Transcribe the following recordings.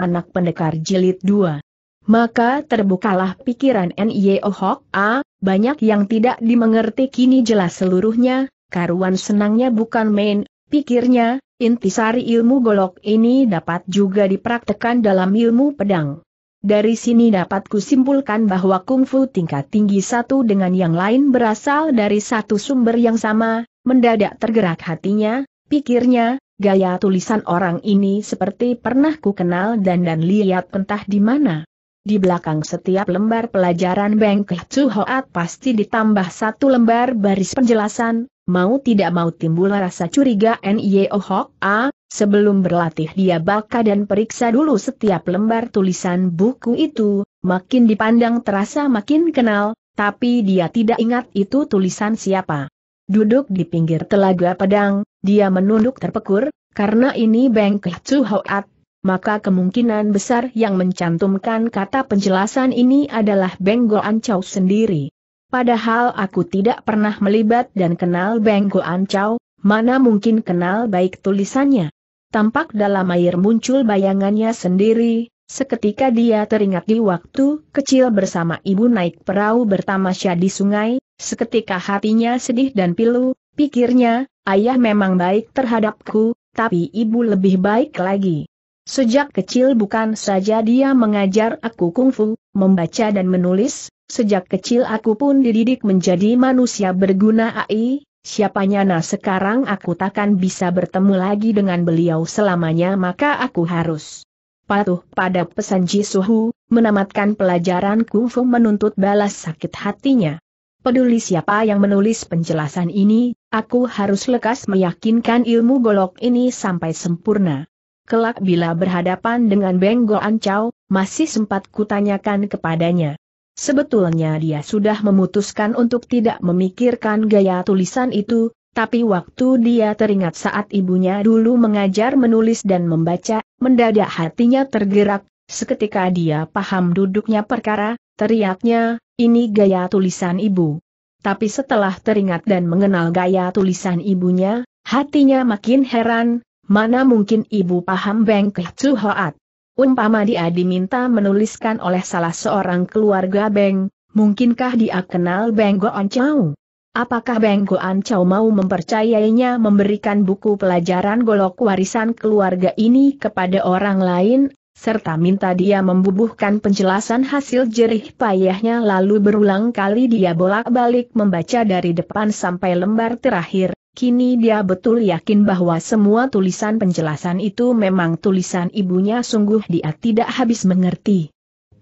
anak pendekar jilid 2. Maka terbukalah pikiran N.Y.O. Hok A, banyak yang tidak dimengerti kini jelas seluruhnya, karuan senangnya bukan main, pikirnya, intisari ilmu golok ini dapat juga dipraktekan dalam ilmu pedang. Dari sini dapat kusimpulkan bahwa kungfu tingkat tinggi satu dengan yang lain berasal dari satu sumber yang sama, mendadak tergerak hatinya, pikirnya, Gaya tulisan orang ini seperti pernah ku kenal dan dan lihat pentah di mana. Di belakang setiap lembar pelajaran Beng Kecu Hoat pasti ditambah satu lembar baris penjelasan, mau tidak mau timbul rasa curiga N.Y.O. Hok A, sebelum berlatih dia baca dan periksa dulu setiap lembar tulisan buku itu, makin dipandang terasa makin kenal, tapi dia tidak ingat itu tulisan siapa. Duduk di pinggir telaga pedang, dia menunduk terpekur, karena ini Beng Chu Hoat, maka kemungkinan besar yang mencantumkan kata penjelasan ini adalah Beng Goan Chow sendiri. Padahal aku tidak pernah melibat dan kenal Beng Goan Chow, mana mungkin kenal baik tulisannya. Tampak dalam air muncul bayangannya sendiri, seketika dia teringat di waktu kecil bersama ibu naik perahu bertamasya di sungai, seketika hatinya sedih dan pilu, pikirnya, Ayah memang baik terhadapku, tapi ibu lebih baik lagi. Sejak kecil bukan saja dia mengajar aku kungfu, membaca dan menulis, sejak kecil aku pun dididik menjadi manusia berguna AI, siapanya nah sekarang aku takkan bisa bertemu lagi dengan beliau selamanya maka aku harus patuh pada pesan Jisuhu, menamatkan pelajaran kungfu menuntut balas sakit hatinya. Peduli siapa yang menulis penjelasan ini, aku harus lekas meyakinkan ilmu golok ini sampai sempurna. Kelak bila berhadapan dengan Benggo Ancau, masih sempat kutanyakan kepadanya. Sebetulnya dia sudah memutuskan untuk tidak memikirkan gaya tulisan itu, tapi waktu dia teringat saat ibunya dulu mengajar menulis dan membaca, mendadak hatinya tergerak, seketika dia paham duduknya perkara, teriaknya, ini gaya tulisan ibu. Tapi setelah teringat dan mengenal gaya tulisan ibunya, hatinya makin heran, mana mungkin ibu paham Beng Kecu Hoat. Umpama dia diminta menuliskan oleh salah seorang keluarga Beng, mungkinkah dia kenal Beng Goan Chau? Apakah Beng Goan Chau mau mempercayainya memberikan buku pelajaran golok warisan keluarga ini kepada orang lain serta minta dia membubuhkan penjelasan hasil jerih payahnya lalu berulang kali dia bolak-balik membaca dari depan sampai lembar terakhir. Kini dia betul yakin bahwa semua tulisan penjelasan itu memang tulisan ibunya sungguh dia tidak habis mengerti.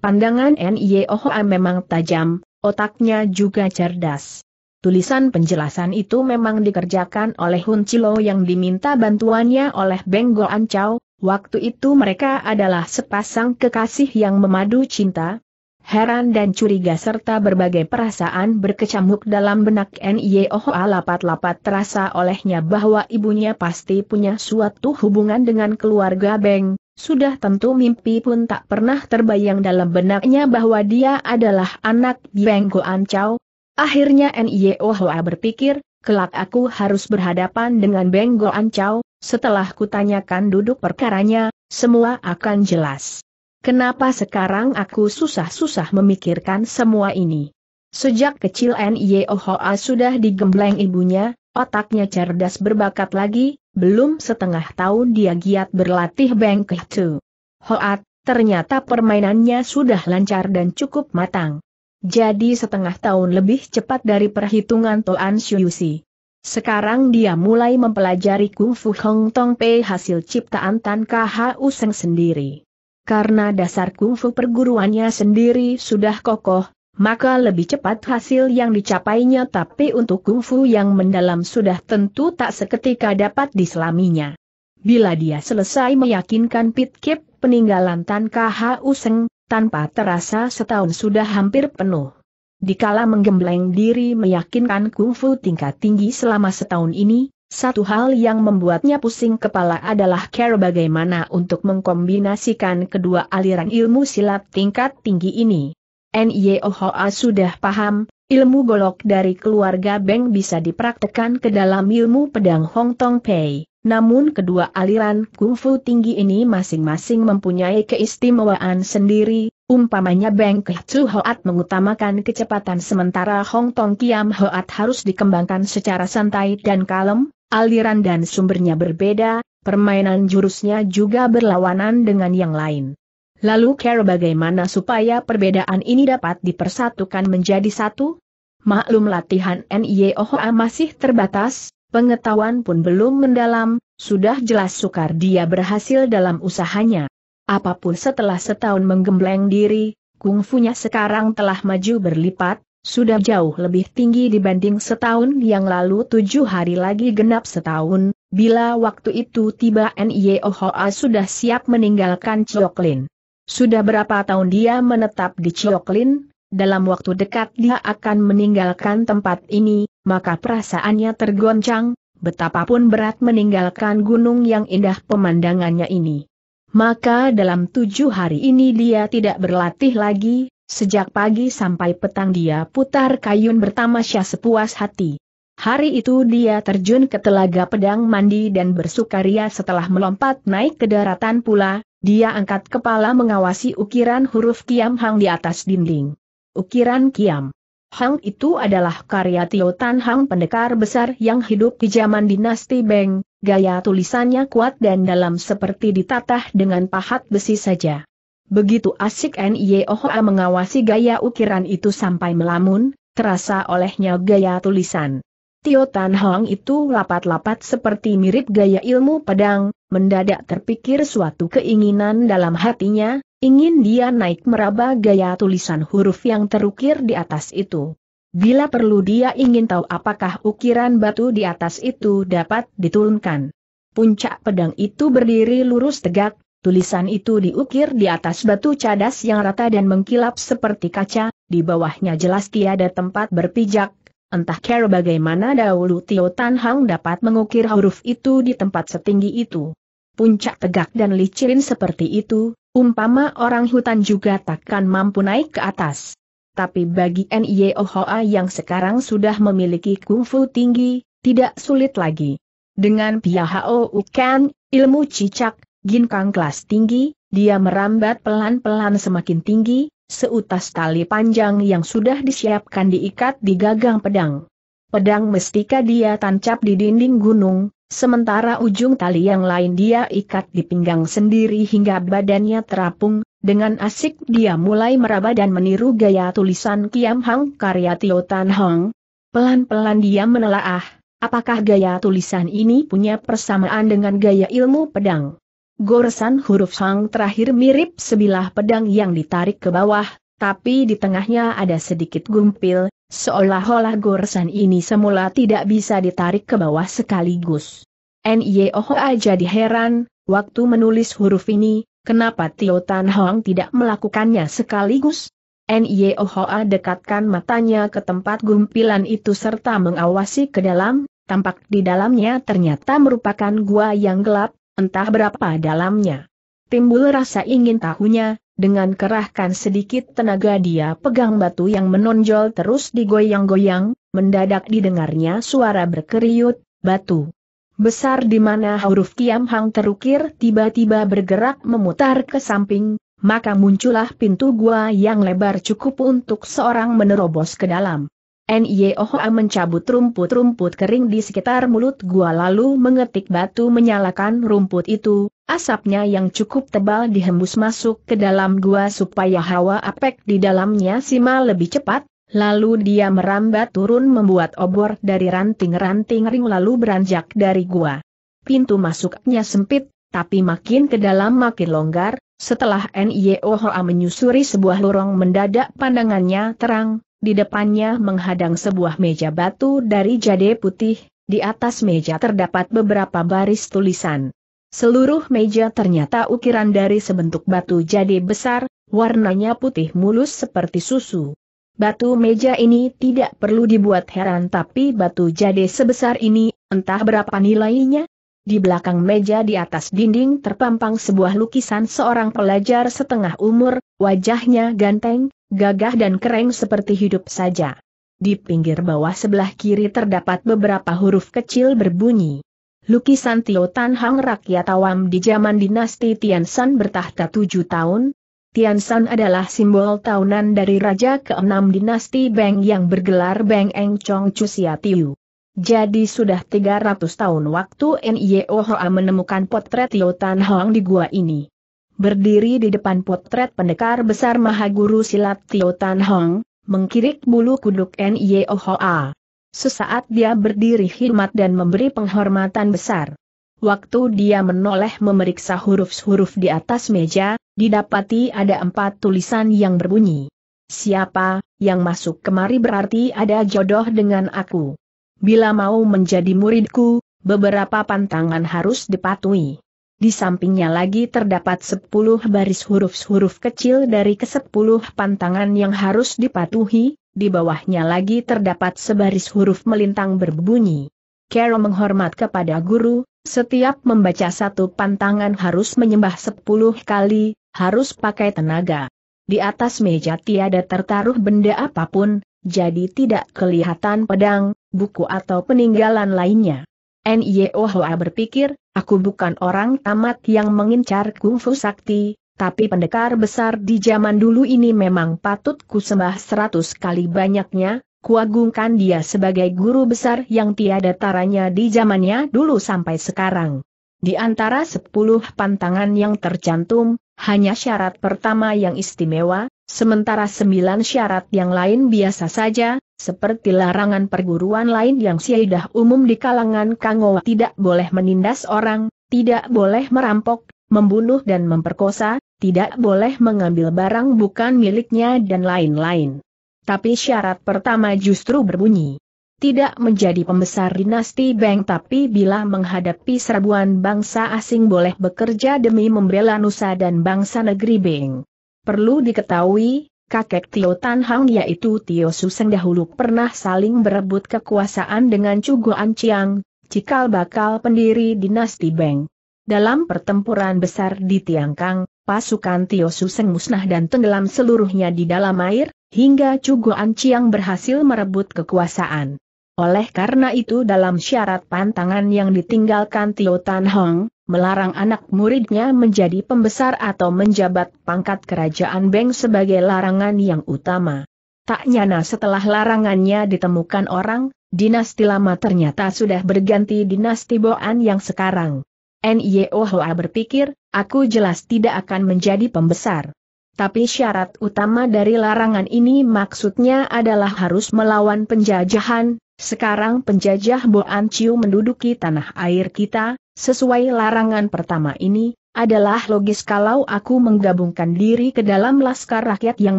Pandangan N.I.O.H.A. Oh memang tajam, otaknya juga cerdas. Tulisan penjelasan itu memang dikerjakan oleh Hun Chilo yang diminta bantuannya oleh Beng Ancau Waktu itu mereka adalah sepasang kekasih yang memadu cinta, heran dan curiga serta berbagai perasaan berkecamuk dalam benak N.I.O.H.A. lapat-lapat terasa olehnya bahwa ibunya pasti punya suatu hubungan dengan keluarga Beng, sudah tentu mimpi pun tak pernah terbayang dalam benaknya bahwa dia adalah anak Beng Goan Chow. Akhirnya N.I.O.H.A. berpikir, kelak aku harus berhadapan dengan Beng Goan Chow, setelah kutanyakan duduk perkaranya, semua akan jelas. Kenapa sekarang aku susah-susah memikirkan semua ini? Sejak kecil N.Y.O.H.A. sudah digembleng ibunya, otaknya cerdas berbakat lagi, belum setengah tahun dia giat berlatih bengkehtu. Hoat, ternyata permainannya sudah lancar dan cukup matang. Jadi setengah tahun lebih cepat dari perhitungan Toan Syuyusi. Sekarang dia mulai mempelajari kungfu Hong Tong Pei hasil ciptaan Tan KHU Seng sendiri. Karena dasar kungfu perguruannya sendiri sudah kokoh, maka lebih cepat hasil yang dicapainya tapi untuk kungfu yang mendalam sudah tentu tak seketika dapat diselaminya. Bila dia selesai meyakinkan Pitkip peninggalan Tan KHU Seng, tanpa terasa setahun sudah hampir penuh. Dikala menggembleng diri meyakinkan kungfu tingkat tinggi selama setahun ini, satu hal yang membuatnya pusing kepala adalah cara bagaimana untuk mengkombinasikan kedua aliran ilmu silat tingkat tinggi ini. Nyehoa sudah paham, ilmu golok dari keluarga Beng bisa dipraktekan ke dalam ilmu pedang Hong Tong Pei. Namun kedua aliran kungfu tinggi ini masing-masing mempunyai keistimewaan sendiri, Umpamanya Beng Chu Hoat mengutamakan kecepatan sementara Hong Tong Kiam Hoat harus dikembangkan secara santai dan kalem, aliran dan sumbernya berbeda, permainan jurusnya juga berlawanan dengan yang lain. Lalu care bagaimana supaya perbedaan ini dapat dipersatukan menjadi satu? Maklum latihan NIOHA masih terbatas, pengetahuan pun belum mendalam, sudah jelas sukar dia berhasil dalam usahanya. Apapun setelah setahun menggembleng diri, kungfunya sekarang telah maju berlipat, sudah jauh lebih tinggi dibanding setahun yang lalu tujuh hari lagi genap setahun, bila waktu itu tiba e Hoa sudah siap meninggalkan Choklin. Sudah berapa tahun dia menetap di Choklin, dalam waktu dekat dia akan meninggalkan tempat ini, maka perasaannya tergoncang, betapapun berat meninggalkan gunung yang indah pemandangannya ini. Maka dalam tujuh hari ini dia tidak berlatih lagi, sejak pagi sampai petang dia putar kayun bertamasya sepuas hati. Hari itu dia terjun ke telaga pedang mandi dan bersukaria setelah melompat naik ke daratan pula, dia angkat kepala mengawasi ukiran huruf Kiam Hang di atas dinding. Ukiran Kiam Hang itu adalah karya Tio Tan Hang pendekar besar yang hidup di zaman dinasti Beng, gaya tulisannya kuat dan dalam seperti ditatah dengan pahat besi saja. Begitu asik Nye N.I.O.H.A. mengawasi gaya ukiran itu sampai melamun, terasa olehnya gaya tulisan. Tio Tan Hang itu lapat-lapat seperti mirip gaya ilmu pedang, mendadak terpikir suatu keinginan dalam hatinya, Ingin dia naik meraba gaya tulisan huruf yang terukir di atas itu. Bila perlu dia ingin tahu apakah ukiran batu di atas itu dapat diturunkan. Puncak pedang itu berdiri lurus tegak, tulisan itu diukir di atas batu cadas yang rata dan mengkilap seperti kaca, di bawahnya jelas tiada tempat berpijak, Entah care bagaimana dahulu Tio Tan Hang dapat mengukir huruf itu di tempat setinggi itu. Puncak tegak dan licin seperti itu, Umpama orang hutan juga takkan mampu naik ke atas. Tapi bagi N.I.O. Hoa yang sekarang sudah memiliki kungfu tinggi, tidak sulit lagi. Dengan Hao Ukan, ilmu cicak, ginkang kelas tinggi, dia merambat pelan-pelan semakin tinggi, seutas tali panjang yang sudah disiapkan diikat di gagang pedang. Pedang mestika dia tancap di dinding gunung, Sementara ujung tali yang lain dia ikat di pinggang sendiri hingga badannya terapung, dengan asik dia mulai meraba dan meniru gaya tulisan Kiam Hang karya Tio Tan Hong. Pelan-pelan dia menelaah, apakah gaya tulisan ini punya persamaan dengan gaya ilmu pedang. Goresan huruf Hang terakhir mirip sebilah pedang yang ditarik ke bawah, tapi di tengahnya ada sedikit gumpil, seolah-olah goresan ini semula tidak bisa ditarik ke bawah sekaligus. Nyeoho aja heran, waktu menulis huruf ini, kenapa Tio Tan Hong tidak melakukannya sekaligus? Nyeohoa dekatkan matanya ke tempat gumpilan itu serta mengawasi ke dalam, tampak di dalamnya ternyata merupakan gua yang gelap, entah berapa dalamnya. Timbul rasa ingin tahunya, dengan kerahkan sedikit tenaga dia pegang batu yang menonjol terus digoyang-goyang, mendadak didengarnya suara berkeriut, batu besar di mana huruf Kiam Hang terukir tiba-tiba bergerak memutar ke samping, maka muncullah pintu gua yang lebar cukup untuk seorang menerobos ke dalam. Niohoa mencabut rumput-rumput kering di sekitar mulut gua lalu mengetik batu menyalakan rumput itu, asapnya yang cukup tebal dihembus masuk ke dalam gua supaya hawa apek di dalamnya sima lebih cepat, lalu dia merambat turun membuat obor dari ranting-ranting ring lalu beranjak dari gua. Pintu masuknya sempit, tapi makin ke dalam makin longgar, setelah Niohoa menyusuri sebuah lorong mendadak pandangannya terang, di depannya menghadang sebuah meja batu dari jade putih, di atas meja terdapat beberapa baris tulisan. Seluruh meja ternyata ukiran dari sebentuk batu jade besar, warnanya putih mulus seperti susu. Batu meja ini tidak perlu dibuat heran tapi batu jade sebesar ini, entah berapa nilainya, di belakang meja di atas dinding terpampang sebuah lukisan seorang pelajar setengah umur, wajahnya ganteng, gagah dan kering seperti hidup saja. Di pinggir bawah sebelah kiri terdapat beberapa huruf kecil berbunyi. Lukisan Tio Tan Hang rakyat awam di zaman dinasti Tian San bertahta tujuh tahun, Tian San adalah simbol tahunan dari Raja ke-6 dinasti Beng yang bergelar Beng Eng Chong Chusiatiu. Tiu. Jadi sudah 300 tahun waktu N.I.O. Hoa menemukan potret Yo Tan Hong di gua ini. Berdiri di depan potret pendekar besar Mahaguru Silat Tio Tan Hong, mengkirik bulu kuduk N.I.O. Hoa. Sesaat dia berdiri hikmat dan memberi penghormatan besar. Waktu dia menoleh memeriksa huruf-huruf di atas meja, didapati ada empat tulisan yang berbunyi. Siapa yang masuk kemari berarti ada jodoh dengan aku. Bila mau menjadi muridku, beberapa pantangan harus dipatuhi. Di sampingnya lagi terdapat sepuluh baris huruf-huruf kecil dari kesepuluh pantangan yang harus dipatuhi, di bawahnya lagi terdapat sebaris huruf melintang berbunyi. Kero menghormat kepada guru, setiap membaca satu pantangan harus menyembah sepuluh kali, harus pakai tenaga. Di atas meja tiada tertaruh benda apapun, jadi tidak kelihatan pedang, buku atau peninggalan lainnya. Nio Hoa berpikir, aku bukan orang tamat yang mengincar kungfu sakti, tapi pendekar besar di zaman dulu ini memang patut kusembah seratus kali banyaknya, kuagungkan dia sebagai guru besar yang tiada taranya di zamannya dulu sampai sekarang. Di antara sepuluh pantangan yang tercantum, hanya syarat pertama yang istimewa, sementara sembilan syarat yang lain biasa saja, seperti larangan perguruan lain yang siedah umum di kalangan Kangowa tidak boleh menindas orang, tidak boleh merampok, membunuh dan memperkosa, tidak boleh mengambil barang bukan miliknya dan lain-lain. Tapi syarat pertama justru berbunyi, tidak menjadi pembesar dinasti Beng tapi bila menghadapi serbuan bangsa asing boleh bekerja demi membela nusa dan bangsa negeri Beng. Perlu diketahui, kakek Tio Tan Hang yaitu Tio Suseng dahulu pernah saling berebut kekuasaan dengan Cugo Anciang, cikal bakal pendiri dinasti Beng. Dalam pertempuran besar di Tiangkang, pasukan Tio Suseng musnah dan tenggelam seluruhnya di dalam air, hingga Cugo Anciang berhasil merebut kekuasaan. Oleh karena itu dalam syarat pantangan yang ditinggalkan Tio Tan Hong, melarang anak muridnya menjadi pembesar atau menjabat pangkat kerajaan Beng sebagai larangan yang utama. Tak nyana setelah larangannya ditemukan orang, dinasti lama ternyata sudah berganti dinasti Boan yang sekarang. N.Y.O. E Hoa berpikir, aku jelas tidak akan menjadi pembesar. Tapi syarat utama dari larangan ini maksudnya adalah harus melawan penjajahan, sekarang penjajah Boan Chiu menduduki tanah air kita, sesuai larangan pertama ini, adalah logis kalau aku menggabungkan diri ke dalam laskar rakyat yang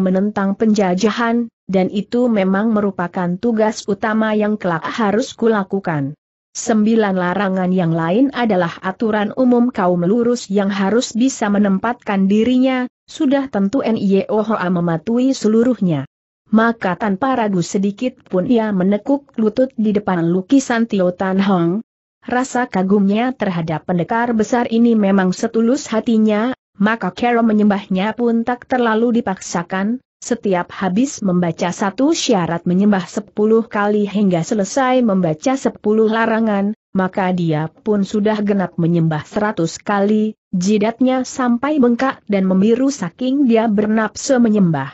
menentang penjajahan, dan itu memang merupakan tugas utama yang kelak harus kulakukan. Sembilan larangan yang lain adalah aturan umum kaum lurus yang harus bisa menempatkan dirinya, sudah tentu Nye mematuhi seluruhnya maka tanpa ragu sedikit pun ia menekuk lutut di depan lukisan Tio Tan Hong. Rasa kagumnya terhadap pendekar besar ini memang setulus hatinya, maka Carol menyembahnya pun tak terlalu dipaksakan, setiap habis membaca satu syarat menyembah sepuluh kali hingga selesai membaca sepuluh larangan, maka dia pun sudah genap menyembah seratus kali, jidatnya sampai bengkak dan memiru saking dia bernapsu menyembah.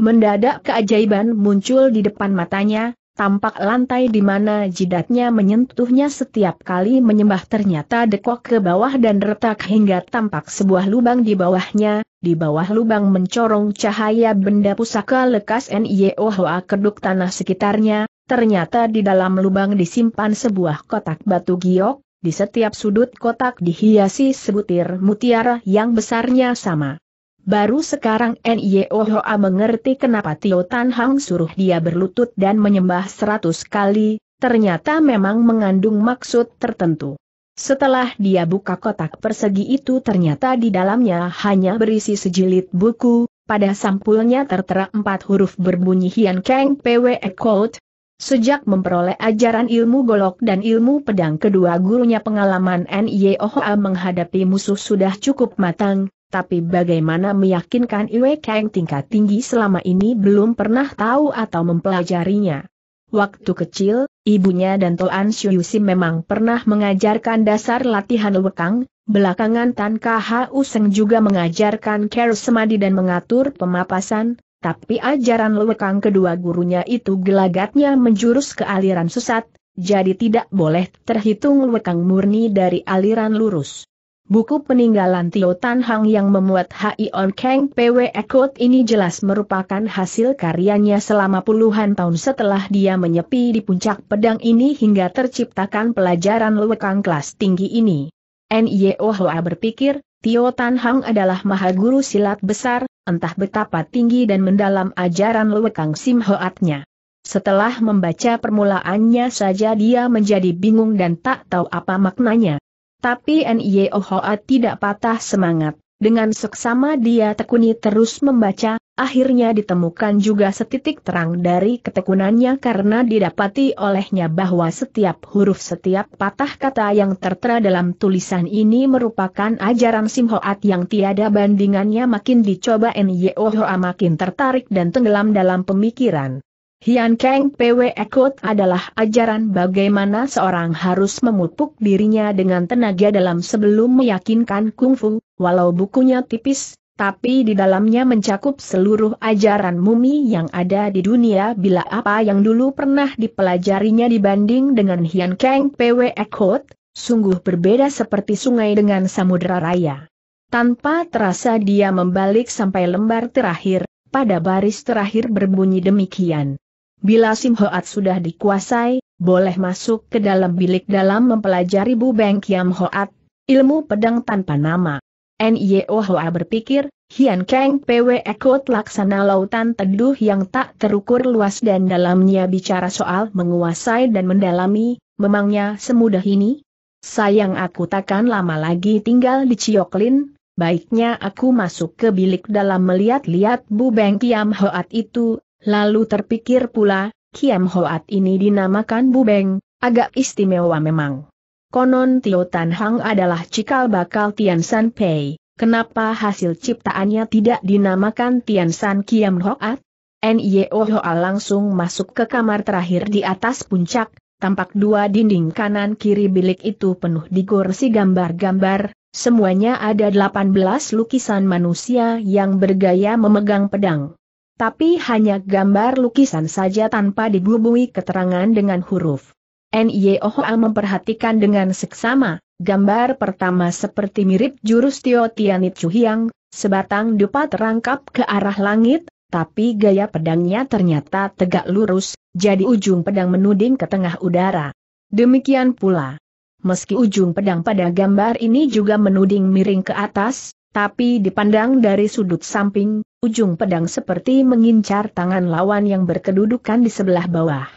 Mendadak keajaiban muncul di depan matanya, tampak lantai di mana jidatnya menyentuhnya setiap kali menyembah ternyata dekok ke bawah dan retak hingga tampak sebuah lubang di bawahnya, di bawah lubang mencorong cahaya benda pusaka lekas N.I.O.H.A. keduk tanah sekitarnya, ternyata di dalam lubang disimpan sebuah kotak batu giok, di setiap sudut kotak dihiasi sebutir mutiara yang besarnya sama. Baru sekarang Nio Hoa mengerti kenapa Tio Tan Hang suruh dia berlutut dan menyembah seratus kali, ternyata memang mengandung maksud tertentu. Setelah dia buka kotak persegi itu ternyata di dalamnya hanya berisi sejilid buku, pada sampulnya tertera empat huruf berbunyi Hian Kang PWE Code, Sejak memperoleh ajaran ilmu golok dan ilmu pedang kedua gurunya pengalaman Hoa menghadapi musuh sudah cukup matang, tapi bagaimana meyakinkan Iwe Kang tingkat tinggi selama ini belum pernah tahu atau mempelajarinya. Waktu kecil, ibunya dan Toan Shuyusi memang pernah mengajarkan dasar latihan lekang, belakangan Tan KHU Seng juga mengajarkan Kero semadi dan mengatur pemapasan, tapi ajaran lekang kedua gurunya itu gelagatnya menjurus ke aliran sesat, jadi tidak boleh terhitung lekang murni dari aliran lurus. Buku peninggalan Tio Tan Hang yang memuat Hai On Kang PW Ekot ini jelas merupakan hasil karyanya selama puluhan tahun setelah dia menyepi di puncak pedang ini hingga terciptakan pelajaran lewekang kelas tinggi ini. N.Y.O. Hoa berpikir, Tio Tan Hang adalah guru silat besar, entah betapa tinggi dan mendalam ajaran lewekang Sim Hoatnya. Setelah membaca permulaannya saja dia menjadi bingung dan tak tahu apa maknanya. Tapi Nye Ohoa tidak patah semangat, dengan seksama dia tekuni terus membaca, akhirnya ditemukan juga setitik terang dari ketekunannya karena didapati olehnya bahwa setiap huruf setiap patah kata yang tertera dalam tulisan ini merupakan ajaran Simhoat yang tiada bandingannya makin dicoba NIE makin tertarik dan tenggelam dalam pemikiran. Hian Kang PW Ekot adalah ajaran bagaimana seorang harus memupuk dirinya dengan tenaga dalam sebelum meyakinkan kungfu, walau bukunya tipis, tapi di dalamnya mencakup seluruh ajaran mumi yang ada di dunia bila apa yang dulu pernah dipelajarinya dibanding dengan Hian Kang PW Ekot, sungguh berbeda seperti sungai dengan samudera raya. Tanpa terasa dia membalik sampai lembar terakhir, pada baris terakhir berbunyi demikian. Bila Sim Hoat sudah dikuasai, boleh masuk ke dalam bilik dalam mempelajari Bu Beng Kiam Hoat, ilmu pedang tanpa nama. N.Y.O. Hoa berpikir, Hian Kang PW ekot laksana lautan teduh yang tak terukur luas dan dalamnya bicara soal menguasai dan mendalami, memangnya semudah ini? Sayang aku takkan lama lagi tinggal di Cioklin, baiknya aku masuk ke bilik dalam melihat-lihat Bu Beng Kiam Hoat itu, Lalu terpikir pula, Kiam Hoat ini dinamakan Bubeng, agak istimewa memang. Konon Tio Tan Hang adalah cikal bakal Tian San Pei, kenapa hasil ciptaannya tidak dinamakan Tian San Kiam Hoat? Nyeo Hoa langsung masuk ke kamar terakhir di atas puncak, tampak dua dinding kanan kiri bilik itu penuh kursi gambar-gambar, semuanya ada 18 lukisan manusia yang bergaya memegang pedang. Tapi hanya gambar lukisan saja tanpa dibubui keterangan dengan huruf. Nyehoa memperhatikan dengan seksama, gambar pertama seperti mirip jurus Tio Tianit Chuhiang, sebatang dupa terangkap ke arah langit, tapi gaya pedangnya ternyata tegak lurus, jadi ujung pedang menuding ke tengah udara. Demikian pula. Meski ujung pedang pada gambar ini juga menuding miring ke atas, tapi dipandang dari sudut samping, ujung pedang seperti mengincar tangan lawan yang berkedudukan di sebelah bawah.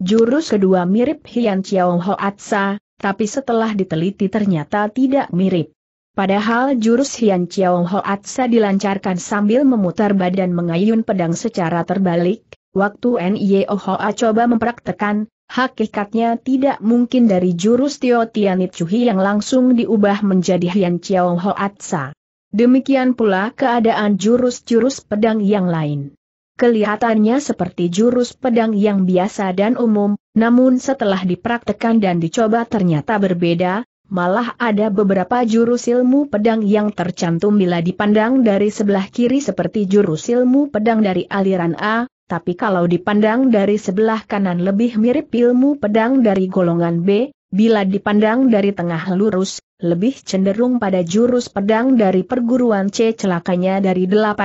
Jurus kedua mirip Hian Chiao Atsa, tapi setelah diteliti ternyata tidak mirip. Padahal jurus Hian Chiao Atsa dilancarkan sambil memutar badan mengayun pedang secara terbalik, waktu Nio Hoa coba mempraktekan, hakikatnya tidak mungkin dari jurus Tio Tianit Chuhi yang langsung diubah menjadi Hian Chiao Atsa. Demikian pula keadaan jurus-jurus pedang yang lain. Kelihatannya seperti jurus pedang yang biasa dan umum, namun setelah dipraktekan dan dicoba ternyata berbeda, malah ada beberapa jurus ilmu pedang yang tercantum bila dipandang dari sebelah kiri seperti jurus ilmu pedang dari aliran A, tapi kalau dipandang dari sebelah kanan lebih mirip ilmu pedang dari golongan B, Bila dipandang dari tengah lurus, lebih cenderung pada jurus pedang dari perguruan C celakanya dari 18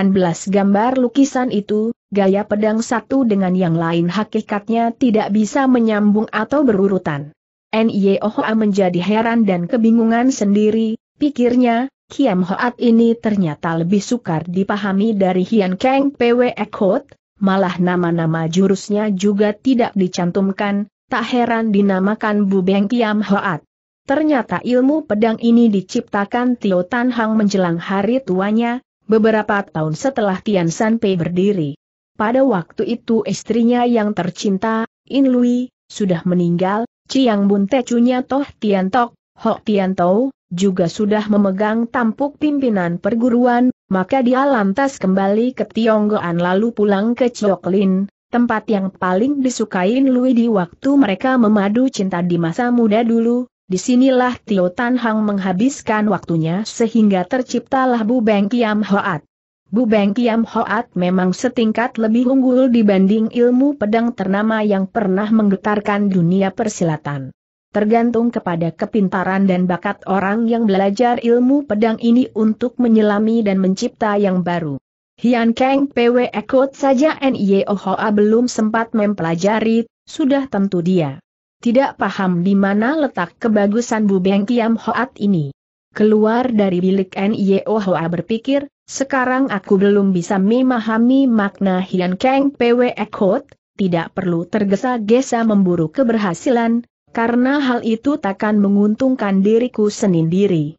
gambar lukisan itu, gaya pedang satu dengan yang lain hakikatnya tidak bisa menyambung atau berurutan. Nyehoa menjadi heran dan kebingungan sendiri, pikirnya, Kiam Hoat ini ternyata lebih sukar dipahami dari Hian Kang Pw Ekot, malah nama-nama jurusnya juga tidak dicantumkan, tak heran dinamakan Bu Beng Kiam Hoat. Ternyata ilmu pedang ini diciptakan Tio Tan Hang menjelang hari tuanya, beberapa tahun setelah Tian San Pei berdiri. Pada waktu itu istrinya yang tercinta, In Lui, sudah meninggal, Ciang Bun Tecunya Toh Tian Tok, Hok Tian Tau, juga sudah memegang tampuk pimpinan perguruan, maka dia lantas kembali ke Tionggoan lalu pulang ke Cioklin, tempat yang paling disukain Lui di waktu mereka memadu cinta di masa muda dulu, disinilah Tio Tan Hang menghabiskan waktunya sehingga terciptalah Bu Beng Kiam Hoat. Bu Beng Kiam Hoat memang setingkat lebih unggul dibanding ilmu pedang ternama yang pernah menggetarkan dunia persilatan. Tergantung kepada kepintaran dan bakat orang yang belajar ilmu pedang ini untuk menyelami dan mencipta yang baru. Hian Kang PW ikut saja NIOHA Hoa belum sempat mempelajari, sudah tentu dia tidak paham di mana letak kebagusan Bu Beng Kiam Hoat ini. Keluar dari bilik NIOHA Hoa berpikir, sekarang aku belum bisa memahami makna Hian Kang PW ikut, tidak perlu tergesa-gesa memburu keberhasilan, karena hal itu takkan menguntungkan diriku sendiri.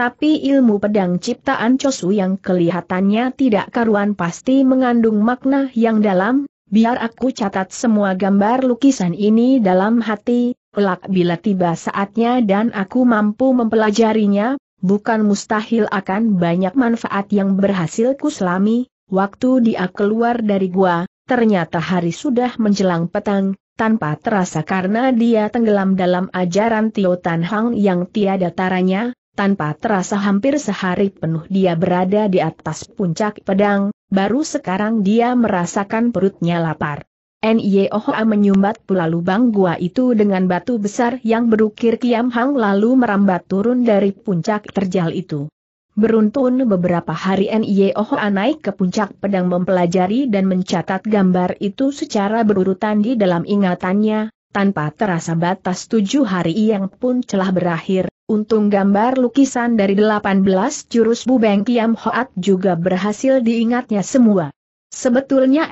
Tapi ilmu pedang ciptaan Chosu yang kelihatannya tidak karuan pasti mengandung makna yang dalam, biar aku catat semua gambar lukisan ini dalam hati, kelak bila tiba saatnya dan aku mampu mempelajarinya, bukan mustahil akan banyak manfaat yang berhasil kuselami. Waktu dia keluar dari gua, ternyata hari sudah menjelang petang, tanpa terasa karena dia tenggelam dalam ajaran Tio Tan Hang yang tiada taranya, tanpa terasa hampir sehari penuh dia berada di atas puncak pedang, baru sekarang dia merasakan perutnya lapar. Nyehoa oh menyumbat pula lubang gua itu dengan batu besar yang berukir Kiam Hang lalu merambat turun dari puncak terjal itu. Beruntun beberapa hari Nyehoa oh naik ke puncak pedang mempelajari dan mencatat gambar itu secara berurutan di dalam ingatannya, tanpa terasa batas tujuh hari yang pun telah berakhir, Untung gambar lukisan dari 18 jurus Bubeng Kiam Hoat juga berhasil diingatnya semua. Sebetulnya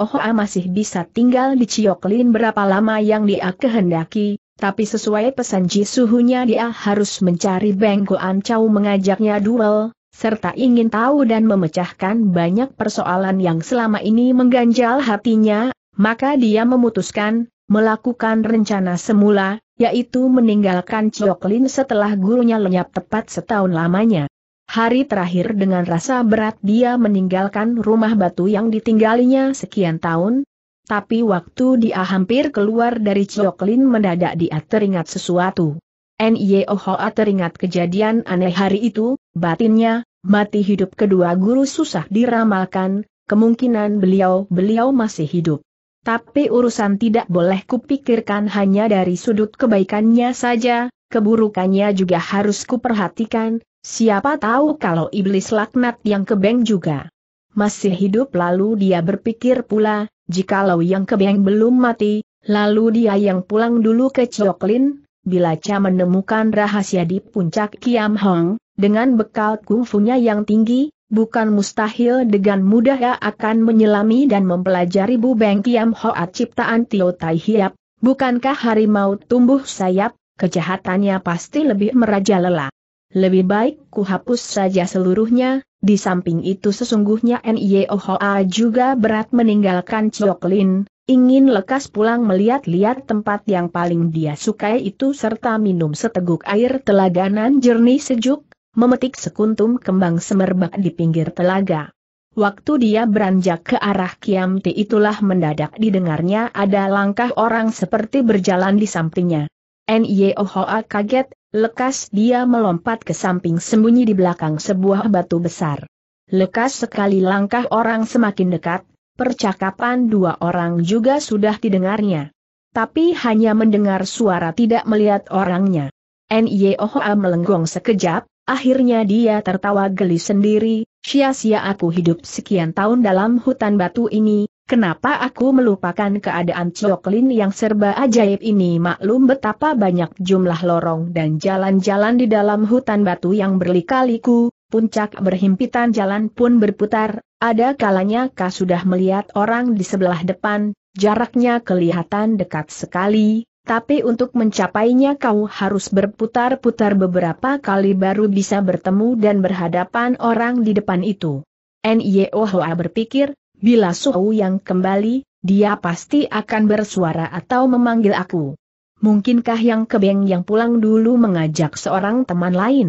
Hoa masih bisa tinggal di Cioklin berapa lama yang dia kehendaki, tapi sesuai pesan Ji suhunya dia harus mencari Beng Goan Chow mengajaknya duel, serta ingin tahu dan memecahkan banyak persoalan yang selama ini mengganjal hatinya, maka dia memutuskan, melakukan rencana semula, yaitu meninggalkan Cioklin setelah gurunya lenyap tepat setahun lamanya. Hari terakhir dengan rasa berat dia meninggalkan rumah batu yang ditinggalinya sekian tahun, tapi waktu dia hampir keluar dari Cioklin mendadak dia teringat sesuatu. Ohoa teringat kejadian aneh hari itu, batinnya, mati hidup kedua guru susah diramalkan, kemungkinan beliau-beliau masih hidup tapi urusan tidak boleh kupikirkan hanya dari sudut kebaikannya saja, keburukannya juga harus kuperhatikan, siapa tahu kalau iblis laknat yang kebeng juga. Masih hidup lalu dia berpikir pula, jikalau yang kebeng belum mati, lalu dia yang pulang dulu ke Choklin, bila Cha menemukan rahasia di puncak Kiam Hong, dengan bekal kungfunya yang tinggi, bukan mustahil dengan mudah ia akan menyelami dan mempelajari Beng Kiam Hoat ciptaan Tio Tai Hiap, bukankah harimau tumbuh sayap, kejahatannya pasti lebih merajalela. Lebih baik ku hapus saja seluruhnya, di samping itu sesungguhnya N.I.O. Hoa juga berat meninggalkan Lin, ingin lekas pulang melihat-lihat tempat yang paling dia sukai itu serta minum seteguk air telaganan jernih sejuk, memetik sekuntum kembang semerbak di pinggir telaga. Waktu dia beranjak ke arah Kiamti itulah mendadak didengarnya ada langkah orang seperti berjalan di sampingnya. N.Y.O.H.A. kaget, lekas dia melompat ke samping sembunyi di belakang sebuah batu besar. Lekas sekali langkah orang semakin dekat, percakapan dua orang juga sudah didengarnya. Tapi hanya mendengar suara tidak melihat orangnya. N.Y.O.H.A. melenggong sekejap, Akhirnya dia tertawa geli sendiri, sia-sia aku hidup sekian tahun dalam hutan batu ini, kenapa aku melupakan keadaan Cioklin yang serba ajaib ini maklum betapa banyak jumlah lorong dan jalan-jalan di dalam hutan batu yang berlikaliku. puncak berhimpitan jalan pun berputar, ada kalanya kau sudah melihat orang di sebelah depan, jaraknya kelihatan dekat sekali, tapi untuk mencapainya kau harus berputar-putar beberapa kali baru bisa bertemu dan berhadapan orang di depan itu. N.Y.O. Hoa berpikir, bila Suhu yang kembali, dia pasti akan bersuara atau memanggil aku. Mungkinkah yang kebeng yang pulang dulu mengajak seorang teman lain?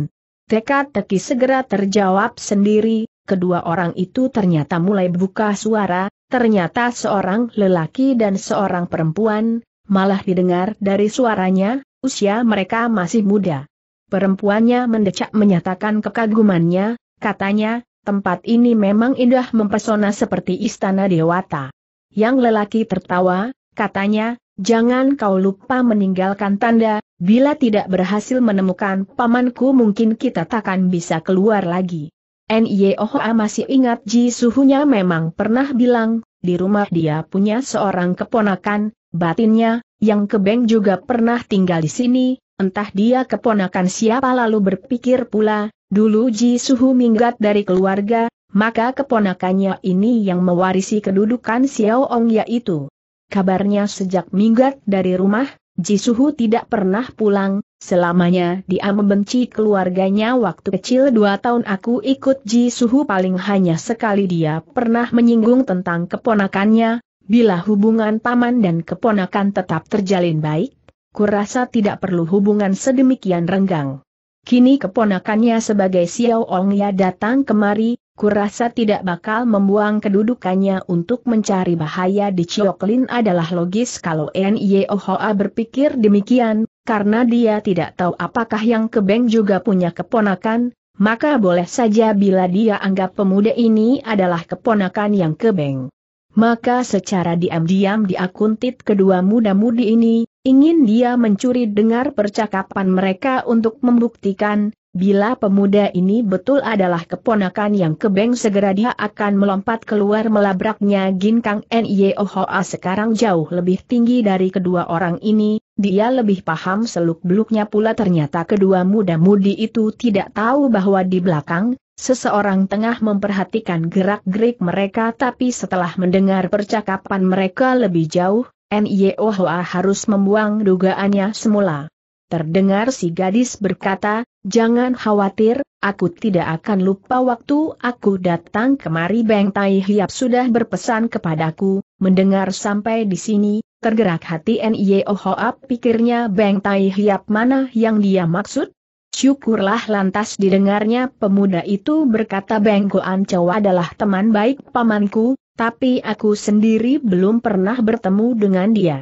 teka teki segera terjawab sendiri, kedua orang itu ternyata mulai buka suara, ternyata seorang lelaki dan seorang perempuan, malah didengar dari suaranya, usia mereka masih muda. Perempuannya mendecak menyatakan kekagumannya, katanya, tempat ini memang indah mempesona seperti istana dewata. Yang lelaki tertawa, katanya, jangan kau lupa meninggalkan tanda, bila tidak berhasil menemukan pamanku mungkin kita takkan bisa keluar lagi. N.I.O.H.A. masih ingat Ji Suhunya memang pernah bilang, di rumah dia punya seorang keponakan, Batinnya, yang kebeng juga pernah tinggal di sini, entah dia keponakan siapa lalu berpikir pula, dulu Ji Suhu minggat dari keluarga, maka keponakannya ini yang mewarisi kedudukan Xiao Ong yaitu. Kabarnya sejak minggat dari rumah, Ji Suhu tidak pernah pulang, selamanya dia membenci keluarganya waktu kecil dua tahun aku ikut Ji Suhu paling hanya sekali dia pernah menyinggung tentang keponakannya, bila hubungan paman dan keponakan tetap terjalin baik, kurasa tidak perlu hubungan sedemikian renggang. Kini keponakannya sebagai Xiao Ongya datang kemari, kurasa tidak bakal membuang kedudukannya untuk mencari bahaya di Chioklin adalah logis kalau N.Y.O.H.A. berpikir demikian, karena dia tidak tahu apakah yang kebeng juga punya keponakan, maka boleh saja bila dia anggap pemuda ini adalah keponakan yang kebeng. Maka secara diam-diam diakuntit kedua muda-mudi ini, ingin dia mencuri dengar percakapan mereka untuk membuktikan, bila pemuda ini betul adalah keponakan yang kebeng segera dia akan melompat keluar melabraknya Ginkang Nyeohoa sekarang jauh lebih tinggi dari kedua orang ini, dia lebih paham seluk-beluknya pula ternyata kedua muda-mudi itu tidak tahu bahwa di belakang, Seseorang tengah memperhatikan gerak-gerik mereka tapi setelah mendengar percakapan mereka lebih jauh, Nyehoa harus membuang dugaannya semula. Terdengar si gadis berkata, jangan khawatir, aku tidak akan lupa waktu aku datang kemari Beng Tai Hiap sudah berpesan kepadaku, mendengar sampai di sini, tergerak hati Nyehoa pikirnya Beng Tai Hiap mana yang dia maksud? Syukurlah lantas didengarnya pemuda itu berkata Bengko Anco adalah teman baik pamanku, tapi aku sendiri belum pernah bertemu dengan dia.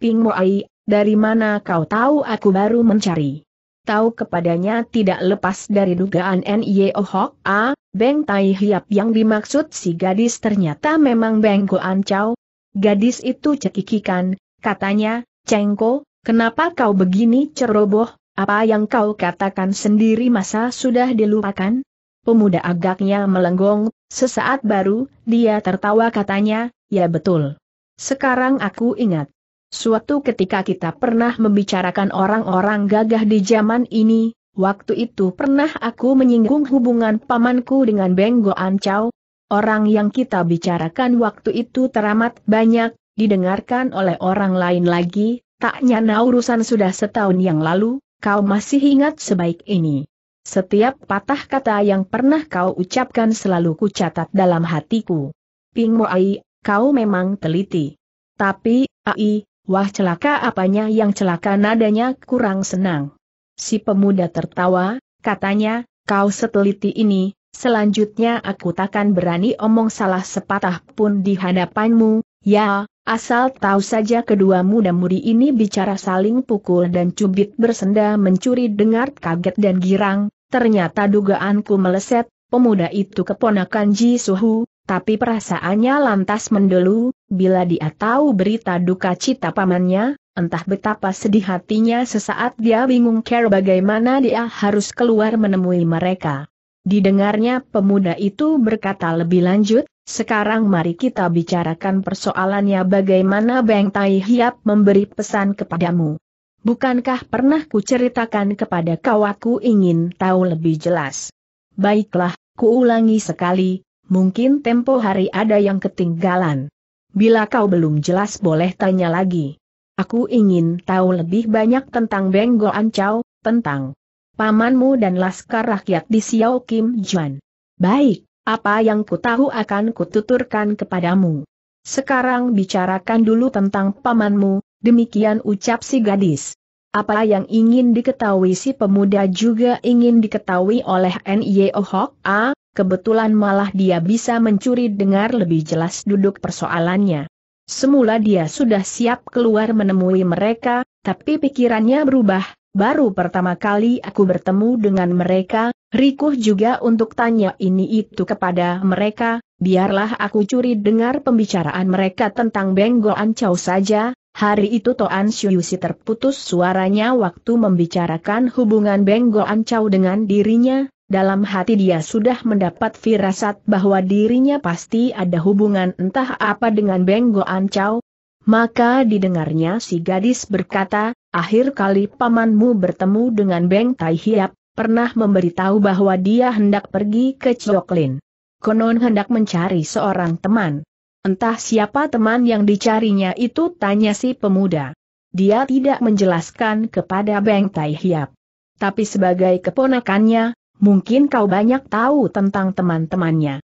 Ping Moai, dari mana kau tahu aku baru mencari? Tahu kepadanya tidak lepas dari dugaan N.Y.O. Hok A, Beng Tai Hiap yang dimaksud si gadis ternyata memang Bengko Ancau. Gadis itu cekikikan, katanya, Cengko, kenapa kau begini ceroboh, apa yang kau katakan sendiri masa sudah dilupakan? Pemuda agaknya melenggong, sesaat baru, dia tertawa katanya, ya betul. Sekarang aku ingat. Suatu ketika kita pernah membicarakan orang-orang gagah di zaman ini, waktu itu pernah aku menyinggung hubungan pamanku dengan Benggo Ancau. Orang yang kita bicarakan waktu itu teramat banyak, didengarkan oleh orang lain lagi, Taknya urusan sudah setahun yang lalu, kau masih ingat sebaik ini. Setiap patah kata yang pernah kau ucapkan selalu kucatat dalam hatiku. Ping Ai, kau memang teliti. Tapi, Ai, wah celaka apanya yang celaka nadanya kurang senang. Si pemuda tertawa, katanya, kau seteliti ini, selanjutnya aku takkan berani omong salah sepatah pun di hadapanmu, Ya, asal tahu saja kedua muda-mudi ini bicara saling pukul dan cubit bersenda mencuri dengar kaget dan girang, ternyata dugaanku meleset, pemuda itu keponakan Ji Suhu, tapi perasaannya lantas mendelu, bila dia tahu berita duka cita pamannya, entah betapa sedih hatinya sesaat dia bingung care bagaimana dia harus keluar menemui mereka. Didengarnya pemuda itu berkata lebih lanjut, sekarang mari kita bicarakan persoalannya bagaimana Beng Tai Hiap memberi pesan kepadamu. Bukankah pernah ku ceritakan kepada kau aku ingin tahu lebih jelas? Baiklah, kuulangi sekali, mungkin tempo hari ada yang ketinggalan. Bila kau belum jelas boleh tanya lagi. Aku ingin tahu lebih banyak tentang Beng Chow, tentang pamanmu dan laskar rakyat di Xiao Kim Juan. Baik, apa yang ku tahu akan kututurkan kepadamu. Sekarang bicarakan dulu tentang pamanmu, demikian ucap si gadis. Apa yang ingin diketahui si pemuda juga ingin diketahui oleh N.Y.O. Oh Hok A, kebetulan malah dia bisa mencuri dengar lebih jelas duduk persoalannya. Semula dia sudah siap keluar menemui mereka, tapi pikirannya berubah, baru pertama kali aku bertemu dengan mereka, Rikuh juga untuk tanya ini itu kepada mereka, biarlah aku curi dengar pembicaraan mereka tentang Benggo Ancau saja, hari itu Toan Syuyusi terputus suaranya waktu membicarakan hubungan Benggo Ancau dengan dirinya, dalam hati dia sudah mendapat firasat bahwa dirinya pasti ada hubungan entah apa dengan Benggo Ancau, maka didengarnya si gadis berkata, akhir kali pamanmu bertemu dengan Beng Tai Hiap, pernah memberitahu bahwa dia hendak pergi ke Cioklin. Konon hendak mencari seorang teman. Entah siapa teman yang dicarinya itu tanya si pemuda. Dia tidak menjelaskan kepada Beng Tai Hiap. Tapi sebagai keponakannya, mungkin kau banyak tahu tentang teman-temannya.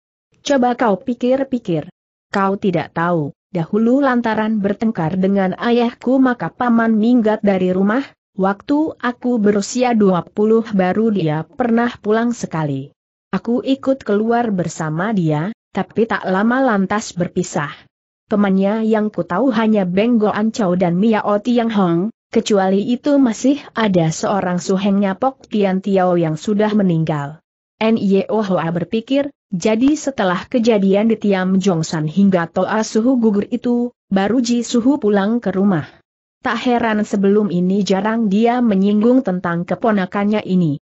Coba kau pikir-pikir. Kau tidak tahu, dahulu lantaran bertengkar dengan ayahku maka paman minggat dari rumah, Waktu aku berusia 20 baru dia pernah pulang sekali. Aku ikut keluar bersama dia, tapi tak lama lantas berpisah. Temannya yang ku tahu hanya Benggo Ancau dan Mia Oti Tiang Hong, kecuali itu masih ada seorang suhengnya Pok Tian Tiao yang sudah meninggal. N.Y.O. berpikir, jadi setelah kejadian di Tiam Jongsan hingga Toa Suhu gugur itu, baru Ji Suhu pulang ke rumah. Tak heran sebelum ini jarang dia menyinggung tentang keponakannya ini.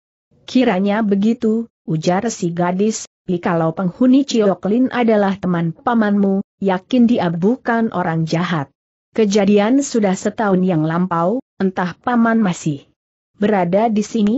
Kiranya begitu, ujar si gadis, Kalau penghuni Cioklin adalah teman pamanmu, yakin dia bukan orang jahat. Kejadian sudah setahun yang lampau, entah paman masih berada di sini?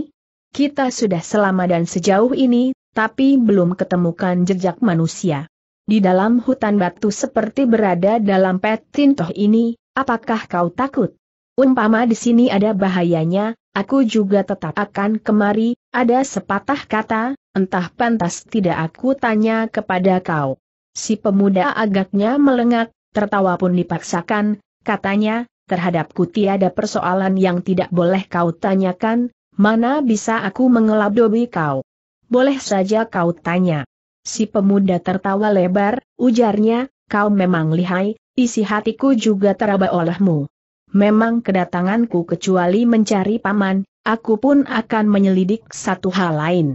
Kita sudah selama dan sejauh ini, tapi belum ketemukan jejak manusia. Di dalam hutan batu seperti berada dalam petintoh ini, Apakah kau takut? Umpama di sini ada bahayanya, aku juga tetap akan kemari, ada sepatah kata, entah pantas tidak aku tanya kepada kau. Si pemuda agaknya melengak, tertawa pun dipaksakan, katanya, terhadapku tiada persoalan yang tidak boleh kau tanyakan, mana bisa aku mengelabui kau. Boleh saja kau tanya. Si pemuda tertawa lebar, ujarnya, kau memang lihai, isi hatiku juga teraba olehmu. Memang kedatanganku kecuali mencari paman, aku pun akan menyelidik satu hal lain.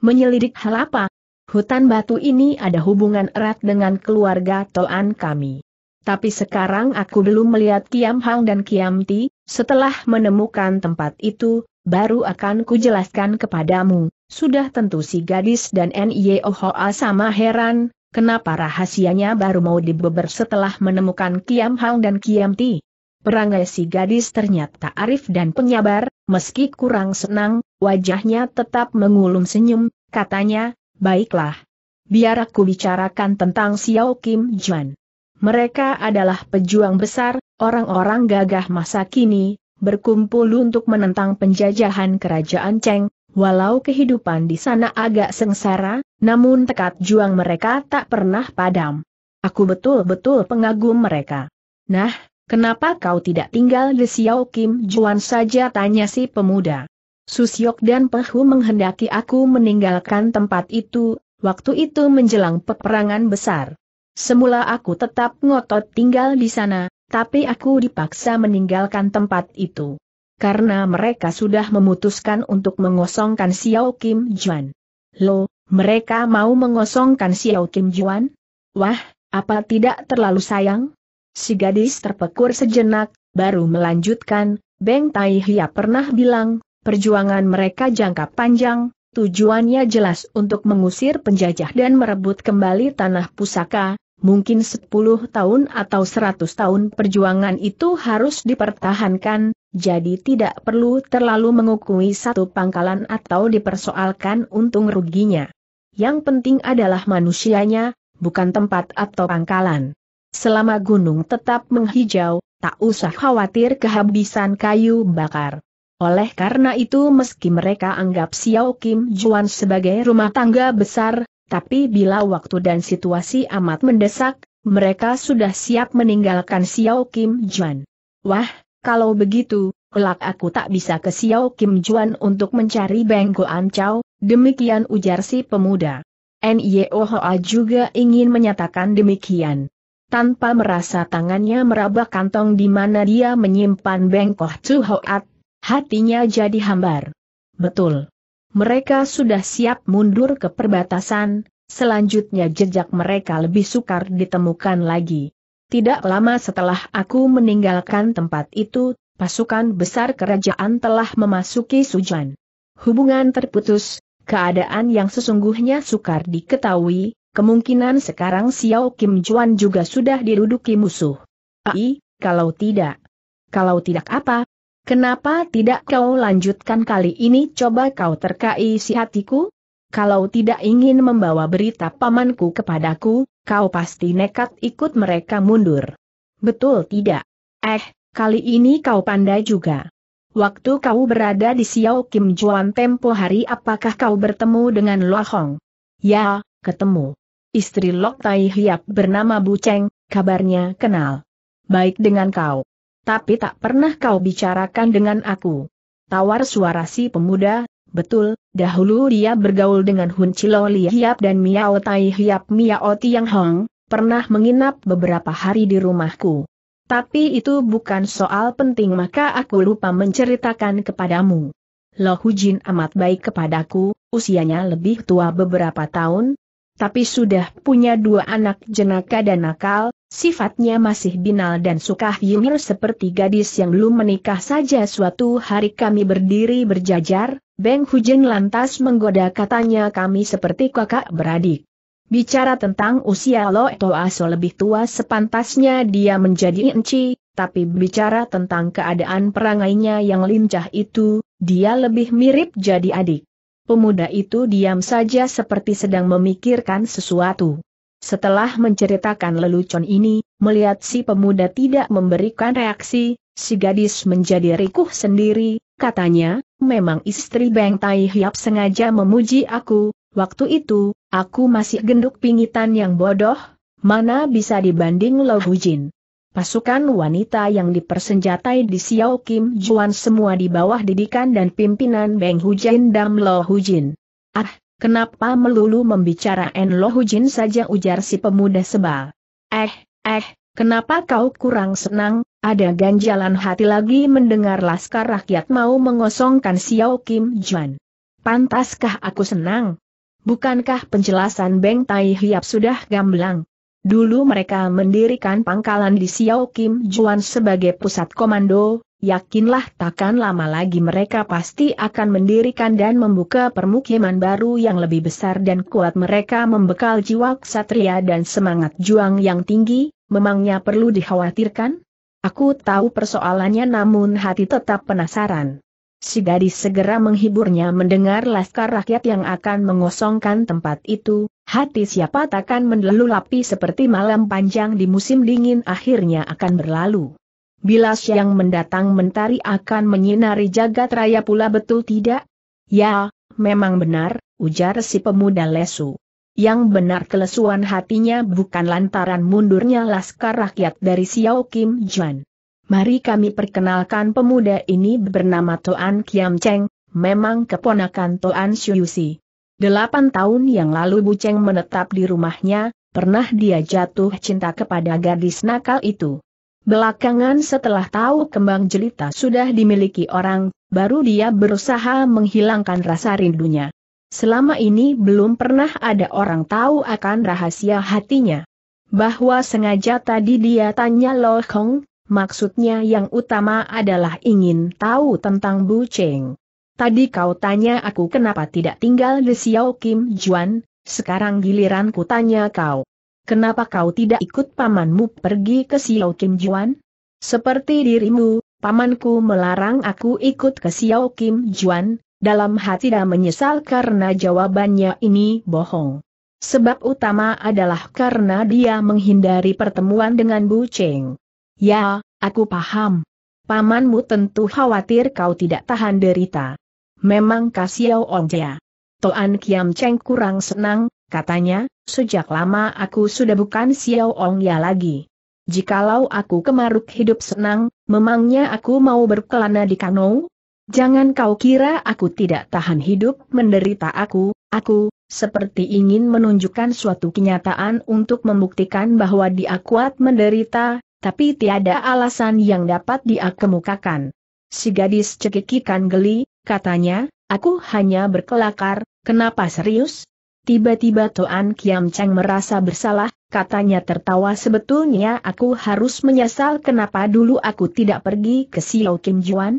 Menyelidik hal apa? Hutan batu ini ada hubungan erat dengan keluarga Toan kami. Tapi sekarang aku belum melihat Kiam Hang dan Kiam Ti, setelah menemukan tempat itu, baru akan kujelaskan kepadamu. Sudah tentu si gadis dan N.Y.O.H.A. sama heran, Kenapa rahasianya baru mau dibeber setelah menemukan Kiam Hang dan Kiam Ti? Perangai si gadis ternyata arif dan penyabar, meski kurang senang, wajahnya tetap mengulum senyum, katanya, baiklah. Biar aku bicarakan tentang Xiao Kim Juan. Mereka adalah pejuang besar, orang-orang gagah masa kini, berkumpul untuk menentang penjajahan kerajaan Cheng, Walau kehidupan di sana agak sengsara, namun tekad juang mereka tak pernah padam. Aku betul-betul pengagum mereka. Nah, kenapa kau tidak tinggal di Xiao Kim Juan saja tanya si pemuda. Susyok dan Pehu menghendaki aku meninggalkan tempat itu, waktu itu menjelang peperangan besar. Semula aku tetap ngotot tinggal di sana, tapi aku dipaksa meninggalkan tempat itu karena mereka sudah memutuskan untuk mengosongkan Xiao Kim Juan. Lo, mereka mau mengosongkan Xiao Kim Juan? Wah, apa tidak terlalu sayang? Si gadis terpekur sejenak, baru melanjutkan, Beng Tai Hia pernah bilang, perjuangan mereka jangka panjang, tujuannya jelas untuk mengusir penjajah dan merebut kembali tanah pusaka, mungkin 10 tahun atau 100 tahun perjuangan itu harus dipertahankan, jadi tidak perlu terlalu mengukui satu pangkalan atau dipersoalkan untung ruginya. Yang penting adalah manusianya, bukan tempat atau pangkalan. Selama gunung tetap menghijau, tak usah khawatir kehabisan kayu bakar. Oleh karena itu meski mereka anggap Xiao Kim Juan sebagai rumah tangga besar, tapi bila waktu dan situasi amat mendesak, mereka sudah siap meninggalkan Xiao Kim Juan. Wah, kalau begitu, kelak aku tak bisa ke Xiao Kim Juan untuk mencari Benggo Ancau, demikian ujar si pemuda. N.I.O. Hoa juga ingin menyatakan demikian. Tanpa merasa tangannya meraba kantong di mana dia menyimpan bengkoh Koh Hoat, hatinya jadi hambar. Betul. Mereka sudah siap mundur ke perbatasan, selanjutnya jejak mereka lebih sukar ditemukan lagi. Tidak lama setelah aku meninggalkan tempat itu, pasukan besar kerajaan telah memasuki Sujan. Hubungan terputus, keadaan yang sesungguhnya sukar diketahui, kemungkinan sekarang Xiao Kim Juan juga sudah diruduki musuh. Ai, ah, kalau tidak. Kalau tidak apa? Kenapa tidak kau lanjutkan kali ini coba kau terkai si hatiku? kalau tidak ingin membawa berita pamanku kepadaku, kau pasti nekat ikut mereka mundur. Betul tidak? Eh, kali ini kau pandai juga. Waktu kau berada di Xiao Kim Juan tempo hari apakah kau bertemu dengan Lo Hong? Ya, ketemu. Istri Lok Tai Hiap bernama Bu Cheng, kabarnya kenal. Baik dengan kau. Tapi tak pernah kau bicarakan dengan aku. Tawar suara si pemuda, Betul, dahulu dia bergaul dengan Hun Chilo Li Hiap dan Miao Tai Hiap Miao Tiang Hong, pernah menginap beberapa hari di rumahku. Tapi itu bukan soal penting maka aku lupa menceritakan kepadamu. Lo Hu Jin amat baik kepadaku, usianya lebih tua beberapa tahun, tapi sudah punya dua anak jenaka dan nakal, sifatnya masih binal dan suka hilir seperti gadis yang belum menikah saja suatu hari kami berdiri berjajar, Beng Hujeng lantas menggoda katanya kami seperti kakak beradik. Bicara tentang usia Lo aso lebih tua sepantasnya dia menjadi enci, tapi bicara tentang keadaan perangainya yang lincah itu, dia lebih mirip jadi adik. Pemuda itu diam saja seperti sedang memikirkan sesuatu. Setelah menceritakan lelucon ini, melihat si pemuda tidak memberikan reaksi, si gadis menjadi rikuh sendiri, katanya, memang istri Beng Tai Hiap sengaja memuji aku, waktu itu, aku masih genduk pingitan yang bodoh, mana bisa dibanding Lo Hujin. Pasukan wanita yang dipersenjatai di Xiao Kim Juan semua di bawah didikan dan pimpinan Beng Hujin dan Lo Hujin. Ah, kenapa melulu membicara en Lo Hujin saja ujar si pemuda sebal. Eh, eh, kenapa kau kurang senang, ada ganjalan hati lagi mendengar laskar rakyat mau mengosongkan Xiao Kim Juan. Pantaskah aku senang? Bukankah penjelasan Beng Tai Hiap sudah gamblang? Dulu mereka mendirikan pangkalan di Xiao Kim Juan sebagai pusat komando, yakinlah takkan lama lagi mereka pasti akan mendirikan dan membuka permukiman baru yang lebih besar dan kuat mereka membekal jiwa ksatria dan semangat juang yang tinggi, memangnya perlu dikhawatirkan? Aku tahu persoalannya namun hati tetap penasaran. Si gadis segera menghiburnya mendengar laskar rakyat yang akan mengosongkan tempat itu, hati siapa takkan mendelulapi seperti malam panjang di musim dingin akhirnya akan berlalu. Bila siang mendatang mentari akan menyinari jagat raya pula betul tidak? Ya, memang benar, ujar si pemuda lesu. Yang benar kelesuan hatinya bukan lantaran mundurnya laskar rakyat dari Xiao Kim Juan. Mari kami perkenalkan pemuda ini bernama Toan Kiam Cheng, memang keponakan Toan Si. Delapan tahun yang lalu Bu Cheng menetap di rumahnya, pernah dia jatuh cinta kepada gadis nakal itu. Belakangan setelah tahu kembang jelita sudah dimiliki orang, baru dia berusaha menghilangkan rasa rindunya. Selama ini belum pernah ada orang tahu akan rahasia hatinya. Bahwa sengaja tadi dia tanya Lo Kong, maksudnya yang utama adalah ingin tahu tentang Bu Cheng. Tadi kau tanya aku kenapa tidak tinggal di Xiao Kim Juan, sekarang giliran ku tanya kau. Kenapa kau tidak ikut pamanmu pergi ke Xiao Kim Juan? Seperti dirimu, pamanku melarang aku ikut ke Xiao Kim Juan, dalam hati dia menyesal karena jawabannya ini bohong. Sebab utama adalah karena dia menghindari pertemuan dengan Bu Cheng. Ya, aku paham. Pamanmu tentu khawatir kau tidak tahan derita. Memang kasiau Onja. Toan Kiam Cheng kurang senang, katanya, sejak lama aku sudah bukan Xiao Ya lagi. Jikalau aku kemaruk hidup senang, memangnya aku mau berkelana di kano? Jangan kau kira aku tidak tahan hidup, menderita aku, aku, seperti ingin menunjukkan suatu kenyataan untuk membuktikan bahwa dia kuat menderita, tapi tiada alasan yang dapat dia kemukakan. Si gadis cekikikan geli, katanya, aku hanya berkelakar, kenapa serius? Tiba-tiba Toan Kiam Cheng merasa bersalah, katanya tertawa sebetulnya aku harus menyesal kenapa dulu aku tidak pergi ke Xiao Kim Juan?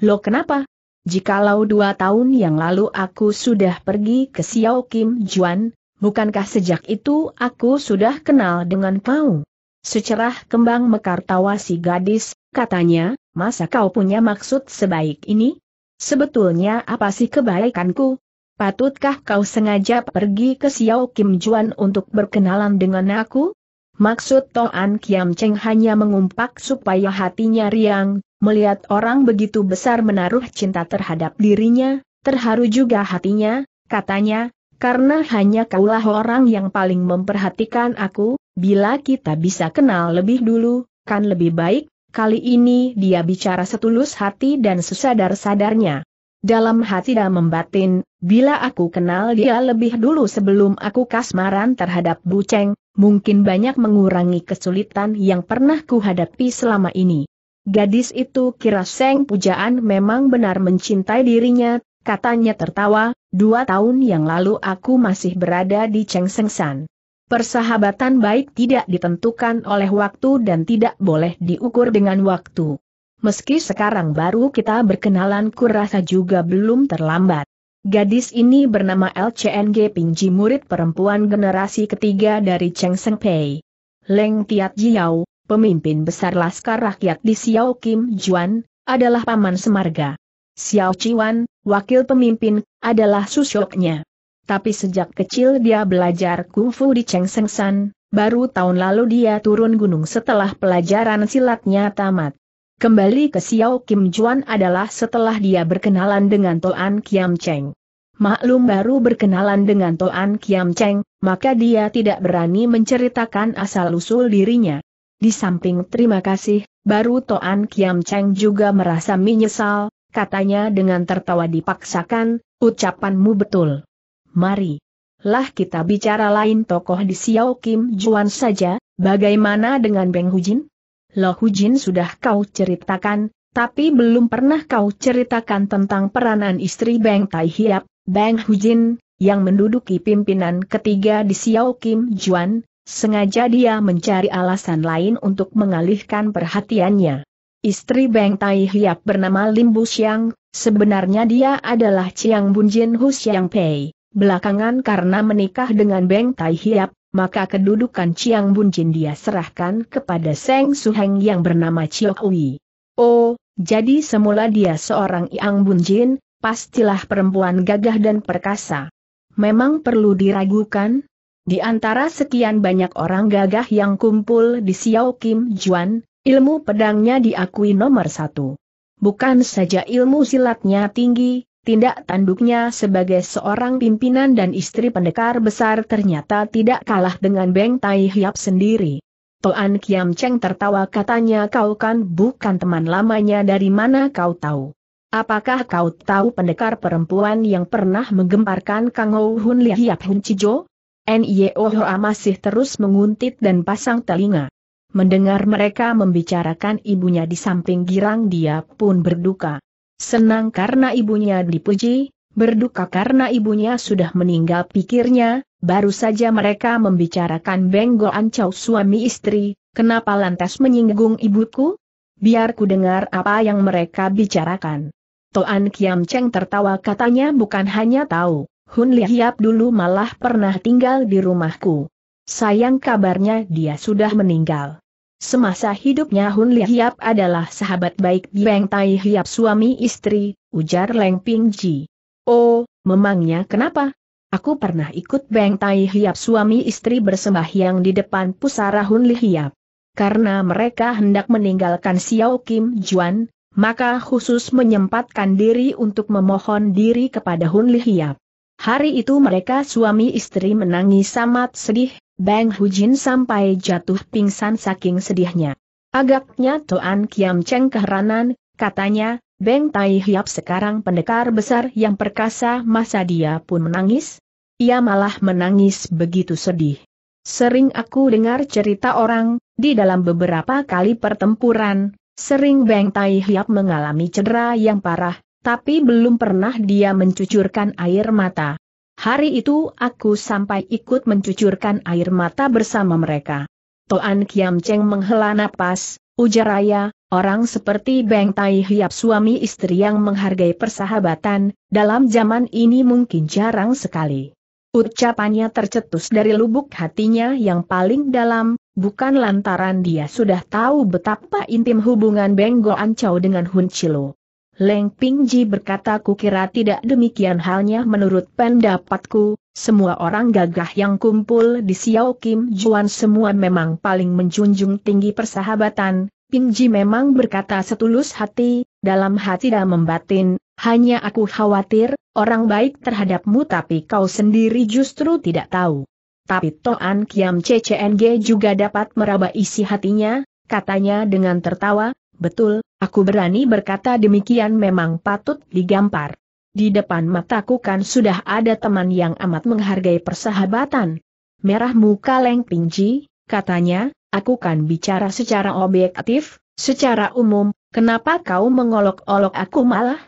Lo kenapa? Jikalau dua tahun yang lalu aku sudah pergi ke Xiao Kim Juan, bukankah sejak itu aku sudah kenal dengan kau? Secerah kembang mekar tawa si gadis, katanya, masa kau punya maksud sebaik ini? Sebetulnya apa sih kebaikanku? Patutkah kau sengaja pergi ke Xiao Kim Juan untuk berkenalan dengan aku? Maksud Toan Kiam Cheng hanya mengumpak supaya hatinya riang, Melihat orang begitu besar menaruh cinta terhadap dirinya, terharu juga hatinya, katanya, karena hanya kaulah orang yang paling memperhatikan aku, bila kita bisa kenal lebih dulu, kan lebih baik, kali ini dia bicara setulus hati dan sesadar-sadarnya. Dalam hati dan membatin, bila aku kenal dia lebih dulu sebelum aku kasmaran terhadap Buceng, mungkin banyak mengurangi kesulitan yang pernah kuhadapi selama ini. Gadis itu kira Seng Pujaan memang benar mencintai dirinya, katanya tertawa, dua tahun yang lalu aku masih berada di Cheng San. Persahabatan baik tidak ditentukan oleh waktu dan tidak boleh diukur dengan waktu. Meski sekarang baru kita berkenalan kurasa juga belum terlambat. Gadis ini bernama LCNG Pingji murid perempuan generasi ketiga dari Cheng Seng Pei. Leng Tiat Jiao, pemimpin besar Laskar Rakyat di Xiao Kim Juan, adalah Paman Semarga. Xiao Chiwan, wakil pemimpin, adalah susuknya. Tapi sejak kecil dia belajar kungfu di Cheng Seng San, baru tahun lalu dia turun gunung setelah pelajaran silatnya tamat. Kembali ke Xiao Kim Juan adalah setelah dia berkenalan dengan Toan Kiam Cheng. Maklum baru berkenalan dengan Toan Kiam Cheng, maka dia tidak berani menceritakan asal-usul dirinya. Di samping terima kasih, baru Toan Kiam Cheng juga merasa menyesal, katanya dengan tertawa dipaksakan, ucapanmu betul. Mari. Lah kita bicara lain tokoh di Xiao Kim Juan saja, bagaimana dengan Beng Hujin? Lo Hujin sudah kau ceritakan, tapi belum pernah kau ceritakan tentang peranan istri Beng Tai Hiap, Beng Hujin, yang menduduki pimpinan ketiga di Xiao Kim Juan, Sengaja dia mencari alasan lain untuk mengalihkan perhatiannya. Istri Beng Tai Hiap bernama Lim Bu Xiang, sebenarnya dia adalah Chiang Bun Jin Hu Xiang Pei. Belakangan karena menikah dengan Beng Tai Hiap, maka kedudukan Chiang Bun Jin dia serahkan kepada Seng Heng yang bernama Chiok Hui. Oh, jadi semula dia seorang Yang Bun Jin, pastilah perempuan gagah dan perkasa. Memang perlu diragukan, di antara sekian banyak orang gagah yang kumpul di Xiao Kim Juan, ilmu pedangnya diakui nomor satu. Bukan saja ilmu silatnya tinggi, tindak tanduknya sebagai seorang pimpinan dan istri pendekar besar ternyata tidak kalah dengan Beng Tai Hiap sendiri. Toan Kiam Cheng tertawa katanya kau kan bukan teman lamanya dari mana kau tahu. Apakah kau tahu pendekar perempuan yang pernah menggemparkan Kang Ou Hun Li Hun Cijo? Hoa masih terus menguntit dan pasang telinga. Mendengar mereka membicarakan ibunya di samping girang dia pun berduka. Senang karena ibunya dipuji, berduka karena ibunya sudah meninggal pikirnya, baru saja mereka membicarakan Benggo Ancau suami istri, kenapa lantas menyinggung ibuku? Biar ku dengar apa yang mereka bicarakan. Toan Kiam Cheng tertawa katanya bukan hanya tahu, Hun Lihiap dulu malah pernah tinggal di rumahku. Sayang kabarnya dia sudah meninggal. Semasa hidupnya Hun Lihiap adalah sahabat baik Beng Tai Hiap suami istri, ujar Leng Ping Ji. Oh, memangnya kenapa? Aku pernah ikut Beng Tai Hiap suami istri bersembahyang di depan pusara Hun Lihiap. Karena mereka hendak meninggalkan Xiao Kim Juan, maka khusus menyempatkan diri untuk memohon diri kepada Hun Lihiap. Hari itu mereka suami istri menangis amat sedih, Bang Hujin sampai jatuh pingsan saking sedihnya. Agaknya Toan Kiam Cheng keheranan, katanya, Beng Tai Hiap sekarang pendekar besar yang perkasa masa dia pun menangis? Ia malah menangis begitu sedih. Sering aku dengar cerita orang, di dalam beberapa kali pertempuran, sering Beng Tai Hiap mengalami cedera yang parah, tapi belum pernah dia mencucurkan air mata. Hari itu aku sampai ikut mencucurkan air mata bersama mereka. Toan Kiam Cheng menghela napas, ujar Raya, orang seperti Beng Tai Hiap suami istri yang menghargai persahabatan, dalam zaman ini mungkin jarang sekali. Ucapannya tercetus dari lubuk hatinya yang paling dalam, bukan lantaran dia sudah tahu betapa intim hubungan Beng Goan Chow dengan Hun Chilo. Leng Pingji berkata kukira tidak demikian halnya menurut pendapatku, semua orang gagah yang kumpul di Xiao Kim Juan semua memang paling menjunjung tinggi persahabatan, Pingji memang berkata setulus hati, dalam hati dan membatin, hanya aku khawatir, orang baik terhadapmu tapi kau sendiri justru tidak tahu. Tapi Toan Kiam CCNG juga dapat meraba isi hatinya, katanya dengan tertawa, betul, Aku berani berkata demikian memang patut digampar. Di depan mataku kan sudah ada teman yang amat menghargai persahabatan. Merah muka Leng Pingji, katanya, aku kan bicara secara objektif, secara umum, kenapa kau mengolok-olok aku malah?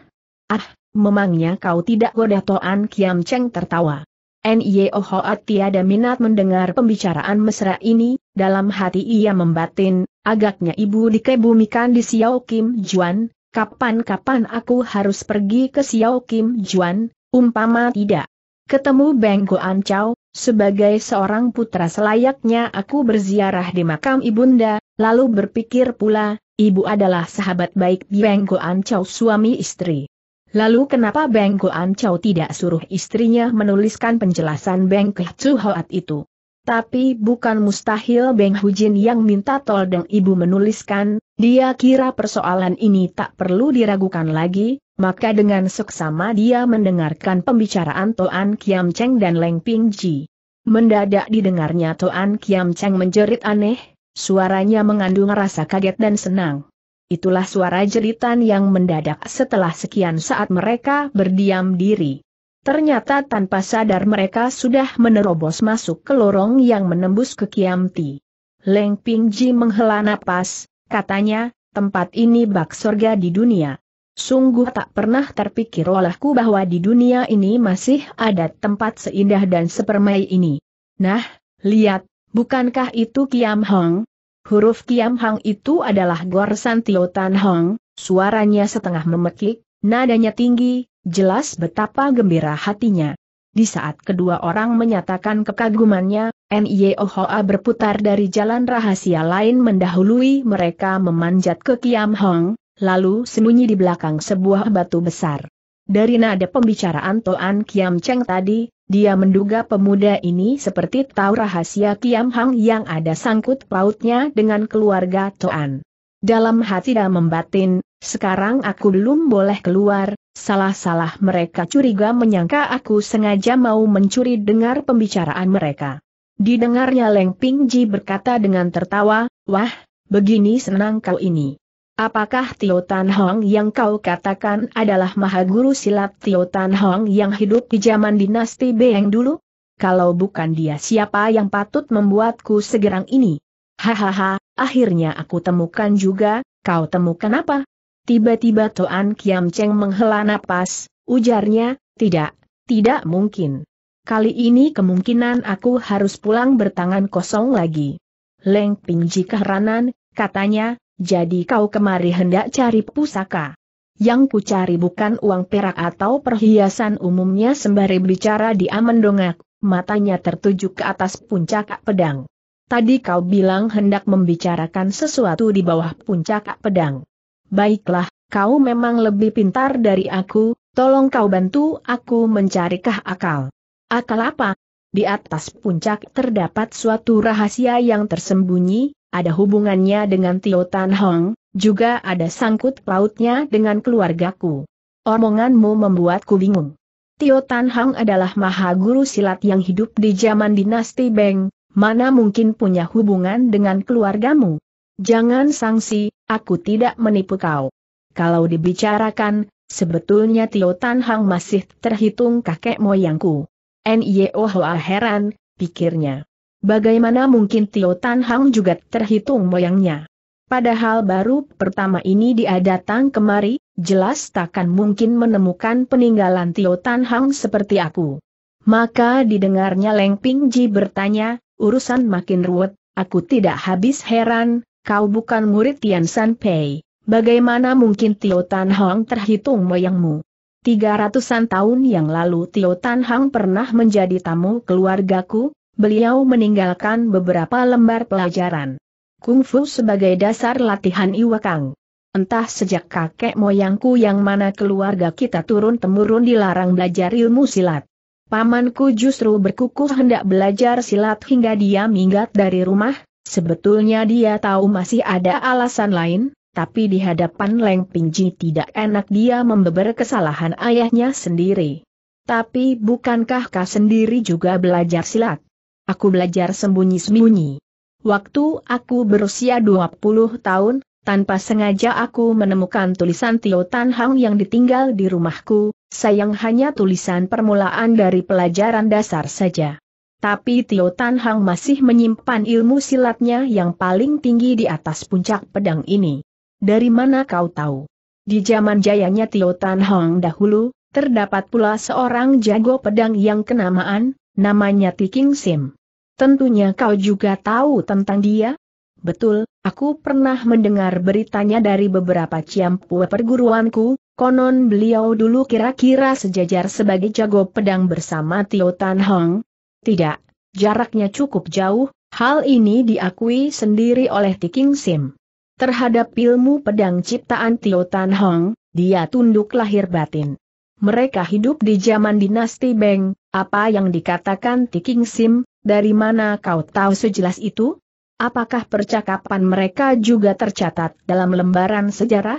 Ah, memangnya kau tidak goda Toan Kiam Cheng tertawa. N.Y.O. Hoat tiada minat mendengar pembicaraan mesra ini, dalam hati ia membatin, Agaknya ibu dikebumikan di Xiao Kim Juan, kapan-kapan aku harus pergi ke Xiao Kim Juan, umpama tidak. Ketemu Beng Goan Chow, sebagai seorang putra selayaknya aku berziarah di makam ibunda, lalu berpikir pula, ibu adalah sahabat baik Beng Goan Chow suami istri. Lalu kenapa Beng Goan Chow tidak suruh istrinya menuliskan penjelasan Beng Keh Hoat itu? Tapi bukan mustahil Beng Hujin yang minta tol Deng Ibu menuliskan, dia kira persoalan ini tak perlu diragukan lagi, maka dengan seksama dia mendengarkan pembicaraan Toan Kiam Cheng dan Leng Ping Ji. Mendadak didengarnya Toan Kiam Cheng menjerit aneh, suaranya mengandung rasa kaget dan senang. Itulah suara jeritan yang mendadak setelah sekian saat mereka berdiam diri. Ternyata tanpa sadar mereka sudah menerobos masuk ke lorong yang menembus ke Kiamti. Leng Pingji menghela napas, katanya, tempat ini bak surga di dunia. Sungguh tak pernah terpikir olehku bahwa di dunia ini masih ada tempat seindah dan sepermai ini. Nah, lihat, bukankah itu Kiam Hong? Huruf Kiam Hong itu adalah Gor Santio Tan Hong, suaranya setengah memekik, nadanya tinggi, Jelas betapa gembira hatinya. Di saat kedua orang menyatakan kekagumannya, e Hoa berputar dari jalan rahasia lain mendahului mereka memanjat ke Kiam Hong, lalu sembunyi di belakang sebuah batu besar. Dari nada pembicaraan Toan Kiam Cheng tadi, dia menduga pemuda ini seperti tahu rahasia Kiam Hong yang ada sangkut pautnya dengan keluarga Toan. Dalam hati dia membatin, sekarang aku belum boleh keluar, Salah-salah mereka curiga menyangka aku sengaja mau mencuri dengar pembicaraan mereka. Didengarnya Leng Pingji berkata dengan tertawa, Wah, begini senang kau ini. Apakah Tio Tan Hong yang kau katakan adalah Mahaguru silat Tio Tan Hong yang hidup di zaman dinasti Beng dulu? Kalau bukan dia siapa yang patut membuatku segerang ini? Hahaha, akhirnya aku temukan juga, kau temukan apa? Tiba-tiba Toan Kiam Cheng menghela napas, ujarnya, tidak, tidak mungkin. Kali ini kemungkinan aku harus pulang bertangan kosong lagi. Leng Pingji keheranan, katanya, jadi kau kemari hendak cari pusaka. Yang ku cari bukan uang perak atau perhiasan umumnya sembari bicara di mendongak, matanya tertuju ke atas puncak pedang. Tadi kau bilang hendak membicarakan sesuatu di bawah puncak pedang baiklah, kau memang lebih pintar dari aku, tolong kau bantu aku mencarikah akal. Akal apa? Di atas puncak terdapat suatu rahasia yang tersembunyi, ada hubungannya dengan Tio Tan Hong, juga ada sangkut pautnya dengan keluargaku. Omonganmu membuatku bingung. Tio Tan Hong adalah maha guru silat yang hidup di zaman dinasti Beng, mana mungkin punya hubungan dengan keluargamu? jangan sangsi, aku tidak menipu kau. Kalau dibicarakan, sebetulnya Tio Tan Hang masih terhitung kakek moyangku. N.Y.O. E oh Hoa heran, pikirnya. Bagaimana mungkin Tio Tan Hang juga terhitung moyangnya? Padahal baru pertama ini dia datang kemari, jelas takkan mungkin menemukan peninggalan Tio Tan Hang seperti aku. Maka didengarnya Leng Ping Ji bertanya, urusan makin ruwet, aku tidak habis heran, kau bukan murid Tian San Pei, bagaimana mungkin Tio Tan Hong terhitung moyangmu? Tiga ratusan tahun yang lalu Tio Tan Hong pernah menjadi tamu keluargaku, beliau meninggalkan beberapa lembar pelajaran. Kungfu sebagai dasar latihan Iwakang. Entah sejak kakek moyangku yang mana keluarga kita turun-temurun dilarang belajar ilmu silat. Pamanku justru berkukuh hendak belajar silat hingga dia minggat dari rumah, Sebetulnya dia tahu masih ada alasan lain, tapi di hadapan Leng Ji tidak enak dia membeber kesalahan ayahnya sendiri. Tapi bukankah kau sendiri juga belajar silat? Aku belajar sembunyi-sembunyi. Waktu aku berusia 20 tahun, tanpa sengaja aku menemukan tulisan Tio Tan Hang yang ditinggal di rumahku, sayang hanya tulisan permulaan dari pelajaran dasar saja. Tapi Tio Tan Hang masih menyimpan ilmu silatnya yang paling tinggi di atas puncak pedang ini. Dari mana kau tahu? Di zaman jayanya Tio Tan Hang dahulu, terdapat pula seorang jago pedang yang kenamaan, namanya Ti Sim. Tentunya kau juga tahu tentang dia? Betul, aku pernah mendengar beritanya dari beberapa ciampu perguruanku, konon beliau dulu kira-kira sejajar sebagai jago pedang bersama Tio Tan Hong, tidak, jaraknya cukup jauh, hal ini diakui sendiri oleh Tiking Sim. Terhadap ilmu pedang ciptaan Tio Tan Hong, dia tunduk lahir batin. Mereka hidup di zaman dinasti Beng, apa yang dikatakan Tiking Sim, dari mana kau tahu sejelas itu? Apakah percakapan mereka juga tercatat dalam lembaran sejarah?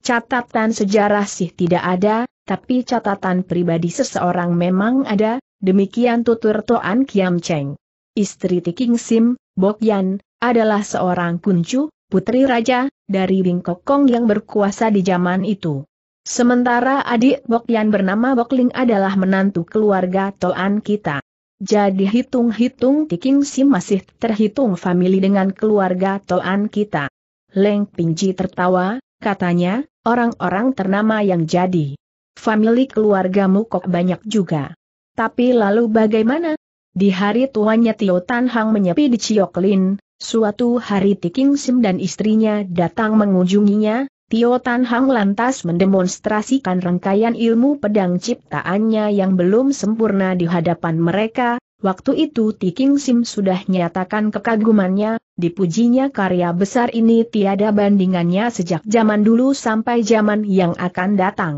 Catatan sejarah sih tidak ada, tapi catatan pribadi seseorang memang ada, Demikian tutur Toan Kiam Cheng. Istri Tiking Sim, Bok Yan, adalah seorang kuncu, putri raja, dari Bingkok Kong yang berkuasa di zaman itu. Sementara adik Bok Yan bernama Bok Ling adalah menantu keluarga Toan kita. Jadi hitung-hitung Tiking Sim masih terhitung famili dengan keluarga Toan kita. Leng Pingji tertawa, katanya, orang-orang ternama yang jadi. Famili keluargamu kok banyak juga. Tapi lalu bagaimana? Di hari tuanya Tio Tan Hang menyepi di Cioklin, suatu hari Tiking Sim dan istrinya datang mengunjunginya, Tio Tan Hang lantas mendemonstrasikan rangkaian ilmu pedang ciptaannya yang belum sempurna di hadapan mereka. Waktu itu Tiking Sim sudah nyatakan kekagumannya, dipujinya karya besar ini tiada bandingannya sejak zaman dulu sampai zaman yang akan datang.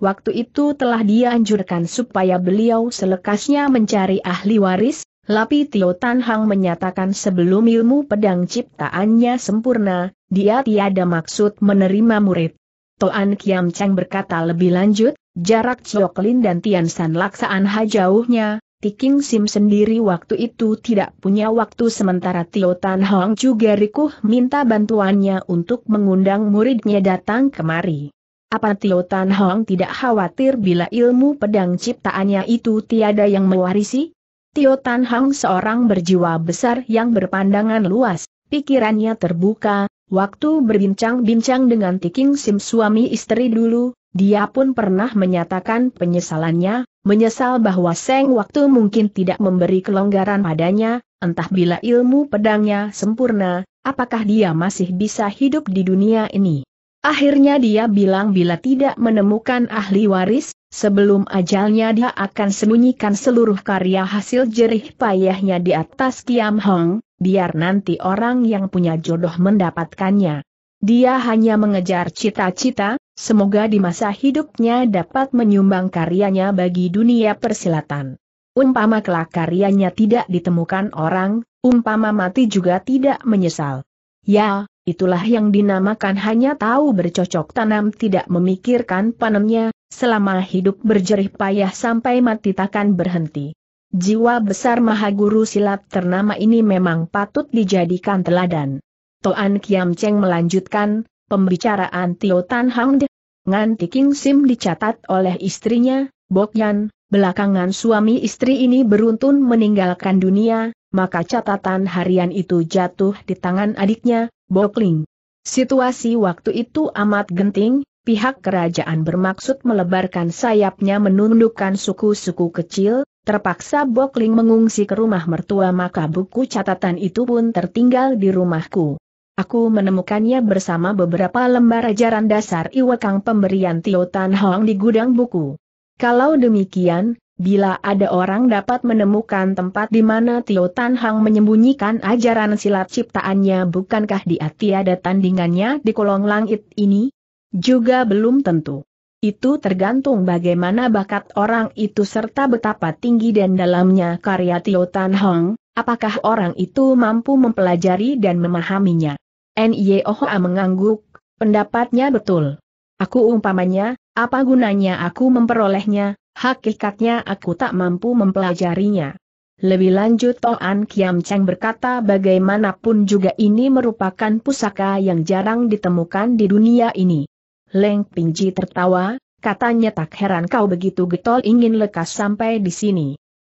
Waktu itu telah dianjurkan supaya beliau selekasnya mencari ahli waris, Lapi Tio Tan Hang menyatakan sebelum ilmu pedang ciptaannya sempurna, dia tiada maksud menerima murid. Toan Kiam Cheng berkata lebih lanjut, jarak Chok Lin dan Tian San Laksaan Ha jauhnya, Tiking Sim sendiri waktu itu tidak punya waktu sementara Tio Tan Hang juga rikuh minta bantuannya untuk mengundang muridnya datang kemari. Apa Tio Tan Hong tidak khawatir bila ilmu pedang ciptaannya itu tiada yang mewarisi? Tio Tan Hong seorang berjiwa besar yang berpandangan luas, pikirannya terbuka, waktu berbincang-bincang dengan Tiking Sim suami istri dulu, dia pun pernah menyatakan penyesalannya, menyesal bahwa Seng waktu mungkin tidak memberi kelonggaran padanya, entah bila ilmu pedangnya sempurna, apakah dia masih bisa hidup di dunia ini. Akhirnya dia bilang bila tidak menemukan ahli waris, sebelum ajalnya dia akan sembunyikan seluruh karya hasil jerih payahnya di atas Kiam Hong, biar nanti orang yang punya jodoh mendapatkannya. Dia hanya mengejar cita-cita, semoga di masa hidupnya dapat menyumbang karyanya bagi dunia persilatan. Umpama kelak karyanya tidak ditemukan orang, umpama mati juga tidak menyesal. Ya, Itulah yang dinamakan hanya tahu bercocok tanam tidak memikirkan panennya, selama hidup berjerih payah sampai mati takkan berhenti. Jiwa besar Mahaguru guru silat ternama ini memang patut dijadikan teladan. Toan Kiam Cheng melanjutkan, pembicaraan Tio Tan Hang De, Nganti King Sim dicatat oleh istrinya, Yan, belakangan suami istri ini beruntun meninggalkan dunia, maka catatan harian itu jatuh di tangan adiknya, Bokling. Situasi waktu itu amat genting, pihak kerajaan bermaksud melebarkan sayapnya menundukkan suku-suku kecil, terpaksa Bokling mengungsi ke rumah mertua maka buku catatan itu pun tertinggal di rumahku. Aku menemukannya bersama beberapa lembar ajaran dasar Iwakang pemberian Tio Tan Hong di gudang buku. Kalau demikian, Bila ada orang dapat menemukan tempat di mana Tio Tan Hang menyembunyikan ajaran silat ciptaannya bukankah dia tiada tandingannya di kolong langit ini? Juga belum tentu. Itu tergantung bagaimana bakat orang itu serta betapa tinggi dan dalamnya karya Tio Tan Hang, apakah orang itu mampu mempelajari dan memahaminya. Nyeohoa mengangguk, pendapatnya betul. Aku umpamanya, apa gunanya aku memperolehnya, hakikatnya aku tak mampu mempelajarinya. Lebih lanjut Toan Kiam Cheng berkata bagaimanapun juga ini merupakan pusaka yang jarang ditemukan di dunia ini. Leng Pingji tertawa, katanya tak heran kau begitu getol ingin lekas sampai di sini.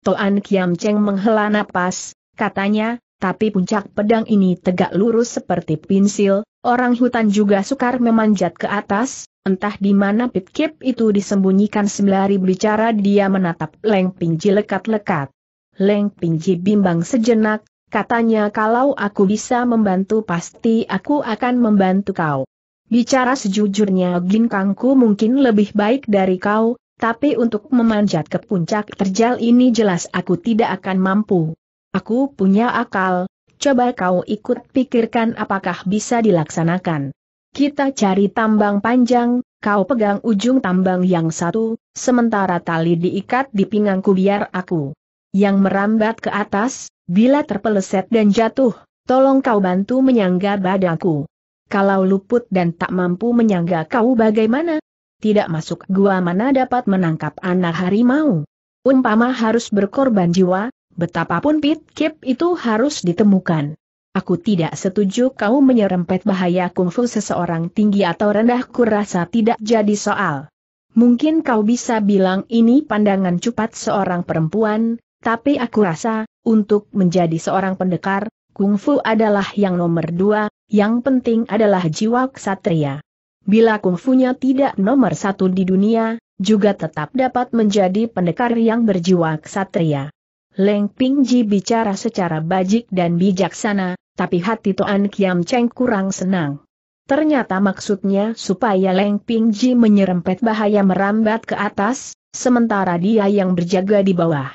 Toan Kiam Cheng menghela napas, katanya, tapi puncak pedang ini tegak lurus seperti pensil, orang hutan juga sukar memanjat ke atas, entah di mana pitkip itu disembunyikan sembari bicara dia menatap Leng Pinji lekat-lekat. Leng Pinji bimbang sejenak, katanya kalau aku bisa membantu pasti aku akan membantu kau. Bicara sejujurnya ginkangku mungkin lebih baik dari kau, tapi untuk memanjat ke puncak terjal ini jelas aku tidak akan mampu. Aku punya akal, coba kau ikut pikirkan apakah bisa dilaksanakan. Kita cari tambang panjang, kau pegang ujung tambang yang satu, sementara tali diikat di pinggangku biar aku yang merambat ke atas, bila terpeleset dan jatuh, tolong kau bantu menyangga badaku. Kalau luput dan tak mampu menyangga kau bagaimana? Tidak masuk gua mana dapat menangkap anak harimau? Umpama harus berkorban jiwa, Betapapun pit, kip itu harus ditemukan. Aku tidak setuju kau menyerempet bahaya kungfu seseorang tinggi atau rendah kurasa tidak jadi soal. Mungkin kau bisa bilang ini pandangan cepat seorang perempuan, tapi aku rasa, untuk menjadi seorang pendekar, kungfu adalah yang nomor dua, yang penting adalah jiwa ksatria. Bila kungfunya tidak nomor satu di dunia, juga tetap dapat menjadi pendekar yang berjiwa ksatria. Leng Pingji bicara secara bajik dan bijaksana, tapi hati Toan Kiam Cheng kurang senang. Ternyata maksudnya supaya Leng Pingji menyerempet bahaya merambat ke atas, sementara dia yang berjaga di bawah.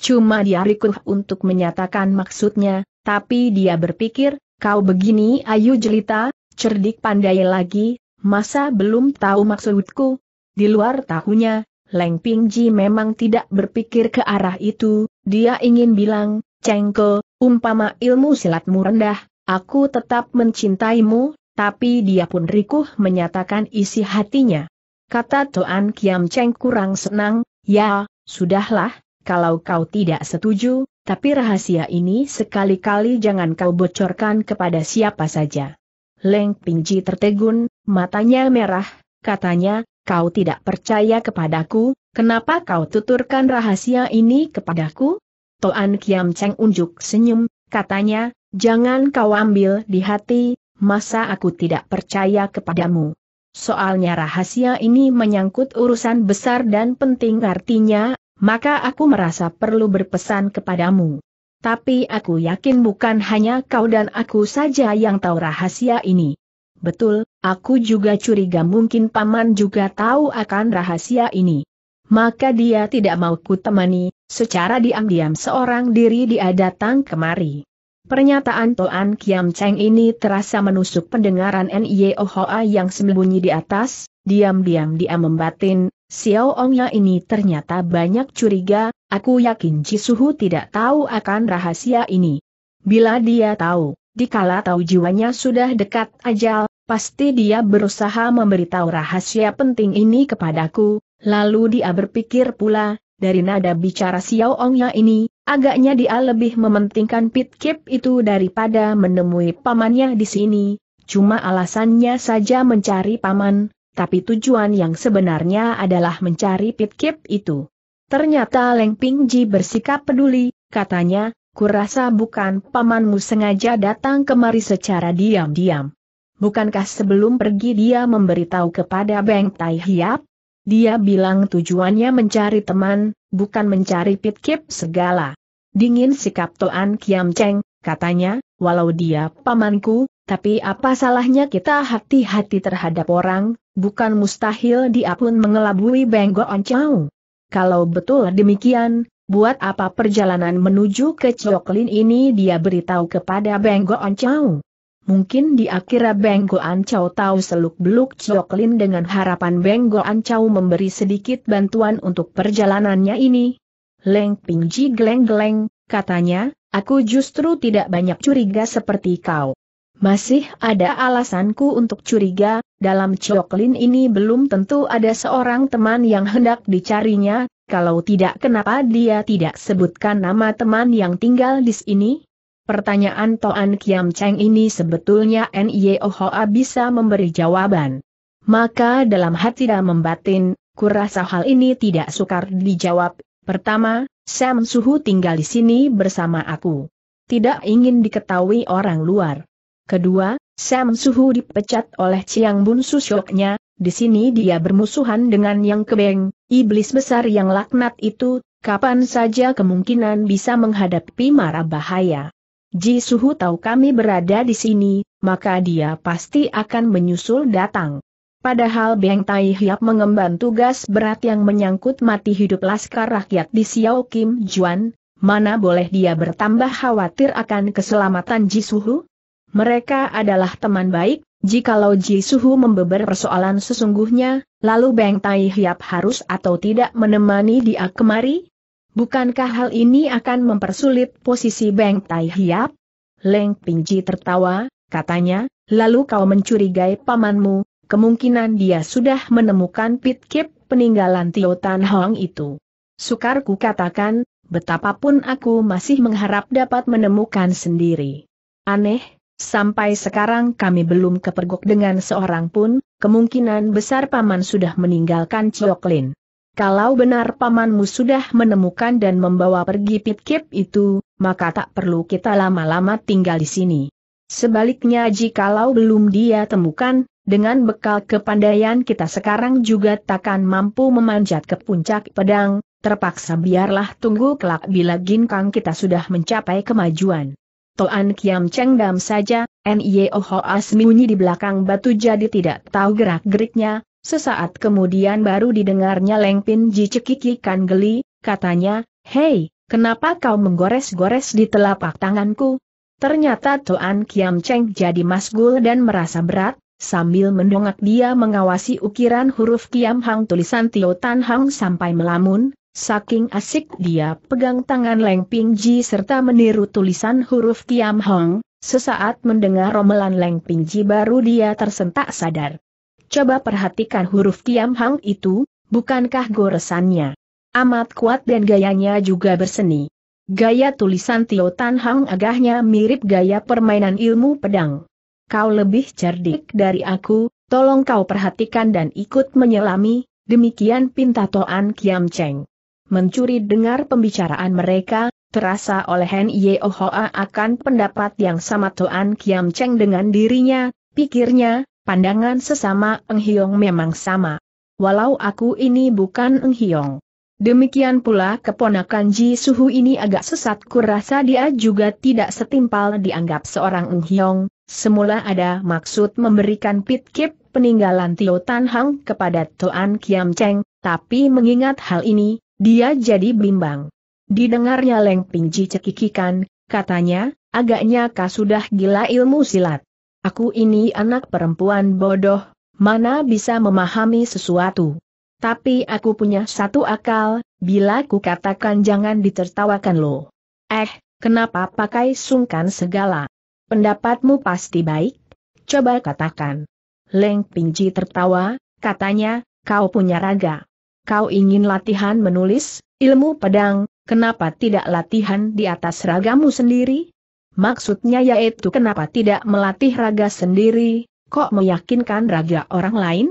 Cuma dia rikuh untuk menyatakan maksudnya, tapi dia berpikir, kau begini ayu jelita, cerdik pandai lagi, masa belum tahu maksudku? Di luar tahunya, Leng Pingji memang tidak berpikir ke arah itu, dia ingin bilang, Cengko, umpama ilmu silatmu rendah, aku tetap mencintaimu, tapi dia pun rikuh menyatakan isi hatinya. Kata Toan Kiam Cheng kurang senang, ya, sudahlah, kalau kau tidak setuju, tapi rahasia ini sekali-kali jangan kau bocorkan kepada siapa saja. Leng Pingji tertegun, matanya merah, katanya, kau tidak percaya kepadaku, kenapa kau tuturkan rahasia ini kepadaku? Toan Kiam Cheng unjuk senyum, katanya, jangan kau ambil di hati, masa aku tidak percaya kepadamu. Soalnya rahasia ini menyangkut urusan besar dan penting artinya, maka aku merasa perlu berpesan kepadamu. Tapi aku yakin bukan hanya kau dan aku saja yang tahu rahasia ini. Betul, aku juga curiga mungkin paman juga tahu akan rahasia ini. Maka dia tidak mau kutemani, secara diam-diam seorang diri dia datang kemari. Pernyataan Toan Kiam Cheng ini terasa menusuk pendengaran N.Y.O. Hoa yang sembunyi di atas, diam-diam dia membatin, Xiao Ongnya ini ternyata banyak curiga, aku yakin Jisuhu tidak tahu akan rahasia ini. Bila dia tahu, dikala tahu jiwanya sudah dekat ajal, Pasti dia berusaha memberitahu rahasia penting ini kepadaku, lalu dia berpikir pula, dari nada bicara Xiao Ongnya ini, agaknya dia lebih mementingkan pit kip itu daripada menemui pamannya di sini, cuma alasannya saja mencari paman, tapi tujuan yang sebenarnya adalah mencari pit kip itu. Ternyata Leng Ji bersikap peduli, katanya, kurasa bukan pamanmu sengaja datang kemari secara diam-diam bukankah sebelum pergi dia memberitahu kepada Beng Tai Hiap? Dia bilang tujuannya mencari teman, bukan mencari pitkip segala. Dingin sikap Toan Kiam Cheng, katanya, walau dia pamanku, tapi apa salahnya kita hati-hati terhadap orang, bukan mustahil dia pun mengelabui Beng On Chau. Kalau betul demikian, buat apa perjalanan menuju ke Choklin ini dia beritahu kepada Beng On Chau. Mungkin di akhirnya Benggo Ancau tahu seluk-beluk Choklin dengan harapan Benggo Ancau memberi sedikit bantuan untuk perjalanannya ini. Leng Pingji geleng-geleng, katanya, aku justru tidak banyak curiga seperti kau. Masih ada alasanku untuk curiga, dalam Choklin ini belum tentu ada seorang teman yang hendak dicarinya, kalau tidak kenapa dia tidak sebutkan nama teman yang tinggal di sini? Pertanyaan Toan Kiam Cheng ini sebetulnya Nio Hoa bisa memberi jawaban. Maka dalam hati dan membatin, kurasa hal ini tidak sukar dijawab. Pertama, Sam Suhu tinggal di sini bersama aku. Tidak ingin diketahui orang luar. Kedua, Sam Suhu dipecat oleh Chiang Bun Susyoknya, di sini dia bermusuhan dengan Yang Kebeng, iblis besar yang laknat itu, kapan saja kemungkinan bisa menghadapi mara bahaya. Ji Suhu tahu kami berada di sini, maka dia pasti akan menyusul datang. Padahal Beng Tai Hiap mengemban tugas berat yang menyangkut mati hidup laskar rakyat di Xiao Kim Juan, mana boleh dia bertambah khawatir akan keselamatan Ji Suhu? Mereka adalah teman baik, jikalau Ji Suhu membeber persoalan sesungguhnya, lalu Beng Tai Hiap harus atau tidak menemani dia kemari? Bukankah hal ini akan mempersulit posisi Beng Tai Hiap? Leng Pingji tertawa, katanya, lalu kau mencurigai pamanmu, kemungkinan dia sudah menemukan pit kip peninggalan Tio Tan Hong itu. Sukar ku katakan, betapapun aku masih mengharap dapat menemukan sendiri. Aneh, sampai sekarang kami belum kepergok dengan seorang pun, kemungkinan besar paman sudah meninggalkan Cioklin. Kalau benar pamanmu sudah menemukan dan membawa pergi pitkip itu, maka tak perlu kita lama-lama tinggal di sini. Sebaliknya jikalau belum dia temukan, dengan bekal kepandaian kita sekarang juga takkan mampu memanjat ke puncak pedang, terpaksa biarlah tunggu kelak bila ginkang kita sudah mencapai kemajuan. Toan Kiam Cheng Dam saja, N.I.O. E Hoa sembunyi di belakang batu jadi tidak tahu gerak-geriknya, Sesaat kemudian baru didengarnya Leng Pin Ji cekikikan geli, katanya, Hei, kenapa kau menggores-gores di telapak tanganku? Ternyata tuan Kiam Cheng jadi masgul dan merasa berat, sambil mendongak dia mengawasi ukiran huruf Kiam Hang tulisan Tio Tan Hang sampai melamun, saking asik dia pegang tangan Leng Ping Ji serta meniru tulisan huruf Kiam Hang, sesaat mendengar romelan Leng Ping Ji baru dia tersentak sadar. Coba perhatikan huruf Kiam Hang itu, bukankah goresannya? Amat kuat dan gayanya juga berseni. Gaya tulisan Tio Tan Hang agaknya mirip gaya permainan ilmu pedang. Kau lebih cerdik dari aku, tolong kau perhatikan dan ikut menyelami, demikian pinta Toan Kiam Cheng. Mencuri dengar pembicaraan mereka, terasa oleh Hen Yeo Hoa akan pendapat yang sama Toan Kiam Cheng dengan dirinya, pikirnya, Pandangan sesama Eng Hiong memang sama. Walau aku ini bukan Eng Hiong. Demikian pula keponakan Ji Suhu ini agak sesat kurasa dia juga tidak setimpal dianggap seorang Eng Hiong. Semula ada maksud memberikan pitkip peninggalan Tio Tan Hang kepada Tuan Kiam Cheng, tapi mengingat hal ini, dia jadi bimbang. Didengarnya Leng Ping Ji cekikikan, katanya, agaknya kau sudah gila ilmu silat. Aku ini anak perempuan bodoh, mana bisa memahami sesuatu. Tapi aku punya satu akal, bila ku katakan jangan ditertawakan lo. Eh, kenapa pakai sungkan segala? Pendapatmu pasti baik, coba katakan. Leng Pingji tertawa, katanya, kau punya raga. Kau ingin latihan menulis, ilmu pedang, kenapa tidak latihan di atas ragamu sendiri? Maksudnya yaitu kenapa tidak melatih raga sendiri, kok meyakinkan raga orang lain?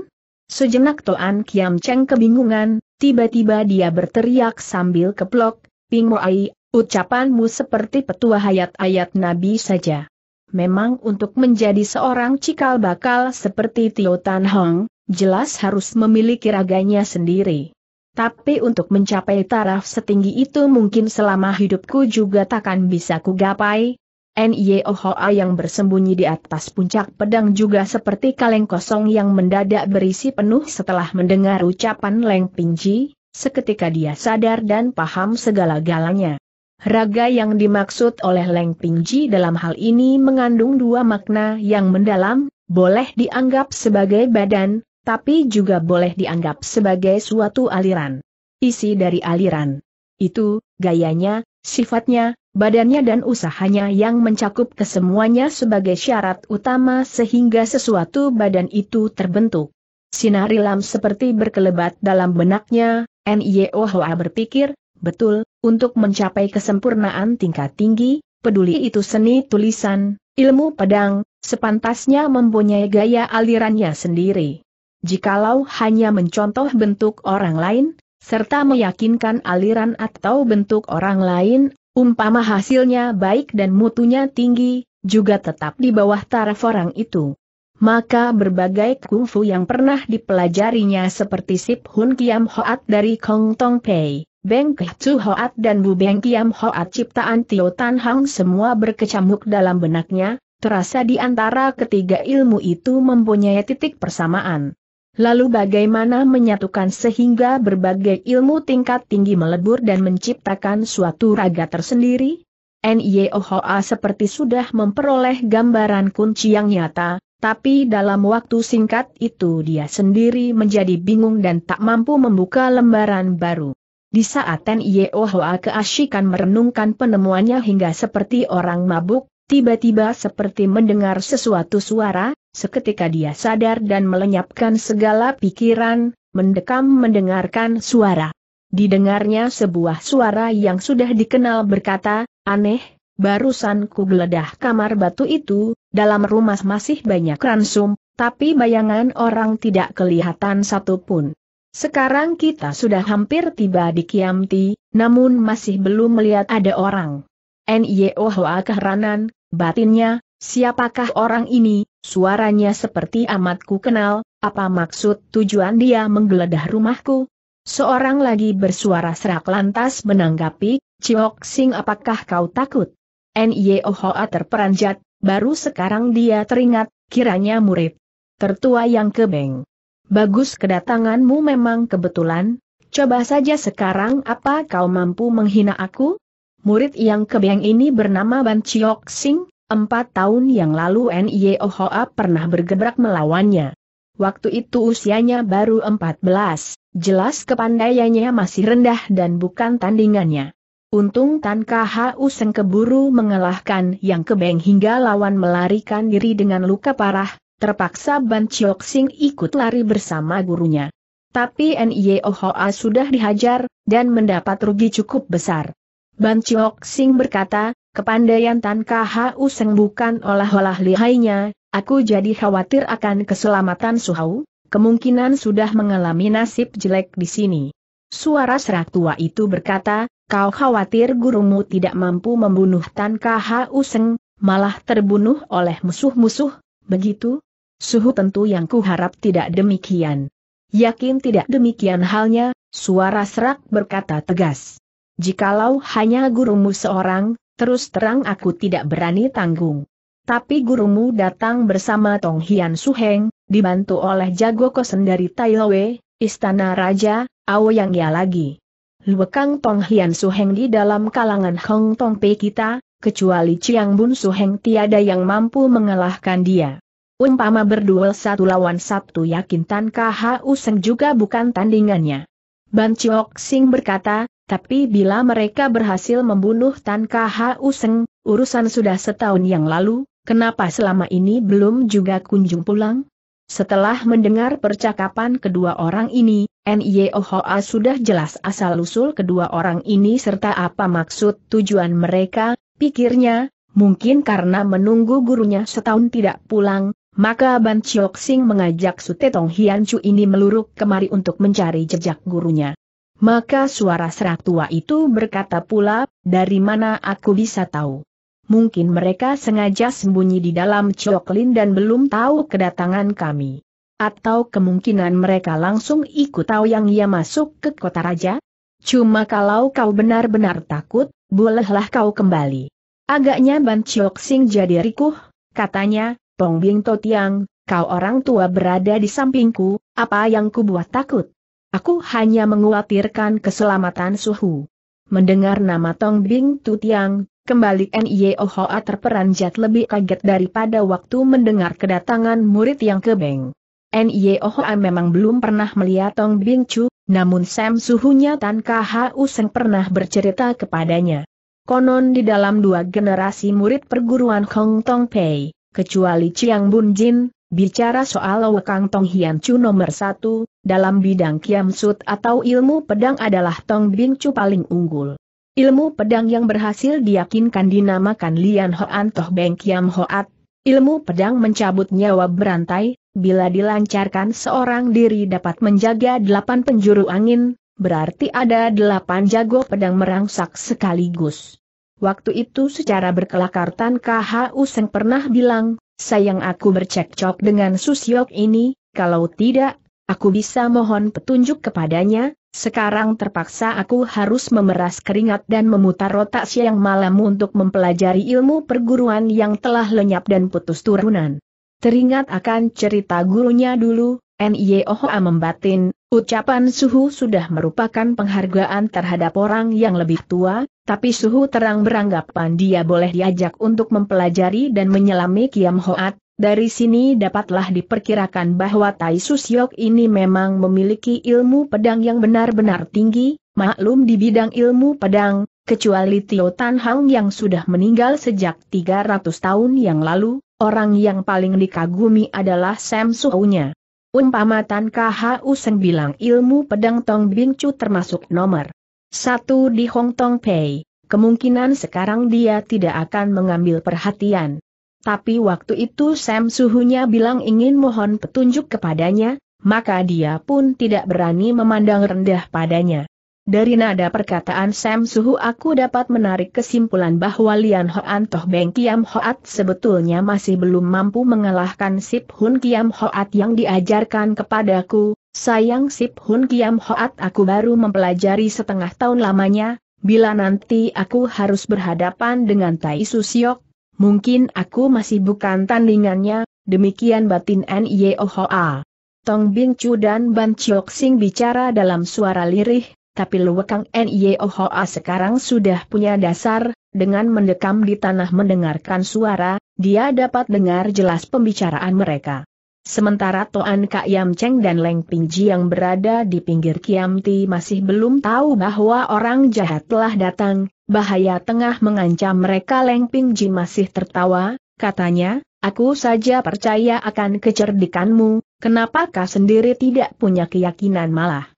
Sejenak Toan Kiam Cheng kebingungan, tiba-tiba dia berteriak sambil keplok, Ping Moai, ucapanmu seperti petua hayat-ayat Nabi saja. Memang untuk menjadi seorang cikal bakal seperti Tio Tan Hong, jelas harus memiliki raganya sendiri. Tapi untuk mencapai taraf setinggi itu mungkin selama hidupku juga takkan bisa kugapai, Niohoa yang bersembunyi di atas puncak pedang juga seperti kaleng kosong yang mendadak berisi penuh setelah mendengar ucapan Leng Pingji. seketika dia sadar dan paham segala-galanya. Raga yang dimaksud oleh Leng Pingji dalam hal ini mengandung dua makna yang mendalam, boleh dianggap sebagai badan, tapi juga boleh dianggap sebagai suatu aliran. Isi dari aliran itu, gayanya, sifatnya, badannya dan usahanya yang mencakup kesemuanya sebagai syarat utama sehingga sesuatu badan itu terbentuk. Sinar Lam seperti berkelebat dalam benaknya, Nyo Hoa berpikir, betul, untuk mencapai kesempurnaan tingkat tinggi, peduli itu seni tulisan, ilmu pedang, sepantasnya mempunyai gaya alirannya sendiri. Jikalau hanya mencontoh bentuk orang lain, serta meyakinkan aliran atau bentuk orang lain, Umpama hasilnya baik dan mutunya tinggi, juga tetap di bawah taraf orang itu. Maka berbagai kungfu yang pernah dipelajarinya seperti Sip Hun Kiam Hoat dari Kong Tong Pei, Beng Chu Hoat dan Bu Beng Kiam Hoat ciptaan Tio Tan Hang semua berkecamuk dalam benaknya, terasa di antara ketiga ilmu itu mempunyai titik persamaan. Lalu bagaimana menyatukan sehingga berbagai ilmu tingkat tinggi melebur dan menciptakan suatu raga tersendiri? NIOHA e seperti sudah memperoleh gambaran kunci yang nyata, tapi dalam waktu singkat itu dia sendiri menjadi bingung dan tak mampu membuka lembaran baru. Di saat NIOHA e keasyikan merenungkan penemuannya hingga seperti orang mabuk, tiba-tiba seperti mendengar sesuatu suara, Seketika dia sadar dan melenyapkan segala pikiran, mendekam mendengarkan suara. Didengarnya sebuah suara yang sudah dikenal berkata, aneh, barusan ku geledah kamar batu itu, dalam rumah masih banyak ransum, tapi bayangan orang tidak kelihatan satupun. Sekarang kita sudah hampir tiba di Kiamti, namun masih belum melihat ada orang. N.Y.O.H.A. keheranan, batinnya, Siapakah orang ini? Suaranya seperti amatku kenal, apa maksud tujuan dia menggeledah rumahku? Seorang lagi bersuara serak lantas menanggapi, Ciok Sing apakah kau takut? N.Y.O.H.A. terperanjat, baru sekarang dia teringat, kiranya murid. Tertua yang kebeng. Bagus kedatanganmu memang kebetulan, coba saja sekarang apa kau mampu menghina aku? Murid yang kebeng ini bernama Ban Ciok Sing, Empat tahun yang lalu N.I.O. Hoa pernah bergebrak melawannya. Waktu itu usianya baru 14, jelas kepandaiannya masih rendah dan bukan tandingannya. Untung Tan KHU Useng keburu mengalahkan Yang Kebeng hingga lawan melarikan diri dengan luka parah, terpaksa Ban Chiok Sing ikut lari bersama gurunya. Tapi N.I.O. Hoa sudah dihajar, dan mendapat rugi cukup besar. Ban Chiok Sing berkata, Kepandaian Tan Kha Seng bukan olah-olah lihainya, aku jadi khawatir akan keselamatan Suhau, kemungkinan sudah mengalami nasib jelek di sini. Suara serak tua itu berkata, kau khawatir gurumu tidak mampu membunuh Tan Kha Seng, malah terbunuh oleh musuh-musuh, begitu? Suhu tentu yang kuharap tidak demikian. Yakin tidak demikian halnya, suara serak berkata tegas. Jikalau hanya gurumu seorang, Terus terang aku tidak berani tanggung. Tapi gurumu datang bersama Tong Hian Suheng, dibantu oleh jago kosen dari Taiwe, istana raja, awo yang ya lagi. Luekang Tong Hian Suheng di dalam kalangan Hong Tong Pei kita, kecuali Chiang Bun Suheng tiada yang mampu mengalahkan dia. Umpama berduel satu lawan satu yakin Tan Kha Useng juga bukan tandingannya. Ban Chiok Sing berkata, tapi bila mereka berhasil membunuh Tan Kha Useng, urusan sudah setahun yang lalu, kenapa selama ini belum juga kunjung pulang? Setelah mendengar percakapan kedua orang ini, Nye Hoa sudah jelas asal-usul kedua orang ini serta apa maksud tujuan mereka, pikirnya, mungkin karena menunggu gurunya setahun tidak pulang, maka Ban Chiok Sing mengajak Sute Tong Hian Chu ini meluruk kemari untuk mencari jejak gurunya. Maka suara serak tua itu berkata pula, dari mana aku bisa tahu? Mungkin mereka sengaja sembunyi di dalam coklin dan belum tahu kedatangan kami. Atau kemungkinan mereka langsung ikut tahu yang ia masuk ke kota raja? Cuma kalau kau benar-benar takut, bolehlah kau kembali. Agaknya Ban chok Sing jadi rikuh, katanya, Tong Bing To Tiang, kau orang tua berada di sampingku, apa yang kubuat takut? Aku hanya menguatirkan keselamatan Suhu. Mendengar nama Tong Bing Tutiang, kembali N.Y.O. Hoa terperanjat lebih kaget daripada waktu mendengar kedatangan murid yang kebeng. N.Y.O. Hoa memang belum pernah melihat Tong Bing Chu, namun Sam Suhunya Tan K.H.U. Useng pernah bercerita kepadanya. Konon di dalam dua generasi murid perguruan Hong Tong Pei, kecuali Chiang Bun Jin, bicara soal Wekang Tong Hian Chu nomor satu, dalam bidang kiamsut atau ilmu pedang adalah Tong Bin Chu paling unggul. Ilmu pedang yang berhasil diyakinkan dinamakan Lian Hoan Toh Beng Kiam Hoat, ilmu pedang mencabut nyawa berantai, bila dilancarkan seorang diri dapat menjaga delapan penjuru angin, berarti ada delapan jago pedang merangsak sekaligus. Waktu itu secara berkelakar Tan KHU Seng pernah bilang, sayang aku bercekcok dengan Susyok ini, kalau tidak Aku bisa mohon petunjuk kepadanya, sekarang terpaksa aku harus memeras keringat dan memutar otak siang malam untuk mempelajari ilmu perguruan yang telah lenyap dan putus turunan. Teringat akan cerita gurunya dulu, N.I.O.H.A. membatin, ucapan suhu sudah merupakan penghargaan terhadap orang yang lebih tua, tapi suhu terang beranggapan dia boleh diajak untuk mempelajari dan menyelami Kiam Hoat, dari sini dapatlah diperkirakan bahwa Tai Susyok ini memang memiliki ilmu pedang yang benar-benar tinggi, maklum di bidang ilmu pedang, kecuali Tio Tan Hang yang sudah meninggal sejak 300 tahun yang lalu, orang yang paling dikagumi adalah Sam Suhunya. Umpama Tan KHU Seng bilang ilmu pedang Tong Bing Chu termasuk nomor satu di Hong Tong Pei, kemungkinan sekarang dia tidak akan mengambil perhatian. Tapi waktu itu Sam suhunya bilang ingin mohon petunjuk kepadanya, maka dia pun tidak berani memandang rendah padanya. Dari nada perkataan Sam Suhu aku dapat menarik kesimpulan bahwa Lian Hoan Toh Beng Kiam Hoat sebetulnya masih belum mampu mengalahkan Sip Hun Kiam Hoat yang diajarkan kepadaku. Sayang Sip Hun Kiam Hoat aku baru mempelajari setengah tahun lamanya, bila nanti aku harus berhadapan dengan Tai Su Siok. Mungkin aku masih bukan tandingannya, demikian batin N.Y.O.H.A. Tong Bin Chu dan Ban Chiok Sing bicara dalam suara lirih, tapi luwekang N.Y.O.H.A. sekarang sudah punya dasar, dengan mendekam di tanah mendengarkan suara, dia dapat dengar jelas pembicaraan mereka. Sementara Toan Kak Yam Cheng dan Leng Ping Ji yang berada di pinggir Kiam Ti masih belum tahu bahwa orang jahat telah datang, bahaya tengah mengancam mereka Leng Ping Ji masih tertawa, katanya, aku saja percaya akan kecerdikanmu, kenapa kau sendiri tidak punya keyakinan malah.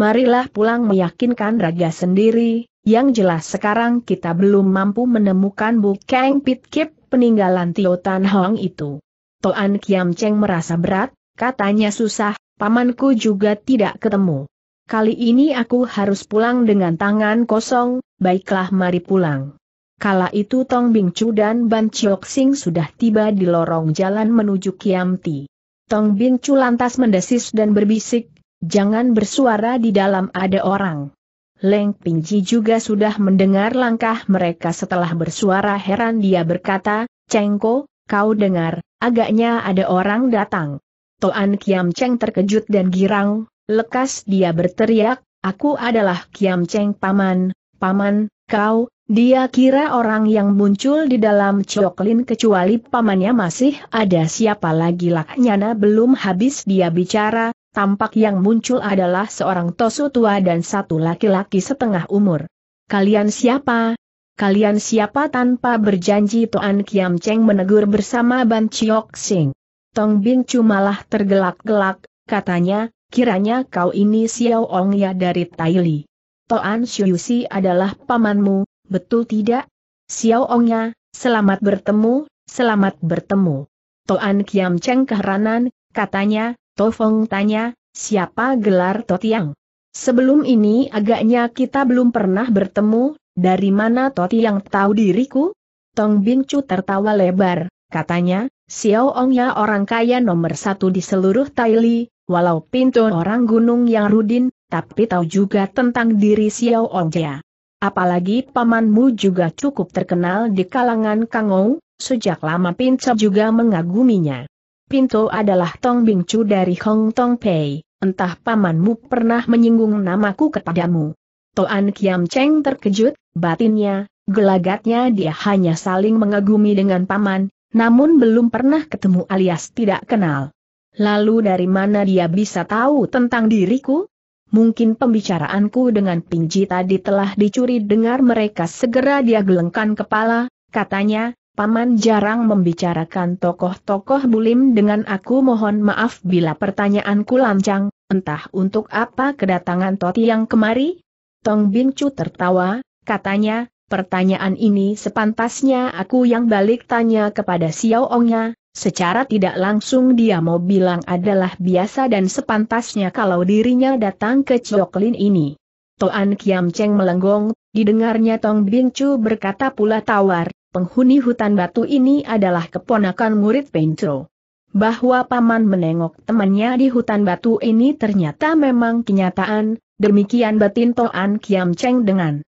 Marilah pulang meyakinkan raga sendiri, yang jelas sekarang kita belum mampu menemukan Bu Kang Pit Kip peninggalan Tio Tan Hong itu. Toan Kiam Cheng merasa berat, katanya susah, pamanku juga tidak ketemu. Kali ini aku harus pulang dengan tangan kosong, baiklah mari pulang. Kala itu Tong Bing Chu dan Ban Chiok Sing sudah tiba di lorong jalan menuju Kiam Ti. Tong Bing Chu lantas mendesis dan berbisik, jangan bersuara di dalam ada orang. Leng Ping Ji juga sudah mendengar langkah mereka setelah bersuara heran dia berkata, Cengko, Kau dengar, agaknya ada orang datang. Toan Kiam Cheng terkejut dan girang, lekas dia berteriak, aku adalah Kiam Cheng Paman, Paman, kau, dia kira orang yang muncul di dalam coklin kecuali pamannya masih ada siapa lagi laknyana belum habis dia bicara, tampak yang muncul adalah seorang tosu tua dan satu laki-laki setengah umur. Kalian siapa? kalian siapa tanpa berjanji Toan Kiam Cheng menegur bersama Ban Chiok Sing. Tong Bin Chu malah tergelak-gelak, katanya, kiranya kau ini Xiao Ong ya dari Li. Toan si adalah pamanmu, betul tidak? Xiao Ong ya, selamat bertemu, selamat bertemu. Toan Kiam Cheng keheranan, katanya, Tofong tanya, siapa gelar Totiang? Sebelum ini agaknya kita belum pernah bertemu, dari mana Toti yang tahu diriku? Tong Bin tertawa lebar, katanya, Xiao Ong ya orang kaya nomor satu di seluruh Taili, walau pintu orang gunung yang Rudin, tapi tahu juga tentang diri Xiao Ong ya. Apalagi pamanmu juga cukup terkenal di kalangan Kangou, sejak lama Pinto juga mengaguminya. Pinto adalah Tong Bing dari Hong Tong Pei, entah pamanmu pernah menyinggung namaku kepadamu. Toan Kiam Cheng terkejut, Batinnya, gelagatnya dia hanya saling mengagumi dengan paman, namun belum pernah ketemu alias tidak kenal. Lalu dari mana dia bisa tahu tentang diriku? Mungkin pembicaraanku dengan Pinji tadi telah dicuri dengar mereka segera dia gelengkan kepala, katanya, Paman jarang membicarakan tokoh-tokoh bulim dengan aku mohon maaf bila pertanyaanku lancang, entah untuk apa kedatangan Toti yang kemari? Tong Bincu tertawa, Katanya, pertanyaan ini sepantasnya aku yang balik tanya kepada Xiao Ongnya, secara tidak langsung dia mau bilang adalah biasa dan sepantasnya kalau dirinya datang ke Cioklin ini. Toan Kiam Cheng melenggong, didengarnya Tong Bing Chu berkata pula tawar, penghuni hutan batu ini adalah keponakan murid Pencro. Bahwa paman menengok temannya di hutan batu ini ternyata memang kenyataan, demikian batin Toan Kiam Cheng dengan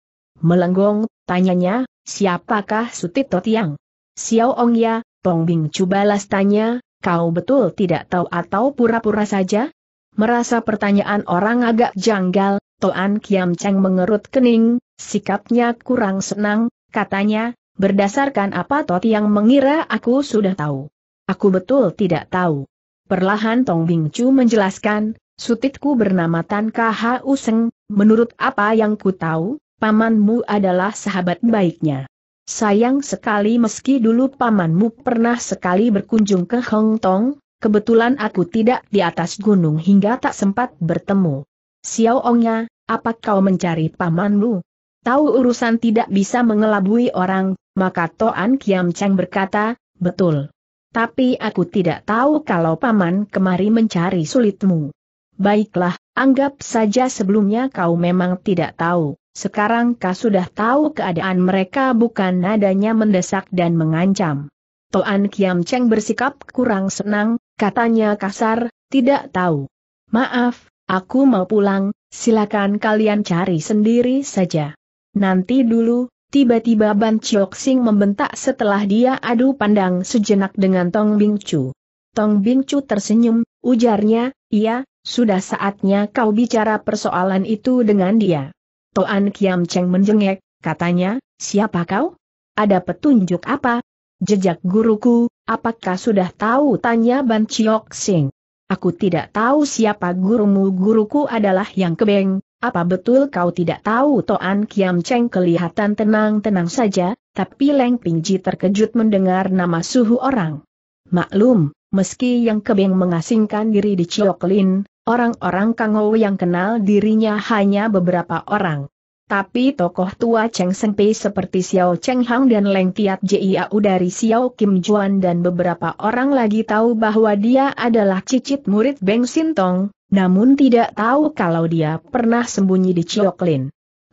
Melenggong, tanyanya, siapakah Sutito Tiang? Xiao Ong Ya, Tong Bing Chu balas tanya, kau betul tidak tahu atau pura-pura saja? Merasa pertanyaan orang agak janggal, Toan Kiam Cheng mengerut kening, sikapnya kurang senang, katanya, berdasarkan apa Toti yang mengira aku sudah tahu. Aku betul tidak tahu. Perlahan Tong Bing Chu menjelaskan, sutitku bernama Tan Kha Useng, menurut apa yang ku tahu, pamanmu adalah sahabat baiknya. Sayang sekali meski dulu pamanmu pernah sekali berkunjung ke Hong Tong, kebetulan aku tidak di atas gunung hingga tak sempat bertemu. Xiao Ongnya, apa kau mencari pamanmu? Tahu urusan tidak bisa mengelabui orang, maka Toan Kiam Cheng berkata, betul. Tapi aku tidak tahu kalau paman kemari mencari sulitmu. Baiklah, anggap saja sebelumnya kau memang tidak tahu. Sekarang kau sudah tahu keadaan mereka bukan nadanya mendesak dan mengancam. Toan Kiam Cheng bersikap kurang senang, katanya kasar, tidak tahu. Maaf, aku mau pulang, silakan kalian cari sendiri saja. Nanti dulu, tiba-tiba Ban Chiok Sing membentak setelah dia adu pandang sejenak dengan Tong Bing Chu. Tong Bing Chu tersenyum, ujarnya, iya, sudah saatnya kau bicara persoalan itu dengan dia. Toan Kiam Cheng menjengek, katanya, siapa kau? Ada petunjuk apa? Jejak guruku, apakah sudah tahu? Tanya Ban Chiok Sing. Aku tidak tahu siapa gurumu guruku adalah yang kebeng, apa betul kau tidak tahu Toan Kiam Cheng kelihatan tenang-tenang saja, tapi Leng Pingji terkejut mendengar nama suhu orang. Maklum, meski yang kebeng mengasingkan diri di Chiok Lin, Orang-orang Kangou yang kenal dirinya hanya beberapa orang. Tapi tokoh tua Cheng Senpei seperti Xiao Cheng Hang dan Leng Tiat Jiau dari Xiao Kim Juan dan beberapa orang lagi tahu bahwa dia adalah cicit murid Beng Sintong, namun tidak tahu kalau dia pernah sembunyi di Chioklin.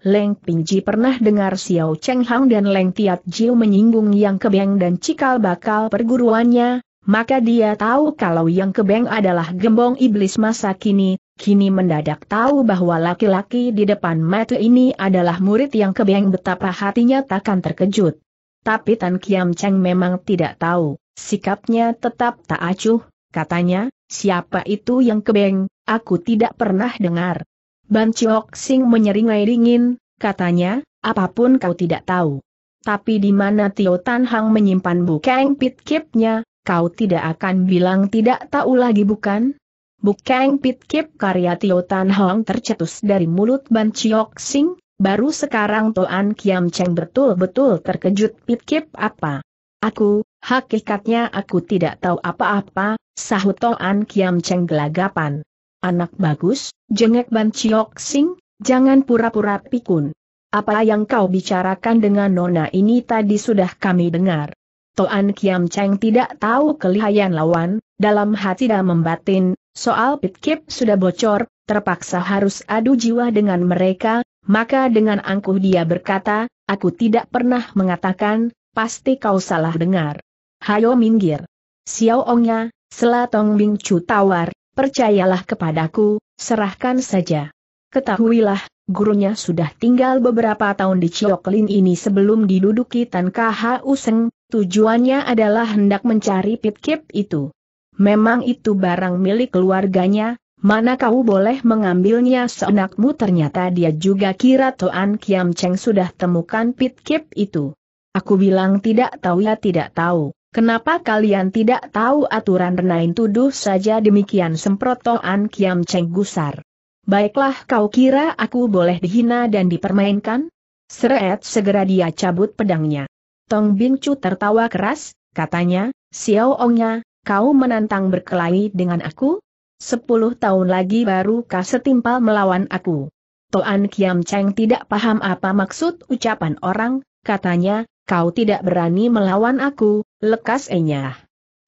Leng Pingji pernah dengar Xiao Cheng Hang dan Leng Tiat Jiu menyinggung yang kebeng dan cikal bakal perguruannya, maka dia tahu kalau yang kebeng adalah gembong iblis masa kini, kini mendadak tahu bahwa laki-laki di depan mata ini adalah murid yang kebeng betapa hatinya takkan terkejut. Tapi Tan Kiam Cheng memang tidak tahu, sikapnya tetap tak acuh, katanya, siapa itu yang kebeng, aku tidak pernah dengar. Ban Chiok Sing menyeringai dingin, katanya, apapun kau tidak tahu. Tapi di mana Tio Tan Hang menyimpan bukeng pitkipnya, kau tidak akan bilang tidak tahu lagi bukan? Bukeng Pit Kip karya Tio Tan Hong tercetus dari mulut Ban Chiok Sing, baru sekarang Toan Kiam Cheng betul-betul terkejut Pit Kip apa. Aku, hakikatnya aku tidak tahu apa-apa, sahut Toan Kiam Cheng gelagapan. Anak bagus, jengek Ban Chiok Sing, jangan pura-pura pikun. Apa yang kau bicarakan dengan Nona ini tadi sudah kami dengar. Toan Kiam Cheng tidak tahu kelihayan lawan, dalam hati dan membatin, soal pit kip sudah bocor, terpaksa harus adu jiwa dengan mereka, maka dengan angkuh dia berkata, aku tidak pernah mengatakan, pasti kau salah dengar. Hayo minggir. Xiao Ongnya, Selatong Bing Chu tawar, percayalah kepadaku, serahkan saja. Ketahuilah, gurunya sudah tinggal beberapa tahun di Cioklin ini sebelum diduduki Tan Khu Seng, Tujuannya adalah hendak mencari pitkip itu. Memang itu barang milik keluarganya, mana kau boleh mengambilnya seenakmu ternyata dia juga kira Toan Kiam Cheng sudah temukan pitkip itu. Aku bilang tidak tahu ya tidak tahu. Kenapa kalian tidak tahu aturan renain tuduh saja demikian semprot Toan Kiam Cheng gusar. Baiklah kau kira aku boleh dihina dan dipermainkan? Seret segera dia cabut pedangnya. Tong Bin tertawa keras, katanya, Xiao Ongnya, kau menantang berkelahi dengan aku? Sepuluh tahun lagi baru kau setimpal melawan aku. Toan Kiam Cheng tidak paham apa maksud ucapan orang, katanya, kau tidak berani melawan aku, lekas enyah.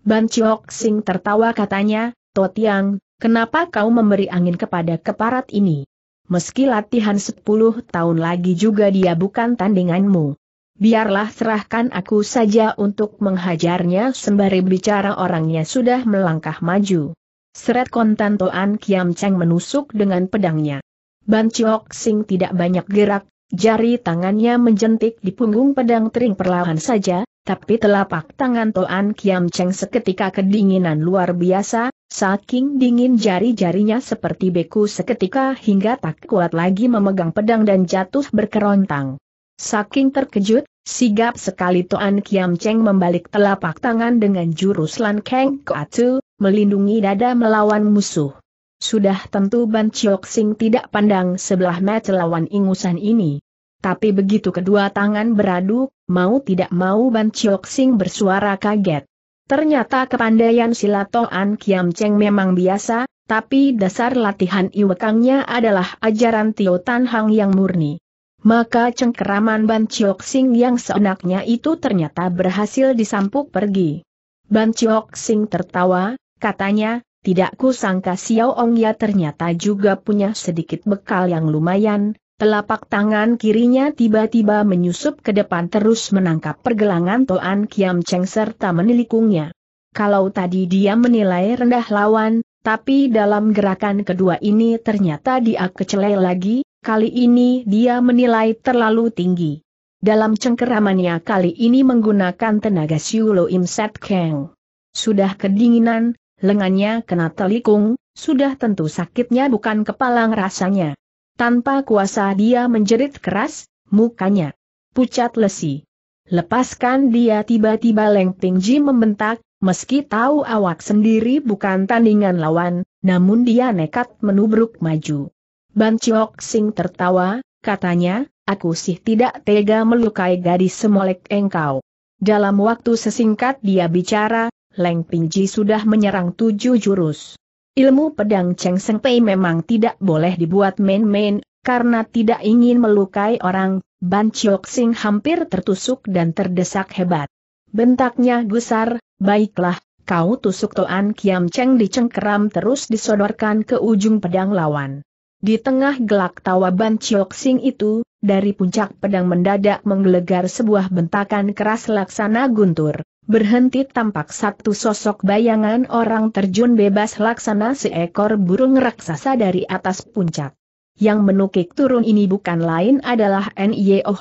Ban Chiok Sing tertawa katanya, Tiang, kenapa kau memberi angin kepada keparat ini? Meski latihan sepuluh tahun lagi juga dia bukan tandinganmu. Biarlah serahkan aku saja untuk menghajarnya sembari bicara orangnya sudah melangkah maju. Seret kontan Toan Kiam Cheng menusuk dengan pedangnya. Ban Chiok Sing tidak banyak gerak, jari tangannya menjentik di punggung pedang tering perlahan saja, tapi telapak tangan Toan Kiam Cheng seketika kedinginan luar biasa, saking dingin jari-jarinya seperti beku seketika hingga tak kuat lagi memegang pedang dan jatuh berkerontang. Saking terkejut, sigap sekali Toan Kiam Cheng membalik telapak tangan dengan jurus Lan Keng Koatu, melindungi dada melawan musuh. Sudah tentu Ban Chiok Sing tidak pandang sebelah mata lawan ingusan ini. Tapi begitu kedua tangan beradu, mau tidak mau Ban Chiok Sing bersuara kaget. Ternyata kepandaian silat Toan Kiam Cheng memang biasa, tapi dasar latihan iwekangnya adalah ajaran Tio Tan Hang yang murni. Maka cengkeraman Ban Chiok Sing yang seenaknya itu ternyata berhasil disampuk pergi. Ban Chiok Sing tertawa, katanya, tidak kusangka Xiao ya ternyata juga punya sedikit bekal yang lumayan, Telapak tangan kirinya tiba-tiba menyusup ke depan terus menangkap pergelangan Toan Kiam Cheng serta menilikungnya. Kalau tadi dia menilai rendah lawan, tapi dalam gerakan kedua ini ternyata dia kecelai lagi, kali ini dia menilai terlalu tinggi. Dalam cengkeramannya kali ini menggunakan tenaga Siulo Imset Kang. Sudah kedinginan, lengannya kena telikung, sudah tentu sakitnya bukan kepalang rasanya. Tanpa kuasa dia menjerit keras, mukanya pucat lesi. Lepaskan dia tiba-tiba Leng Ping Ji membentak, meski tahu awak sendiri bukan tandingan lawan, namun dia nekat menubruk maju. Ban Chiok Sing tertawa, katanya, aku sih tidak tega melukai gadis semolek engkau. Dalam waktu sesingkat dia bicara, Leng Pingji sudah menyerang tujuh jurus. Ilmu pedang Cheng Seng Pei memang tidak boleh dibuat main-main, karena tidak ingin melukai orang, Ban Chiok Sing hampir tertusuk dan terdesak hebat. Bentaknya gusar, baiklah, kau tusuk Toan Kiam Cheng dicengkeram terus disodorkan ke ujung pedang lawan. Di tengah gelak tawa Ban Chiok Sing itu, dari puncak pedang mendadak menggelegar sebuah bentakan keras laksana guntur. Berhenti tampak satu sosok bayangan orang terjun bebas laksana seekor burung raksasa dari atas puncak. Yang menukik turun ini bukan lain adalah N.I.O.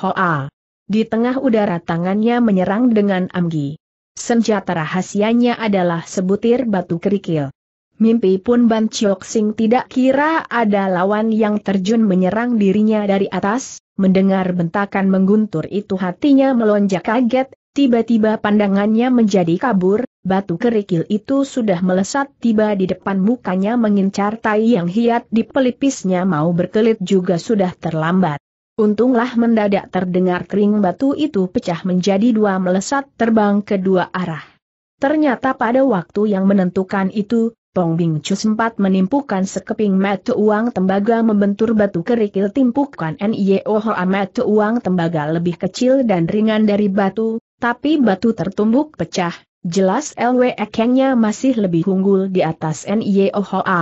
Di tengah udara tangannya menyerang dengan amgi. Senjata rahasianya adalah sebutir batu kerikil. Mimpi pun Ban Chiok Sing tidak kira ada lawan yang terjun menyerang dirinya dari atas, mendengar bentakan mengguntur itu hatinya melonjak kaget, tiba-tiba pandangannya menjadi kabur, batu kerikil itu sudah melesat tiba di depan mukanya mengincar tai yang hiat di pelipisnya mau berkelit juga sudah terlambat. Untunglah mendadak terdengar kering batu itu pecah menjadi dua melesat terbang ke dua arah. Ternyata pada waktu yang menentukan itu, Tong Bing Chu sempat menimpukan sekeping mata uang tembaga membentur batu kerikil timpukan NIO e Hoa mata uang tembaga lebih kecil dan ringan dari batu, tapi batu tertumbuk pecah, jelas LW Ekengnya masih lebih unggul di atas NIO e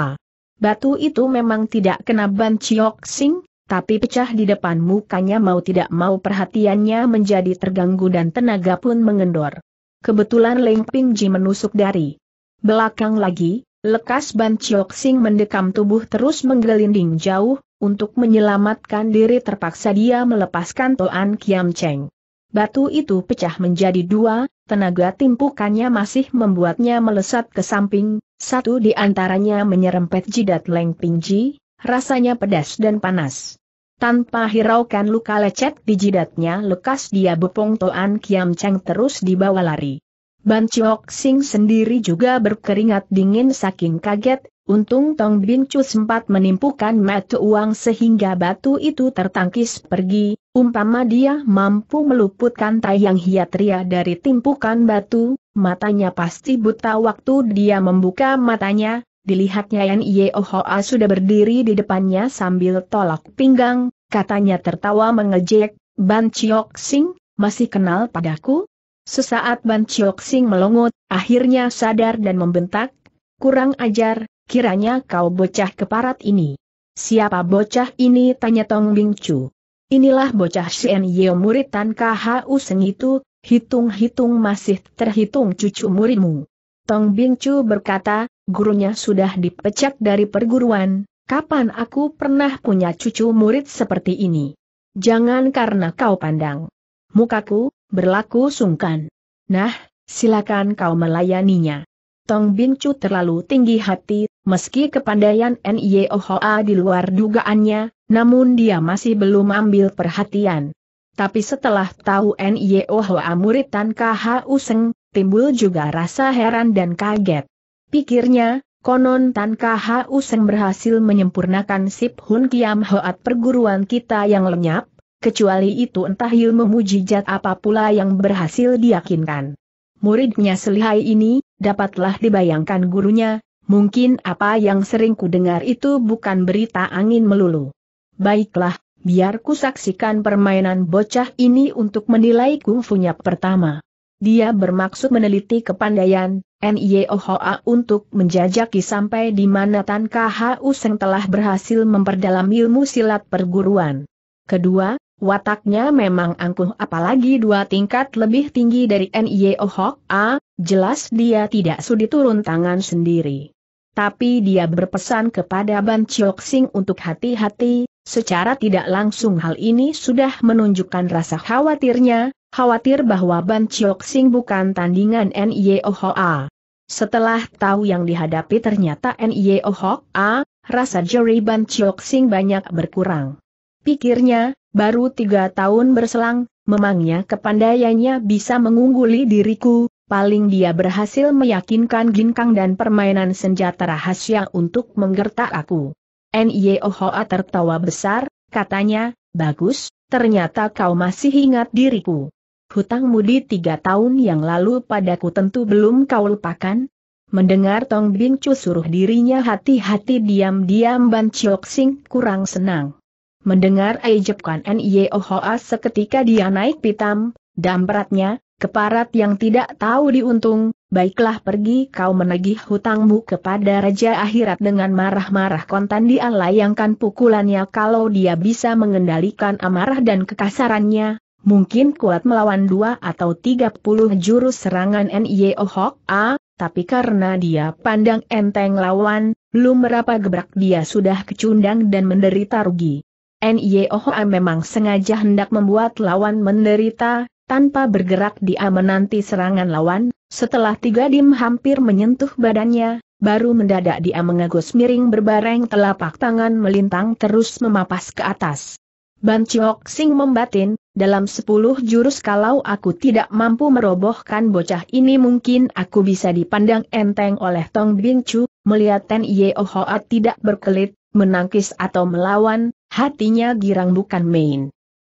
Batu itu memang tidak kena ban Chiok Sing, tapi pecah di depan mukanya mau tidak mau perhatiannya menjadi terganggu dan tenaga pun mengendor. Kebetulan Ling Ping Ji menusuk dari belakang lagi, Lekas Ban Chiok Sing mendekam tubuh terus menggelinding jauh, untuk menyelamatkan diri terpaksa dia melepaskan Toan Kiam Cheng. Batu itu pecah menjadi dua, tenaga timpukannya masih membuatnya melesat ke samping, satu di antaranya menyerempet jidat Leng Ping Ji, rasanya pedas dan panas. Tanpa hiraukan luka lecet di jidatnya lekas dia bopong Toan Kiam Cheng terus dibawa lari. Ban Chiok Sing sendiri juga berkeringat dingin saking kaget, untung Tong Bin Chu sempat menimpukan mata uang sehingga batu itu tertangkis pergi, umpama dia mampu meluputkan tayang hiatria dari timpukan batu, matanya pasti buta waktu dia membuka matanya, dilihatnya Yan Yeo Hoa sudah berdiri di depannya sambil tolak pinggang, katanya tertawa mengejek, Ban Chiok Sing, masih kenal padaku? Sesaat Ban Chiok Sing melongot, akhirnya sadar dan membentak, kurang ajar, kiranya kau bocah keparat ini. Siapa bocah ini tanya Tong Bing Chu. Inilah bocah Sien Yeo murid Tan KHU Seng itu, hitung-hitung masih terhitung cucu muridmu. Tong Bing Chu berkata, gurunya sudah dipecat dari perguruan, kapan aku pernah punya cucu murid seperti ini? Jangan karena kau pandang mukaku, berlaku sungkan. Nah, silakan kau melayaninya. Tong Bin Chu terlalu tinggi hati, meski kepandaian e Hoa di luar dugaannya, namun dia masih belum ambil perhatian. Tapi setelah tahu e Hoa murid Tan KHU Seng, timbul juga rasa heran dan kaget. Pikirnya, konon Tan KHU Seng berhasil menyempurnakan Sip Hun Kiam Hoat perguruan kita yang lenyap, kecuali itu entah ilmu mujizat apa pula yang berhasil diyakinkan. Muridnya selihai ini, dapatlah dibayangkan gurunya, mungkin apa yang sering ku dengar itu bukan berita angin melulu. Baiklah, biar ku saksikan permainan bocah ini untuk menilai kungfunya pertama. Dia bermaksud meneliti kepandaian, NIOHA untuk menjajaki sampai di mana Tan KHU Seng telah berhasil memperdalam ilmu silat perguruan. Kedua, Wataknya memang angkuh apalagi dua tingkat lebih tinggi dari N.I.O. Oh Hok A, jelas dia tidak sudi turun tangan sendiri. Tapi dia berpesan kepada Ban Chiok Sing untuk hati-hati, secara tidak langsung hal ini sudah menunjukkan rasa khawatirnya, khawatir bahwa Ban Chiok Sing bukan tandingan N.I.O. Oh Hok A. Setelah tahu yang dihadapi ternyata N.I.O. Oh Hok A, rasa jeri Ban Chiok Sing banyak berkurang pikirnya, baru tiga tahun berselang, memangnya kepandaiannya bisa mengungguli diriku, paling dia berhasil meyakinkan ginkang dan permainan senjata rahasia untuk menggertak aku. Nyeohoa tertawa besar, katanya, bagus, ternyata kau masih ingat diriku. Hutang mudi tiga tahun yang lalu padaku tentu belum kau lupakan. Mendengar Tong Bin suruh dirinya hati-hati diam-diam Ban Chiok Sing kurang senang. Mendengar ejepkan N.I.O. seketika dia naik pitam, dampratnya, keparat yang tidak tahu diuntung, baiklah pergi kau menagih hutangmu kepada Raja Akhirat dengan marah-marah kontan dia layangkan pukulannya kalau dia bisa mengendalikan amarah dan kekasarannya, mungkin kuat melawan dua atau tiga puluh jurus serangan NIO A, tapi karena dia pandang enteng lawan, berapa gebrak dia sudah kecundang dan menderita rugi. N.Y.O.H.A. E memang sengaja hendak membuat lawan menderita, tanpa bergerak dia menanti serangan lawan, setelah tiga dim hampir menyentuh badannya, baru mendadak dia mengagus miring berbareng telapak tangan melintang terus memapas ke atas. Ban Chiok Sing membatin, dalam sepuluh jurus kalau aku tidak mampu merobohkan bocah ini mungkin aku bisa dipandang enteng oleh Tong Bing Chu, melihat Ten Yeo Hoa tidak berkelit, menangkis atau melawan, Hatinya girang bukan main.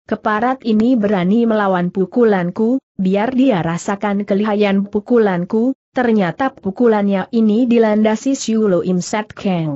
Keparat ini berani melawan pukulanku, biar dia rasakan kelihayan pukulanku, ternyata pukulannya ini dilandasi Siulo imset keng. Kang.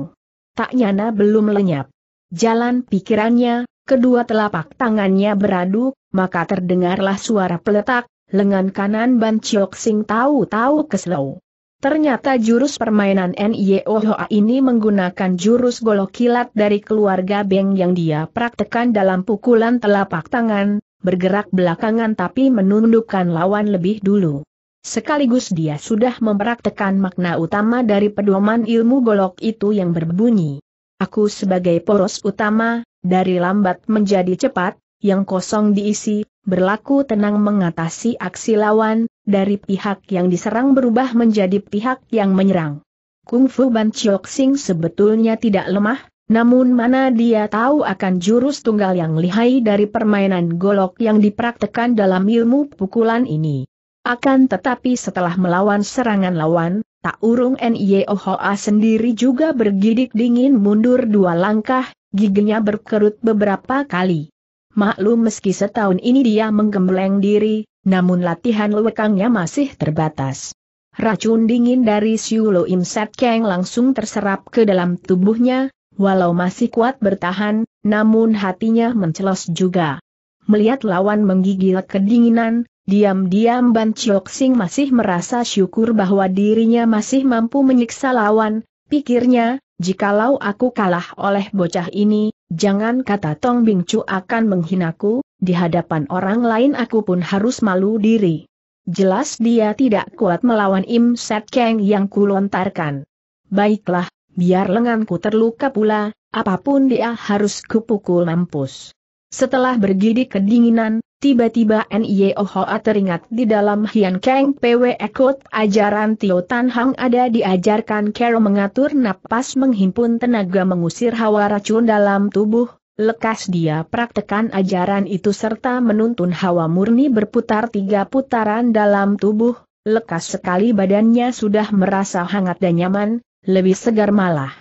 Tak nyana belum lenyap. Jalan pikirannya, kedua telapak tangannya beradu, maka terdengarlah suara peletak, lengan kanan Ban Chiok Sing tahu-tahu keselau. Ternyata jurus permainan NYOHA ini menggunakan jurus golok kilat dari keluarga Beng yang dia praktekan dalam pukulan telapak tangan, bergerak belakangan tapi menundukkan lawan lebih dulu. Sekaligus dia sudah mempraktekan makna utama dari pedoman ilmu golok itu yang berbunyi. Aku sebagai poros utama, dari lambat menjadi cepat, yang kosong diisi, berlaku tenang mengatasi aksi lawan, dari pihak yang diserang berubah menjadi pihak yang menyerang. Kung Fu Ban Chiok Sing sebetulnya tidak lemah, namun mana dia tahu akan jurus tunggal yang lihai dari permainan golok yang dipraktekan dalam ilmu pukulan ini. Akan tetapi setelah melawan serangan lawan, tak urung N.I.O. Hoa sendiri juga bergidik dingin mundur dua langkah, giginya berkerut beberapa kali. Maklum meski setahun ini dia menggembleng diri, namun latihan lewekangnya masih terbatas. Racun dingin dari Siulo Im Kang langsung terserap ke dalam tubuhnya, walau masih kuat bertahan, namun hatinya mencelos juga. Melihat lawan menggigil kedinginan, diam-diam Ban Chiok Sing masih merasa syukur bahwa dirinya masih mampu menyiksa lawan, pikirnya, jikalau aku kalah oleh bocah ini, Jangan kata Tong Bing Chu akan menghinaku, di hadapan orang lain aku pun harus malu diri. Jelas dia tidak kuat melawan Im Set Kang yang kulontarkan. Baiklah, biar lenganku terluka pula, apapun dia harus kupukul mampus. Setelah bergidik kedinginan, Tiba-tiba N.Y. Hoa teringat di dalam Hian Kang PW ikut ajaran Tio Tan Hang ada diajarkan Carol mengatur napas menghimpun tenaga mengusir hawa racun dalam tubuh, lekas dia praktekan ajaran itu serta menuntun hawa murni berputar tiga putaran dalam tubuh, lekas sekali badannya sudah merasa hangat dan nyaman, lebih segar malah.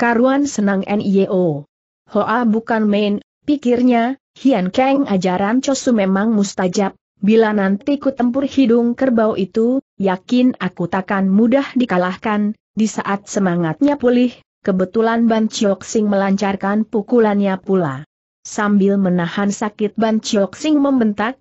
Karuan senang N.Y.O. Hoa bukan main, pikirnya, Hian Kang ajaran Chosu memang mustajab, bila nanti ku tempur hidung kerbau itu, yakin aku takkan mudah dikalahkan, di saat semangatnya pulih, kebetulan Ban Chiok Sing melancarkan pukulannya pula. Sambil menahan sakit Ban Chiok Sing membentak,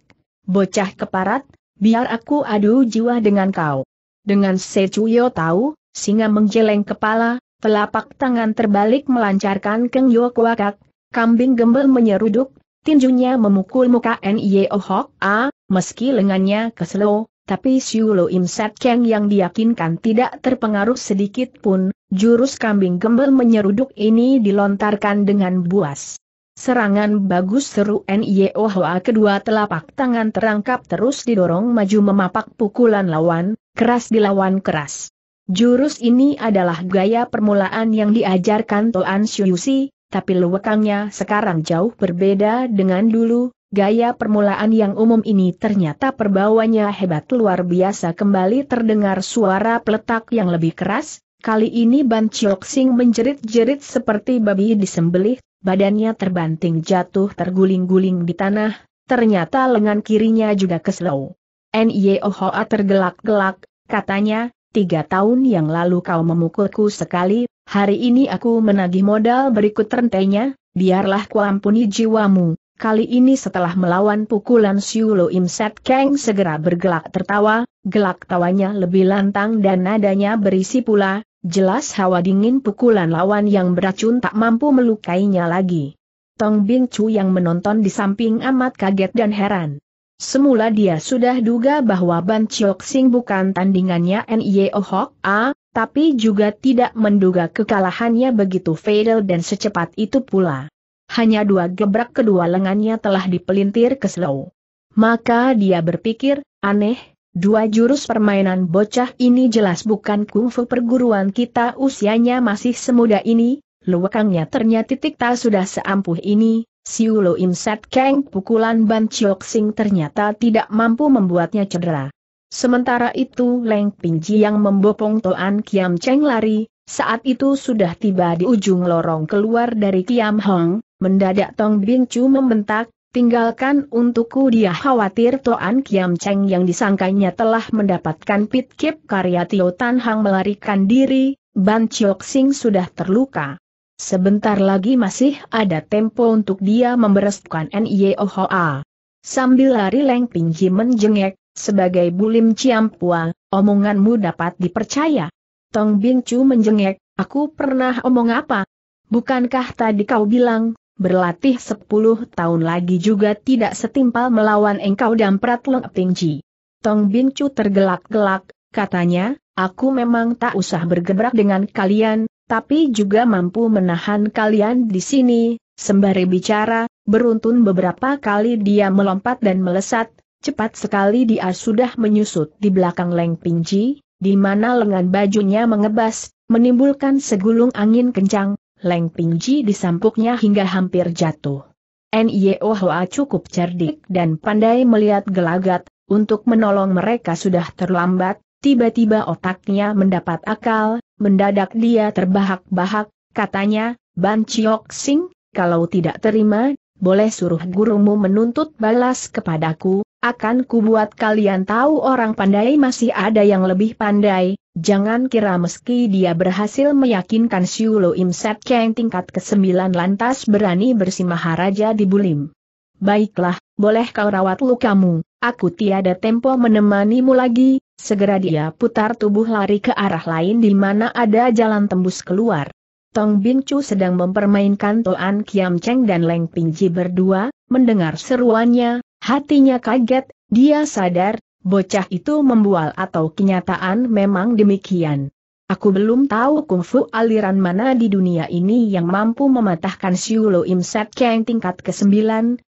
bocah keparat, biar aku adu jiwa dengan kau. Dengan Chuyo tahu, singa menggeleng kepala, telapak tangan terbalik melancarkan keng yo kuakak, kambing gembel menyeruduk, Tinjunya memukul muka Nio Hok A, meski lengannya keselo, tapi Siu Lo Im Set Keng yang diyakinkan tidak terpengaruh sedikit pun, jurus kambing gembel menyeruduk ini dilontarkan dengan buas. Serangan bagus seru Nio A kedua telapak tangan terangkap terus didorong maju memapak pukulan lawan, keras dilawan keras. Jurus ini adalah gaya permulaan yang diajarkan Toan Shuyusi, tapi lewekangnya sekarang jauh berbeda dengan dulu, gaya permulaan yang umum ini ternyata perbawanya hebat luar biasa kembali terdengar suara peletak yang lebih keras, kali ini Ban Chiok Sing menjerit-jerit seperti babi disembelih, badannya terbanting jatuh terguling-guling di tanah, ternyata lengan kirinya juga keslow. N.Y.O. tergelak-gelak, katanya, tiga tahun yang lalu kau memukulku sekali, Hari ini aku menagih modal berikut rentenya, biarlah kuampuni jiwamu. Kali ini setelah melawan pukulan Siulo Imset Kang segera bergelak tertawa, gelak tawanya lebih lantang dan nadanya berisi pula, jelas hawa dingin pukulan lawan yang beracun tak mampu melukainya lagi. Tong Bing Chu yang menonton di samping amat kaget dan heran. Semula dia sudah duga bahwa Ban Chiok Sing bukan tandingannya N.Y.O. Hok A, tapi juga tidak menduga kekalahannya begitu fatal dan secepat itu pula. Hanya dua gebrak kedua lengannya telah dipelintir ke slow. Maka dia berpikir, aneh, dua jurus permainan bocah ini jelas bukan kungfu perguruan kita usianya masih semuda ini, luwakangnya ternyata titik tak sudah seampuh ini, Siulo imset keng, pukulan Ban Sing ternyata tidak mampu membuatnya cedera. Sementara itu Leng Pingji yang membopong Toan Kiam Cheng lari, saat itu sudah tiba di ujung lorong keluar dari Kiam Hong, mendadak Tong Bing Chu membentak, tinggalkan untukku dia khawatir Toan Kiam Cheng yang disangkanya telah mendapatkan pit kip karya Tio Tan Hang melarikan diri, Ban Chiok Sing sudah terluka. Sebentar lagi masih ada tempo untuk dia membereskan NIOHA. Sambil lari Leng Pingji menjengek, sebagai bulim ciampua, omonganmu dapat dipercaya. Tong Bing Chu menjengek, aku pernah omong apa? Bukankah tadi kau bilang, berlatih sepuluh tahun lagi juga tidak setimpal melawan engkau dan Long Tingji. Tong Bing tergelak-gelak, katanya, aku memang tak usah bergebrak dengan kalian, tapi juga mampu menahan kalian di sini, sembari bicara, beruntun beberapa kali dia melompat dan melesat, Cepat sekali dia sudah menyusut di belakang Leng Pingji, di mana lengan bajunya mengebas, menimbulkan segulung angin kencang, Leng Pingji disampuknya hingga hampir jatuh. N.Y.O. Oh Hoa cukup cerdik dan pandai melihat gelagat, untuk menolong mereka sudah terlambat, tiba-tiba otaknya mendapat akal, mendadak dia terbahak-bahak, katanya, Ban Chiok Sing, kalau tidak terima, boleh suruh gurumu menuntut balas kepadaku, akan kubuat kalian tahu orang pandai masih ada yang lebih pandai, jangan kira meski dia berhasil meyakinkan Siulo Imset Set yang tingkat ke-9 lantas berani bersimah bersimaharaja di Bulim. Baiklah, boleh kau rawat lukamu, aku tiada tempo menemanimu lagi, segera dia putar tubuh lari ke arah lain di mana ada jalan tembus keluar. Tong Bin Chu sedang mempermainkan Toan Kiam Cheng dan Leng Pingji berdua, mendengar seruannya, Hatinya kaget, dia sadar, bocah itu membual atau kenyataan memang demikian. Aku belum tahu kungfu aliran mana di dunia ini yang mampu mematahkan Siulo Imsat Kang tingkat ke-9,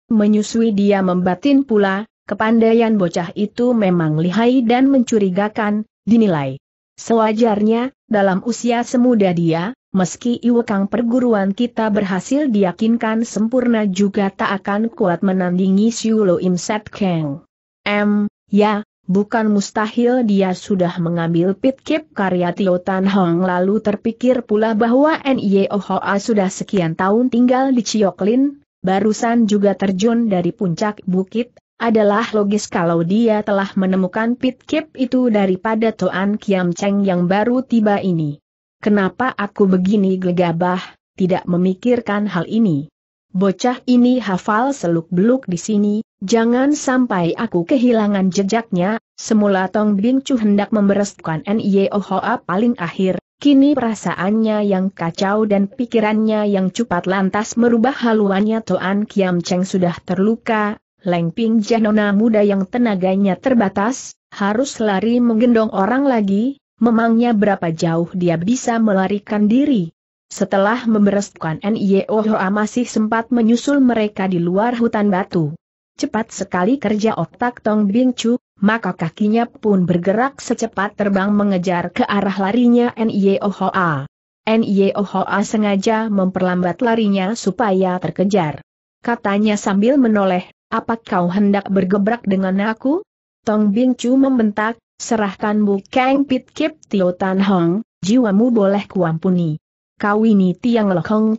menyusui dia membatin pula, kepandaian bocah itu memang lihai dan mencurigakan, dinilai. Sewajarnya, dalam usia semuda dia, meski Iwekang perguruan kita berhasil diyakinkan sempurna juga tak akan kuat menandingi Siulo Im Set Kang. M, ya, bukan mustahil dia sudah mengambil pitkip karya Tio Tan Hong lalu terpikir pula bahwa N.I.O. E Hoa sudah sekian tahun tinggal di Cioklin, barusan juga terjun dari puncak bukit, adalah logis kalau dia telah menemukan pitkip itu daripada Toan Kiam Cheng yang baru tiba ini. Kenapa aku begini gegabah, tidak memikirkan hal ini? Bocah ini hafal seluk-beluk di sini, jangan sampai aku kehilangan jejaknya, semula Tong Bin Chu hendak membereskan N.I.O. E Hoa paling akhir, kini perasaannya yang kacau dan pikirannya yang cepat lantas merubah haluannya Toan Kiam Cheng sudah terluka, Leng Ping Janona muda yang tenaganya terbatas, harus lari menggendong orang lagi, Memangnya berapa jauh dia bisa melarikan diri? Setelah membereskan Niohoa masih sempat menyusul mereka di luar hutan batu. Cepat sekali kerja otak Tong Bing Chu, maka kakinya pun bergerak secepat terbang mengejar ke arah larinya Niohoa. Niohoa sengaja memperlambat larinya supaya terkejar. Katanya sambil menoleh, apa kau hendak bergebrak dengan aku? Tong Bing Chu membentak, serahkan Kang Pit Kip Tio Tan Hong, jiwamu boleh kuampuni. Kau ini tiang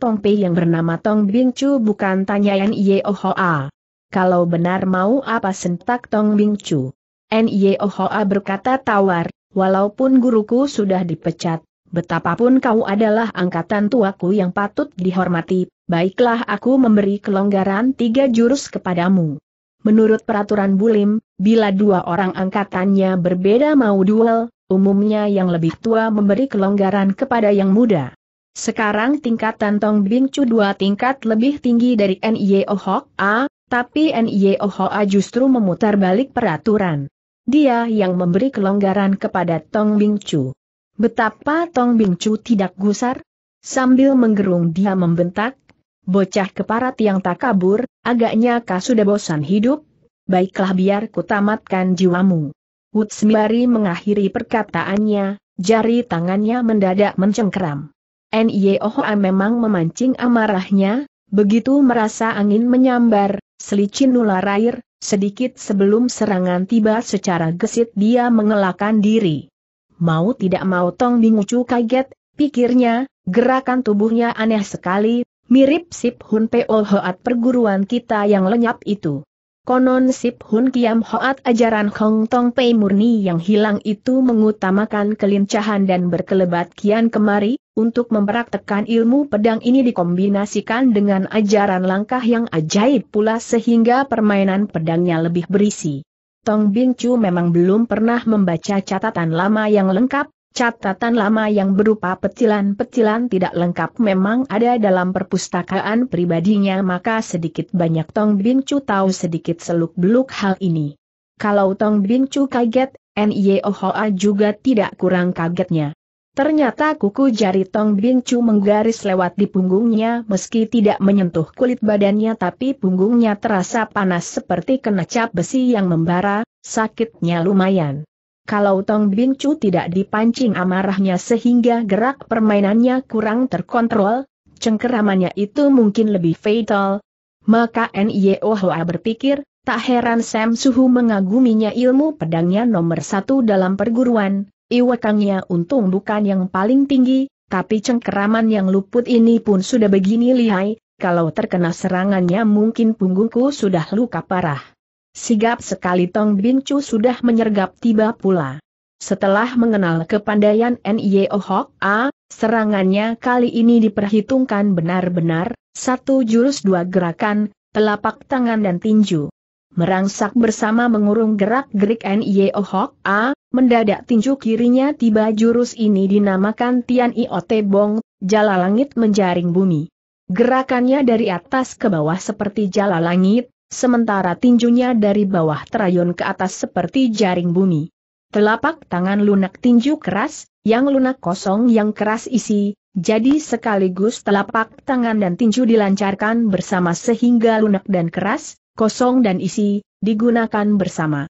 tong pei yang bernama Tong Bing Chu bukan tanyaan Ohoa. Kalau benar mau apa sentak Tong Bing Chu? Ohoa berkata tawar, walaupun guruku sudah dipecat, betapapun kau adalah angkatan tuaku yang patut dihormati, baiklah aku memberi kelonggaran tiga jurus kepadamu. Menurut peraturan Bulim, bila dua orang angkatannya berbeda mau duel, umumnya yang lebih tua memberi kelonggaran kepada yang muda. Sekarang tingkatan Tong Bing Chu dua tingkat lebih tinggi dari NIO e oh Hok A, tapi NIO e oh Hok A justru memutar balik peraturan. Dia yang memberi kelonggaran kepada Tong Bing Chu. Betapa Tong Bing Chu tidak gusar? Sambil menggerung dia membentak, Bocah keparat yang tak kabur, agaknya kau sudah bosan hidup? Baiklah biar kutamatkan tamatkan jiwamu. Wutsmari mengakhiri perkataannya, jari tangannya mendadak mencengkeram. Nyeoha memang memancing amarahnya, begitu merasa angin menyambar, selicin ular air, sedikit sebelum serangan tiba secara gesit dia mengelakkan diri. Mau tidak mau Tong Bingucu kaget, pikirnya, gerakan tubuhnya aneh sekali, Mirip Sip Hun Peo Hoat perguruan kita yang lenyap itu. Konon Sip Hun Kiam Hoat ajaran Hong Tong Pei murni yang hilang itu mengutamakan kelincahan dan berkelebat kian kemari, untuk mempraktekkan ilmu pedang ini dikombinasikan dengan ajaran langkah yang ajaib pula sehingga permainan pedangnya lebih berisi. Tong Bing Chu memang belum pernah membaca catatan lama yang lengkap, Catatan lama yang berupa pecilan-pecilan tidak lengkap memang ada dalam perpustakaan pribadinya maka sedikit banyak Tong Bin tahu sedikit seluk-beluk hal ini. Kalau Tong Bin Chu kaget, Ohoa juga tidak kurang kagetnya. Ternyata kuku jari Tong Bin menggaris lewat di punggungnya meski tidak menyentuh kulit badannya tapi punggungnya terasa panas seperti kena cap besi yang membara, sakitnya lumayan. Kalau Tong Bin Chu tidak dipancing amarahnya sehingga gerak permainannya kurang terkontrol, cengkeramannya itu mungkin lebih fatal. Maka N.I.O. Hoa berpikir, tak heran Sam Suhu mengaguminya ilmu pedangnya nomor satu dalam perguruan, iwakangnya untung bukan yang paling tinggi, tapi cengkeraman yang luput ini pun sudah begini lihai, kalau terkena serangannya mungkin punggungku sudah luka parah. Sigap sekali Tong Bin sudah menyergap tiba pula. Setelah mengenal kepandaian N.I.O. Oh Hok A, serangannya kali ini diperhitungkan benar-benar, satu jurus dua gerakan, telapak tangan dan tinju. Merangsak bersama mengurung gerak-gerik N.I.O. Oh Hok A, mendadak tinju kirinya tiba jurus ini dinamakan Tian I.O.T. Bong, jala langit menjaring bumi. Gerakannya dari atas ke bawah seperti jala langit, Sementara tinjunya dari bawah terayun ke atas seperti jaring bumi. Telapak tangan lunak tinju keras, yang lunak kosong yang keras isi, jadi sekaligus telapak tangan dan tinju dilancarkan bersama sehingga lunak dan keras, kosong dan isi, digunakan bersama.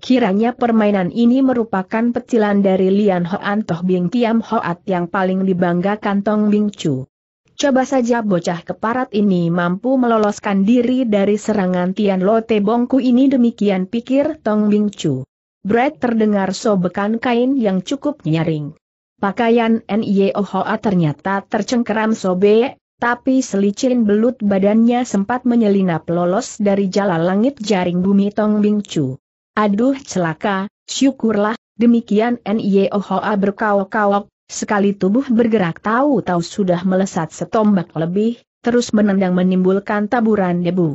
Kiranya permainan ini merupakan pecilan dari Lian Hoan Toh Bing Tiam Hoat yang paling dibanggakan Tong Bing Chu. Coba saja bocah keparat ini mampu meloloskan diri dari serangan Tian Lote Bongku ini demikian pikir Tong Bing Chu. Brett terdengar sobekan kain yang cukup nyaring. Pakaian N.I.O. Hoa ternyata tercengkeram sobek, tapi selicin belut badannya sempat menyelinap lolos dari jala langit jaring bumi Tong Bing Chu. Aduh celaka, syukurlah, demikian N.I.O. Hoa berkawok-kawok, Sekali tubuh bergerak tahu-tahu sudah melesat setombak lebih, terus menendang menimbulkan taburan debu.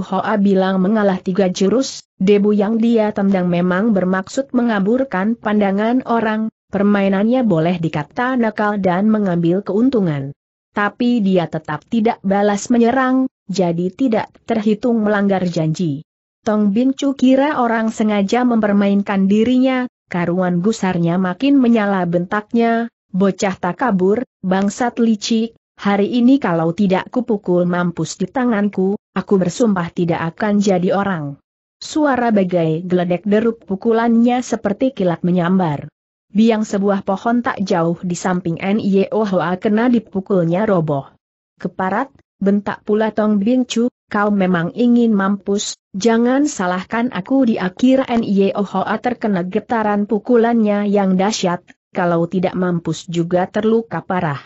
Hoa bilang mengalah tiga jurus, debu yang dia tendang memang bermaksud mengaburkan pandangan orang, permainannya boleh dikata nakal dan mengambil keuntungan. Tapi dia tetap tidak balas menyerang, jadi tidak terhitung melanggar janji. Tong Bin Chu kira orang sengaja mempermainkan dirinya, karuan gusarnya makin menyala bentaknya, bocah tak kabur, bangsat licik, hari ini kalau tidak kupukul mampus di tanganku, aku bersumpah tidak akan jadi orang. Suara bagai geledek derup pukulannya seperti kilat menyambar. Biang sebuah pohon tak jauh di samping Niohoa kena dipukulnya roboh. Keparat, bentak pula Tong Chu, kau memang ingin mampus, jangan salahkan aku di akhir Niohoa e. terkena getaran pukulannya yang dahsyat, kalau tidak mampus juga terluka parah.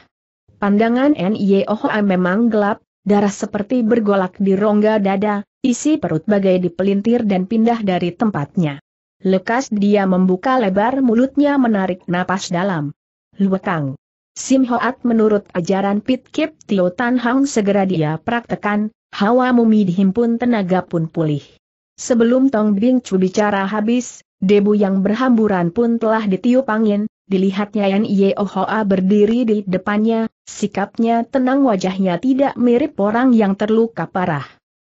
Pandangan Niohoa e, ah, memang gelap, darah seperti bergolak di rongga dada, isi perut bagai dipelintir dan pindah dari tempatnya. Lekas dia membuka lebar mulutnya menarik napas dalam. Luekang. Sim Hoat menurut ajaran Pit Kip Tio Tan Hang segera dia praktekan, Hawa mumi dihimpun tenaga pun pulih. Sebelum Tong Bing Chu bicara habis, debu yang berhamburan pun telah ditiup angin, dilihatnya Yan Hoa berdiri di depannya, sikapnya tenang wajahnya tidak mirip orang yang terluka parah.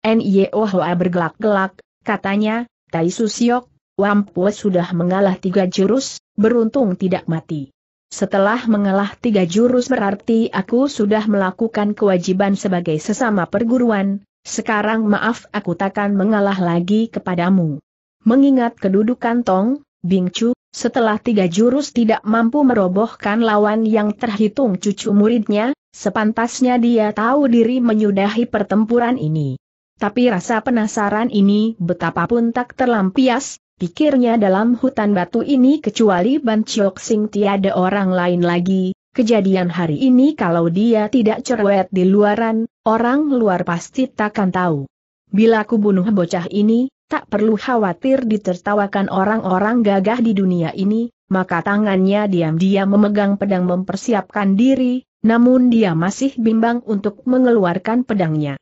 Yan Hoa bergelak-gelak, katanya, Tai Siok, Wampu sudah mengalah tiga jurus, beruntung tidak mati. Setelah mengalah tiga jurus berarti aku sudah melakukan kewajiban sebagai sesama perguruan, sekarang maaf aku takkan mengalah lagi kepadamu. Mengingat kedudukan Tong, Bing Chu, setelah tiga jurus tidak mampu merobohkan lawan yang terhitung cucu muridnya, sepantasnya dia tahu diri menyudahi pertempuran ini. Tapi rasa penasaran ini betapapun tak terlampias, pikirnya dalam hutan batu ini kecuali Ban Chiok Sing tiada orang lain lagi, kejadian hari ini kalau dia tidak cerewet di luaran, orang luar pasti takkan tahu. Bila ku bunuh bocah ini, tak perlu khawatir ditertawakan orang-orang gagah di dunia ini, maka tangannya diam-diam memegang pedang mempersiapkan diri, namun dia masih bimbang untuk mengeluarkan pedangnya.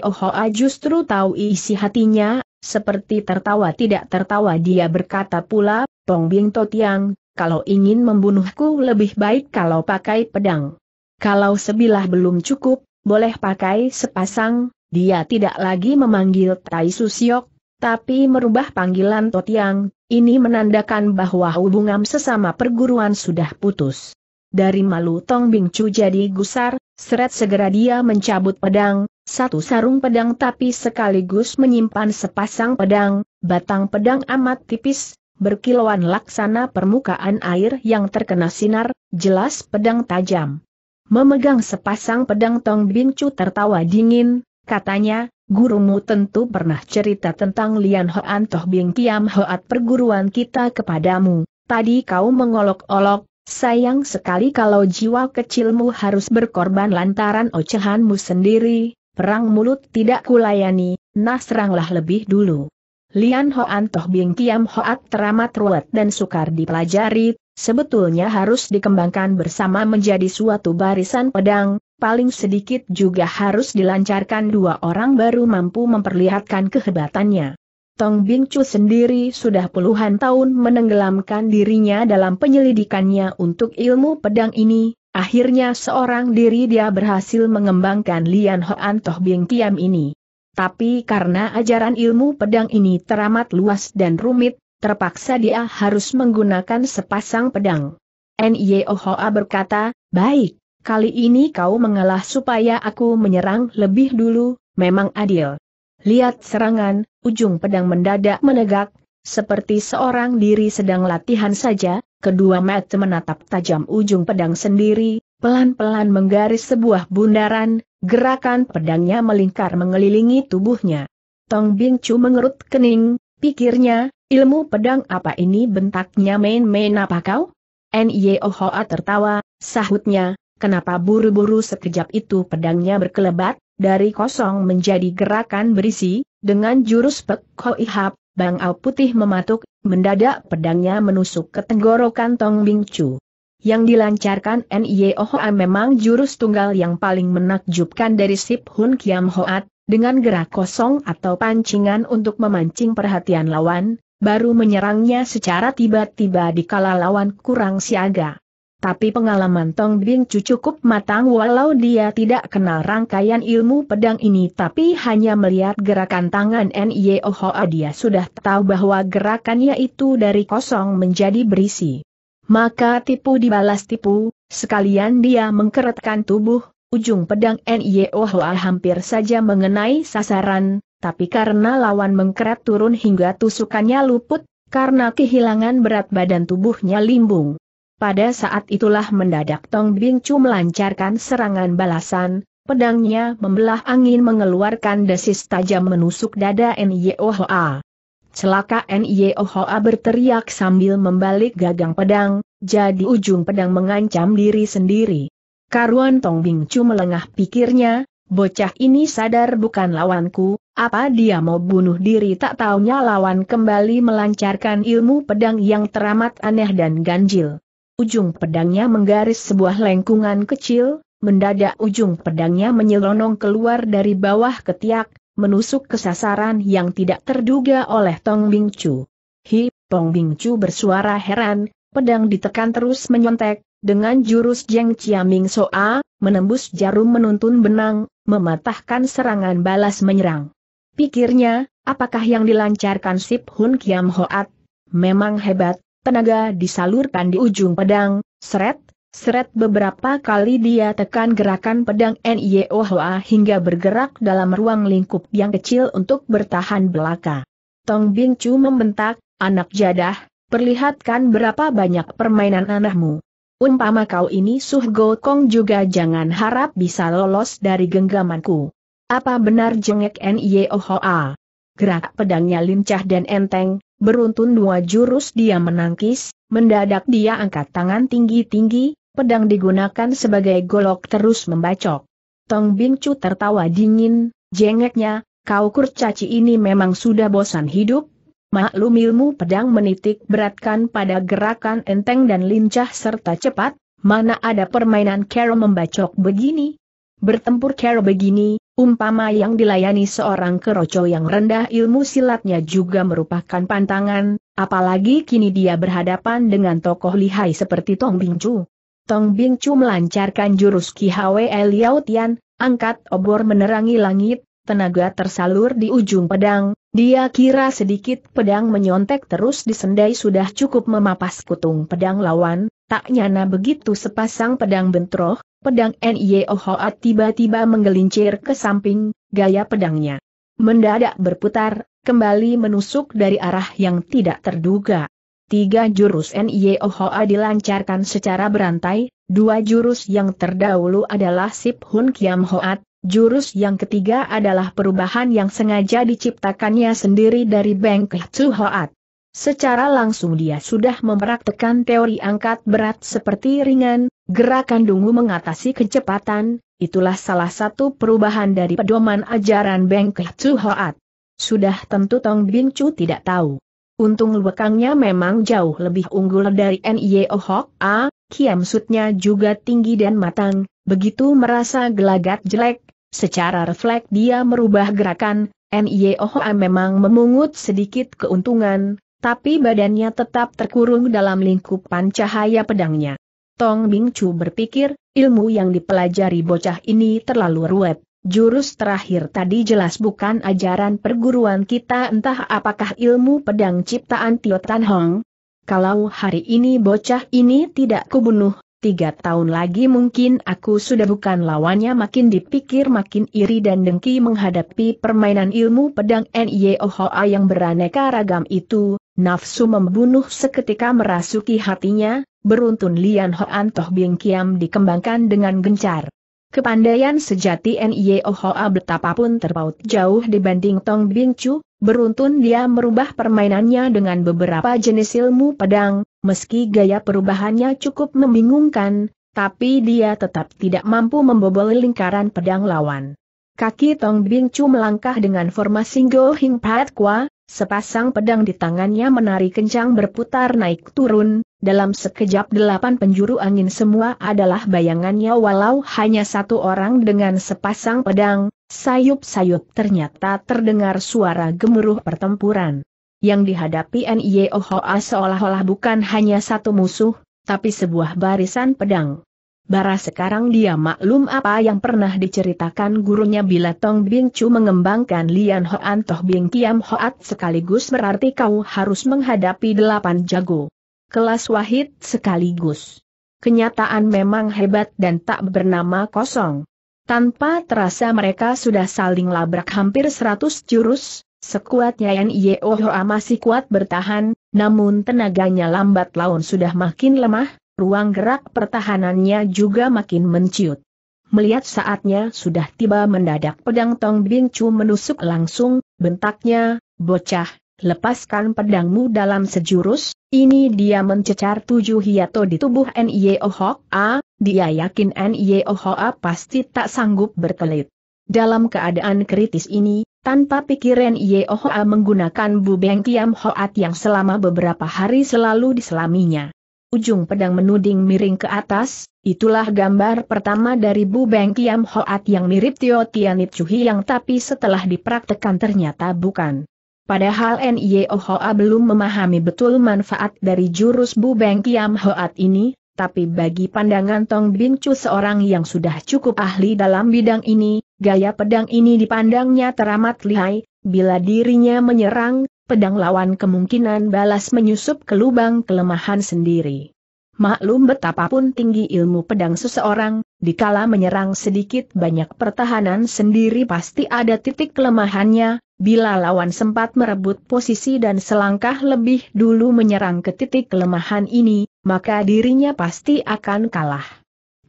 Ohoa justru tahu isi hatinya, seperti tertawa tidak tertawa dia berkata pula, Tong Bing To Tiang, kalau ingin membunuhku lebih baik kalau pakai pedang. Kalau sebilah belum cukup, boleh pakai sepasang, dia tidak lagi memanggil Tai Siok, tapi merubah panggilan Tiang, ini menandakan bahwa hubungan sesama perguruan sudah putus. Dari malu Tong Bing Chu jadi gusar, Seret segera dia mencabut pedang, satu sarung pedang tapi sekaligus menyimpan sepasang pedang, batang pedang amat tipis, berkilauan laksana permukaan air yang terkena sinar, jelas pedang tajam. Memegang sepasang pedang Tong Bincu tertawa dingin, katanya, gurumu tentu pernah cerita tentang Lian Hoan Toh Bing Kiam Hoat perguruan kita kepadamu, tadi kau mengolok-olok, Sayang sekali kalau jiwa kecilmu harus berkorban lantaran ocehanmu sendiri, perang mulut tidak kulayani, nah seranglah lebih dulu. Lian Hoan Toh Bing Kiam Hoat teramat ruwet dan sukar dipelajari, sebetulnya harus dikembangkan bersama menjadi suatu barisan pedang, paling sedikit juga harus dilancarkan dua orang baru mampu memperlihatkan kehebatannya. Tong Bin sendiri sudah puluhan tahun menenggelamkan dirinya dalam penyelidikannya untuk ilmu pedang ini, akhirnya seorang diri dia berhasil mengembangkan Lian Hoan Toh Bing Tiam ini. Tapi karena ajaran ilmu pedang ini teramat luas dan rumit, terpaksa dia harus menggunakan sepasang pedang. Nye Hoa berkata, baik, kali ini kau mengalah supaya aku menyerang lebih dulu, memang adil. Lihat serangan, ujung pedang mendadak menegak, seperti seorang diri sedang latihan saja, kedua mata menatap tajam ujung pedang sendiri, pelan-pelan menggaris sebuah bundaran, gerakan pedangnya melingkar mengelilingi tubuhnya. Tong Bing Chu mengerut kening, pikirnya, ilmu pedang apa ini bentaknya main-main apa kau? N.Y.O. Hoa tertawa, sahutnya, kenapa buru-buru sekejap itu pedangnya berkelebat, dari kosong menjadi gerakan berisi, dengan jurus pek ihap, Bang Au Putih mematuk, mendadak pedangnya menusuk ke tenggorokan Tong Bing Chu. Yang dilancarkan N.I.E. Ohoa memang jurus tunggal yang paling menakjubkan dari Sip Hun Kiam Hoat, dengan gerak kosong atau pancingan untuk memancing perhatian lawan, baru menyerangnya secara tiba-tiba di kala lawan kurang siaga. Tapi pengalaman Tong Bing cukup matang walau dia tidak kenal rangkaian ilmu pedang ini tapi hanya melihat gerakan tangan Nye dia sudah tahu bahwa gerakannya itu dari kosong menjadi berisi. Maka tipu dibalas tipu, sekalian dia mengkeretkan tubuh, ujung pedang Nye hampir saja mengenai sasaran, tapi karena lawan mengkeret turun hingga tusukannya luput, karena kehilangan berat badan tubuhnya limbung. Pada saat itulah mendadak Tong Bing Chu melancarkan serangan balasan, pedangnya membelah angin mengeluarkan desis tajam menusuk dada N.Y.O.H.A. Celaka N.Y.O.H.A. berteriak sambil membalik gagang pedang, jadi ujung pedang mengancam diri sendiri. Karuan Tong Bing Chu melengah pikirnya, bocah ini sadar bukan lawanku, apa dia mau bunuh diri tak taunya lawan kembali melancarkan ilmu pedang yang teramat aneh dan ganjil. Ujung pedangnya menggaris sebuah lengkungan kecil, mendadak ujung pedangnya menyelonong keluar dari bawah ketiak, menusuk ke sasaran yang tidak terduga oleh Tong Bing Chu. Hi, Tong Bing bersuara heran, pedang ditekan terus menyontek, dengan jurus Jeng Chiaming Soa, menembus jarum menuntun benang, mematahkan serangan balas menyerang. Pikirnya, apakah yang dilancarkan Sip Hun Kiam Hoat? Memang hebat, tenaga disalurkan di ujung pedang, seret, seret beberapa kali dia tekan gerakan pedang NIOHA hingga bergerak dalam ruang lingkup yang kecil untuk bertahan belaka. Tong Bing Chu membentak, anak jadah, perlihatkan berapa banyak permainan anakmu. Umpama kau ini Suh Go Kong juga jangan harap bisa lolos dari genggamanku. Apa benar jengek NIOHA? Gerak pedangnya lincah dan enteng, beruntun dua jurus dia menangkis, mendadak dia angkat tangan tinggi-tinggi, pedang digunakan sebagai golok terus membacok. Tong Bing Chu tertawa dingin, jengeknya, kau kurcaci ini memang sudah bosan hidup, Maklum ilmu pedang menitik beratkan pada gerakan enteng dan lincah serta cepat, mana ada permainan kero membacok begini? Bertempur kero begini, Umpama yang dilayani seorang keroco yang rendah ilmu silatnya juga merupakan pantangan, apalagi kini dia berhadapan dengan tokoh lihai seperti Tong Bing Chu. Tong Bing Chu melancarkan jurus Ki Hwe Liao Tian, angkat obor menerangi langit, tenaga tersalur di ujung pedang, dia kira sedikit pedang menyontek terus disendai sudah cukup memapas kutung pedang lawan, tak nyana begitu sepasang pedang bentroh, pedang Nio e Hoat tiba-tiba menggelincir ke samping, gaya pedangnya mendadak berputar, kembali menusuk dari arah yang tidak terduga. Tiga jurus Nio e Ohoa dilancarkan secara berantai, dua jurus yang terdahulu adalah Sip Hun Kiam Hoat, jurus yang ketiga adalah perubahan yang sengaja diciptakannya sendiri dari Beng Kehtsu Hoat. Secara langsung dia sudah mempraktekan teori angkat berat seperti ringan, gerakan dungu mengatasi kecepatan, itulah salah satu perubahan dari pedoman ajaran Beng Kehtsu Hoat. Sudah tentu Tong Bin Chu tidak tahu. Untung lekangnya memang jauh lebih unggul dari N.I.O. Hok A, Kiam Sutnya juga tinggi dan matang, begitu merasa gelagat jelek, secara refleks dia merubah gerakan, N.I.O. Hok A memang memungut sedikit keuntungan, tapi badannya tetap terkurung dalam lingkupan cahaya pedangnya. Tong Bing Chu berpikir, ilmu yang dipelajari bocah ini terlalu ruwet. Jurus terakhir tadi jelas bukan ajaran perguruan kita entah apakah ilmu pedang ciptaan Tio Tan Hong. Kalau hari ini bocah ini tidak kubunuh, tiga tahun lagi mungkin aku sudah bukan lawannya makin dipikir makin iri dan dengki menghadapi permainan ilmu pedang NIOHA yang beraneka ragam itu, Nafsu membunuh seketika merasuki hatinya, beruntun Lian Hoan Toh Bing Kiam dikembangkan dengan gencar. Kepandaian sejati N.Y.O. E oh Hoa betapapun terpaut jauh dibanding Tong Bing Chu, beruntun dia merubah permainannya dengan beberapa jenis ilmu pedang, meski gaya perubahannya cukup membingungkan, tapi dia tetap tidak mampu membobol lingkaran pedang lawan. Kaki Tong Bing Chu melangkah dengan formasi Go Hing Pat Kwa, Sepasang pedang di tangannya menari kencang berputar naik turun, dalam sekejap delapan penjuru angin semua adalah bayangannya walau hanya satu orang dengan sepasang pedang, sayup-sayup ternyata terdengar suara gemuruh pertempuran. Yang dihadapi NIOHA seolah-olah bukan hanya satu musuh, tapi sebuah barisan pedang. Bara sekarang dia maklum apa yang pernah diceritakan gurunya bila Tong Bing Chu mengembangkan Lian Hoan Toh Bing Kiam Hoat sekaligus berarti kau harus menghadapi delapan jago. Kelas wahid sekaligus. Kenyataan memang hebat dan tak bernama kosong. Tanpa terasa mereka sudah saling labrak hampir seratus jurus, sekuatnya Yeo Hoa masih kuat bertahan, namun tenaganya lambat laun sudah makin lemah, ruang gerak pertahanannya juga makin menciut. Melihat saatnya sudah tiba mendadak pedang Tong Bing Chu menusuk langsung, bentaknya, bocah, lepaskan pedangmu dalam sejurus, ini dia mencecar tujuh hiato di tubuh N.I.O. Oh Hok A, dia yakin N.I.O. Oh Hok A pasti tak sanggup berkelit. Dalam keadaan kritis ini, tanpa pikir N.I.O. Oh Hok A menggunakan bubeng Tiam Hoat yang selama beberapa hari selalu diselaminya ujung pedang menuding miring ke atas, itulah gambar pertama dari Bu Beng Kiam Hoat yang mirip Tio Tianit Chu yang tapi setelah dipraktekan ternyata bukan. Padahal N.I.O. Hoa belum memahami betul manfaat dari jurus Bu Beng Kiam Hoat ini, tapi bagi pandangan Tong Bin Chu seorang yang sudah cukup ahli dalam bidang ini, gaya pedang ini dipandangnya teramat lihai, bila dirinya menyerang, pedang lawan kemungkinan balas menyusup ke lubang kelemahan sendiri. Maklum betapapun tinggi ilmu pedang seseorang, dikala menyerang sedikit banyak pertahanan sendiri pasti ada titik kelemahannya, bila lawan sempat merebut posisi dan selangkah lebih dulu menyerang ke titik kelemahan ini, maka dirinya pasti akan kalah.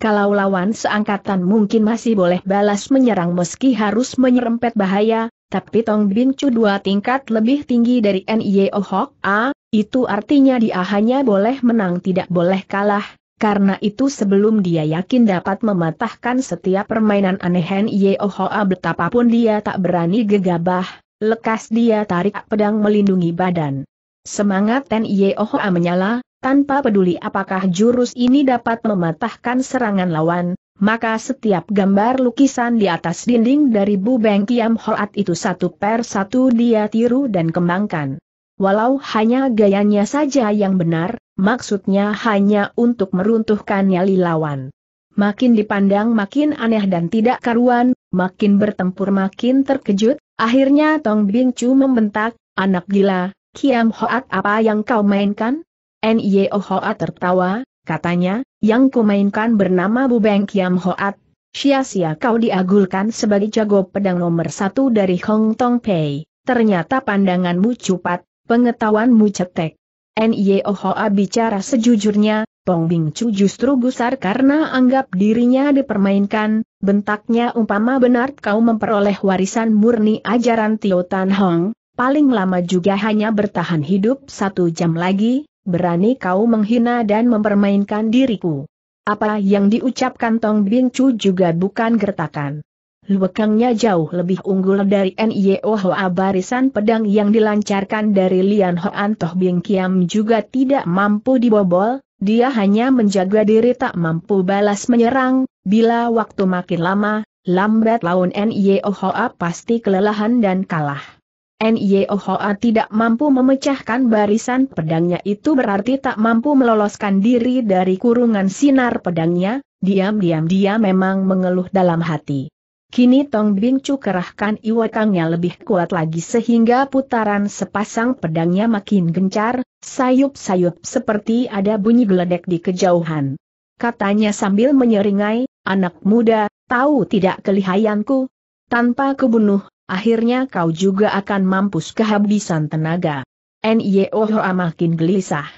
Kalau lawan seangkatan mungkin masih boleh balas menyerang meski harus menyerempet bahaya, tapi Tong Bin Chu dua tingkat lebih tinggi dari N.I.O. Oh Hok A, itu artinya dia hanya boleh menang tidak boleh kalah, karena itu sebelum dia yakin dapat mematahkan setiap permainan aneh N.I.O. Oh Hok A betapapun dia tak berani gegabah, lekas dia tarik pedang melindungi badan. Semangat N.I.O. Oh Hok A menyala, tanpa peduli apakah jurus ini dapat mematahkan serangan lawan, maka setiap gambar lukisan di atas dinding dari Bu Beng Kiam Hoat itu satu per satu dia tiru dan kembangkan. Walau hanya gayanya saja yang benar, maksudnya hanya untuk meruntuhkan nyali lawan. Makin dipandang makin aneh dan tidak karuan, makin bertempur makin terkejut, akhirnya Tong Bing Chu membentak, anak gila, Kiam Hoat apa yang kau mainkan? Nyeo Hoa tertawa, katanya, yang kumainkan bernama Bu Beng Kiam Hoat, sia-sia kau diagulkan sebagai jago pedang nomor satu dari Hong Tong Pei, ternyata pandanganmu cupat, pengetahuanmu cetek. Nyeo Hoa bicara sejujurnya, Tong Bing Chu justru gusar karena anggap dirinya dipermainkan, bentaknya umpama benar kau memperoleh warisan murni ajaran Tio Tan Hong, paling lama juga hanya bertahan hidup satu jam lagi, Berani kau menghina dan mempermainkan diriku. Apa yang diucapkan Tong Bing Chu juga bukan gertakan. Luekangnya jauh lebih unggul dari NIO e oh Hoa barisan pedang yang dilancarkan dari Lian Hoan Toh Bing Kiam juga tidak mampu dibobol, dia hanya menjaga diri tak mampu balas menyerang, bila waktu makin lama, lambat laun NIO e oh Hoa pasti kelelahan dan kalah. NIOHA tidak mampu memecahkan barisan pedangnya itu berarti tak mampu meloloskan diri dari kurungan sinar pedangnya, diam-diam dia memang mengeluh dalam hati. Kini Tong Bingcu kerahkan iwakangnya lebih kuat lagi sehingga putaran sepasang pedangnya makin gencar, sayup-sayup seperti ada bunyi geledek di kejauhan. Katanya sambil menyeringai, anak muda, tahu tidak kelihayanku? Tanpa kebunuh akhirnya kau juga akan mampus kehabisan tenaga. N.Y.O. Hoa makin gelisah.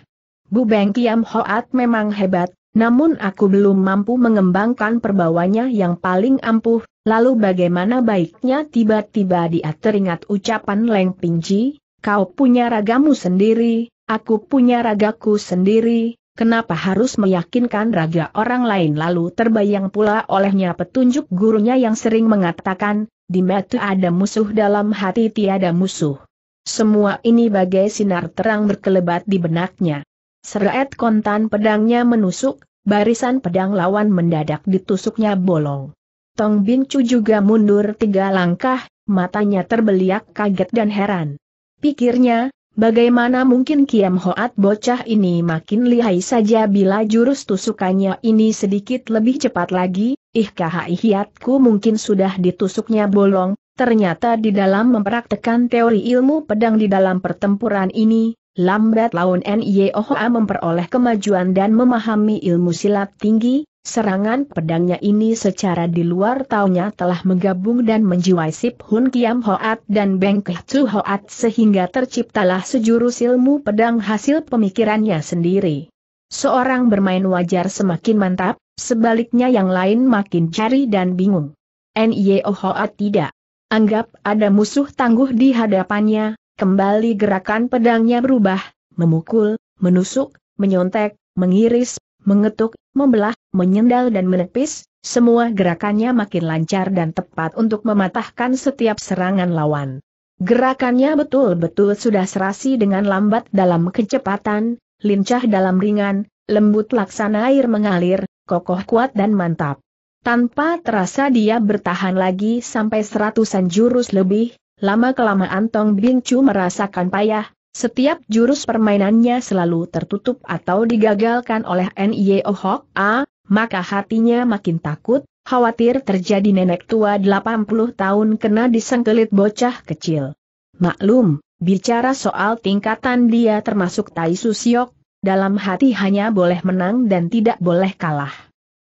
Bu Beng Kiam Hoat memang hebat, namun aku belum mampu mengembangkan perbawanya yang paling ampuh, lalu bagaimana baiknya tiba-tiba dia teringat ucapan Leng Pingji, kau punya ragamu sendiri, aku punya ragaku sendiri, Kenapa harus meyakinkan raga orang lain lalu terbayang pula olehnya petunjuk gurunya yang sering mengatakan, di metu ada musuh dalam hati tiada musuh. Semua ini bagai sinar terang berkelebat di benaknya. Seret kontan pedangnya menusuk, barisan pedang lawan mendadak ditusuknya bolong. Tong Bin Chu juga mundur tiga langkah, matanya terbeliak kaget dan heran. Pikirnya, Bagaimana mungkin Kiam Hoat bocah ini makin lihai saja bila jurus tusukannya ini sedikit lebih cepat lagi, ih ihiatku mungkin sudah ditusuknya bolong, ternyata di dalam mempraktekan teori ilmu pedang di dalam pertempuran ini, lambat laun NIOHA memperoleh kemajuan dan memahami ilmu silat tinggi, Serangan pedangnya ini secara di luar taunya telah menggabung dan menjiwai Sip Hun Kiam Hoat dan Beng Kecu Hoat sehingga terciptalah sejurus ilmu pedang hasil pemikirannya sendiri. Seorang bermain wajar semakin mantap, sebaliknya yang lain makin cari dan bingung. N.Y.O. Oh Hoat tidak. Anggap ada musuh tangguh di hadapannya, kembali gerakan pedangnya berubah, memukul, menusuk, menyontek, mengiris, mengetuk, membelah, menyendal dan menepis, semua gerakannya makin lancar dan tepat untuk mematahkan setiap serangan lawan. Gerakannya betul-betul sudah serasi dengan lambat dalam kecepatan, lincah dalam ringan, lembut laksana air mengalir, kokoh kuat dan mantap. Tanpa terasa dia bertahan lagi sampai seratusan jurus lebih, lama-kelamaan Tong Bing merasakan payah, setiap jurus permainannya selalu tertutup atau digagalkan oleh N.I.O. E oh Hok A, maka hatinya makin takut, khawatir terjadi nenek tua 80 tahun kena disengkelit bocah kecil. Maklum, bicara soal tingkatan dia termasuk Tai Susiok, dalam hati hanya boleh menang dan tidak boleh kalah.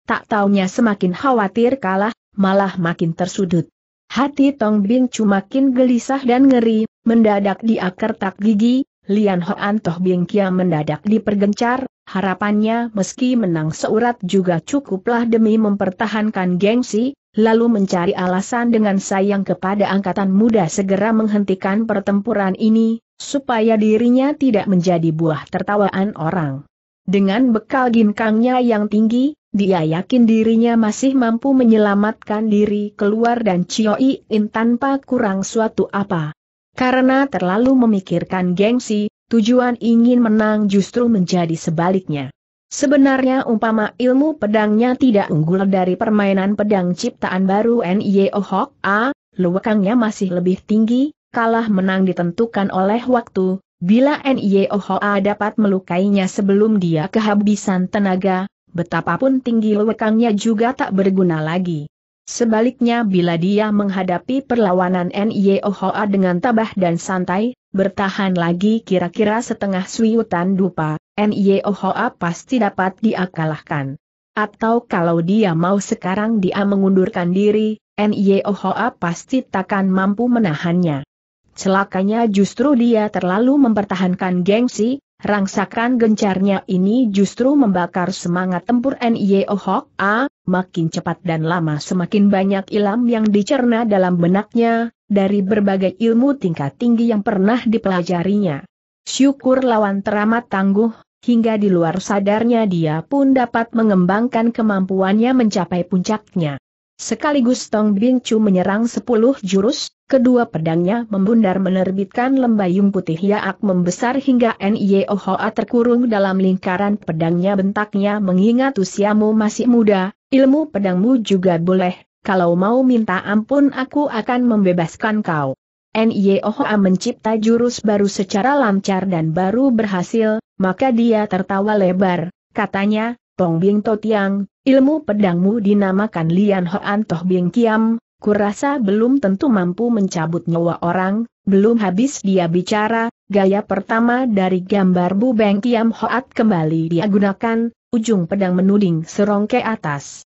Tak taunya semakin khawatir kalah, malah makin tersudut. Hati Tong Bing makin gelisah dan ngeri, Mendadak dia tak gigi, Lian Hoan Toh Kia mendadak dipergencar, harapannya meski menang seurat juga cukuplah demi mempertahankan gengsi, lalu mencari alasan dengan sayang kepada angkatan muda segera menghentikan pertempuran ini, supaya dirinya tidak menjadi buah tertawaan orang. Dengan bekal ginkangnya yang tinggi, dia yakin dirinya masih mampu menyelamatkan diri keluar dan Cioi In tanpa kurang suatu apa. Karena terlalu memikirkan gengsi, tujuan ingin menang justru menjadi sebaliknya. Sebenarnya umpama ilmu pedangnya tidak unggul dari permainan pedang ciptaan baru N.I.O. Hok A, luwekangnya masih lebih tinggi, kalah menang ditentukan oleh waktu, bila N.I.O. Hok A dapat melukainya sebelum dia kehabisan tenaga, betapapun tinggi luwekangnya juga tak berguna lagi. Sebaliknya bila dia menghadapi perlawanan Nyeohoa dengan tabah dan santai, bertahan lagi kira-kira setengah swiutan dupa, Nyeohoa pasti dapat diakalahkan. Atau kalau dia mau sekarang dia mengundurkan diri, Nyeohoa pasti takkan mampu menahannya. Celakanya justru dia terlalu mempertahankan gengsi, Rangsakan gencarnya ini justru membakar semangat tempur NIO oh Hok A, makin cepat dan lama semakin banyak ilham yang dicerna dalam benaknya, dari berbagai ilmu tingkat tinggi yang pernah dipelajarinya. Syukur lawan teramat tangguh, hingga di luar sadarnya dia pun dapat mengembangkan kemampuannya mencapai puncaknya. Sekaligus Tong Bin Chu menyerang sepuluh jurus, kedua pedangnya membundar menerbitkan lembayung putih Yaak membesar hingga N.I.O. Hoa terkurung dalam lingkaran pedangnya bentaknya mengingat usiamu masih muda, ilmu pedangmu juga boleh, kalau mau minta ampun aku akan membebaskan kau. N.I.O. Hoa mencipta jurus baru secara lancar dan baru berhasil, maka dia tertawa lebar, katanya, Tong Bing Tiang. Ilmu pedangmu dinamakan Lian Hoan Toh Bing Kiam, kurasa belum tentu mampu mencabut nyawa orang, belum habis dia bicara, gaya pertama dari gambar Bu Beng Kiam Hoat kembali dia gunakan, ujung pedang menuding serong ke atas.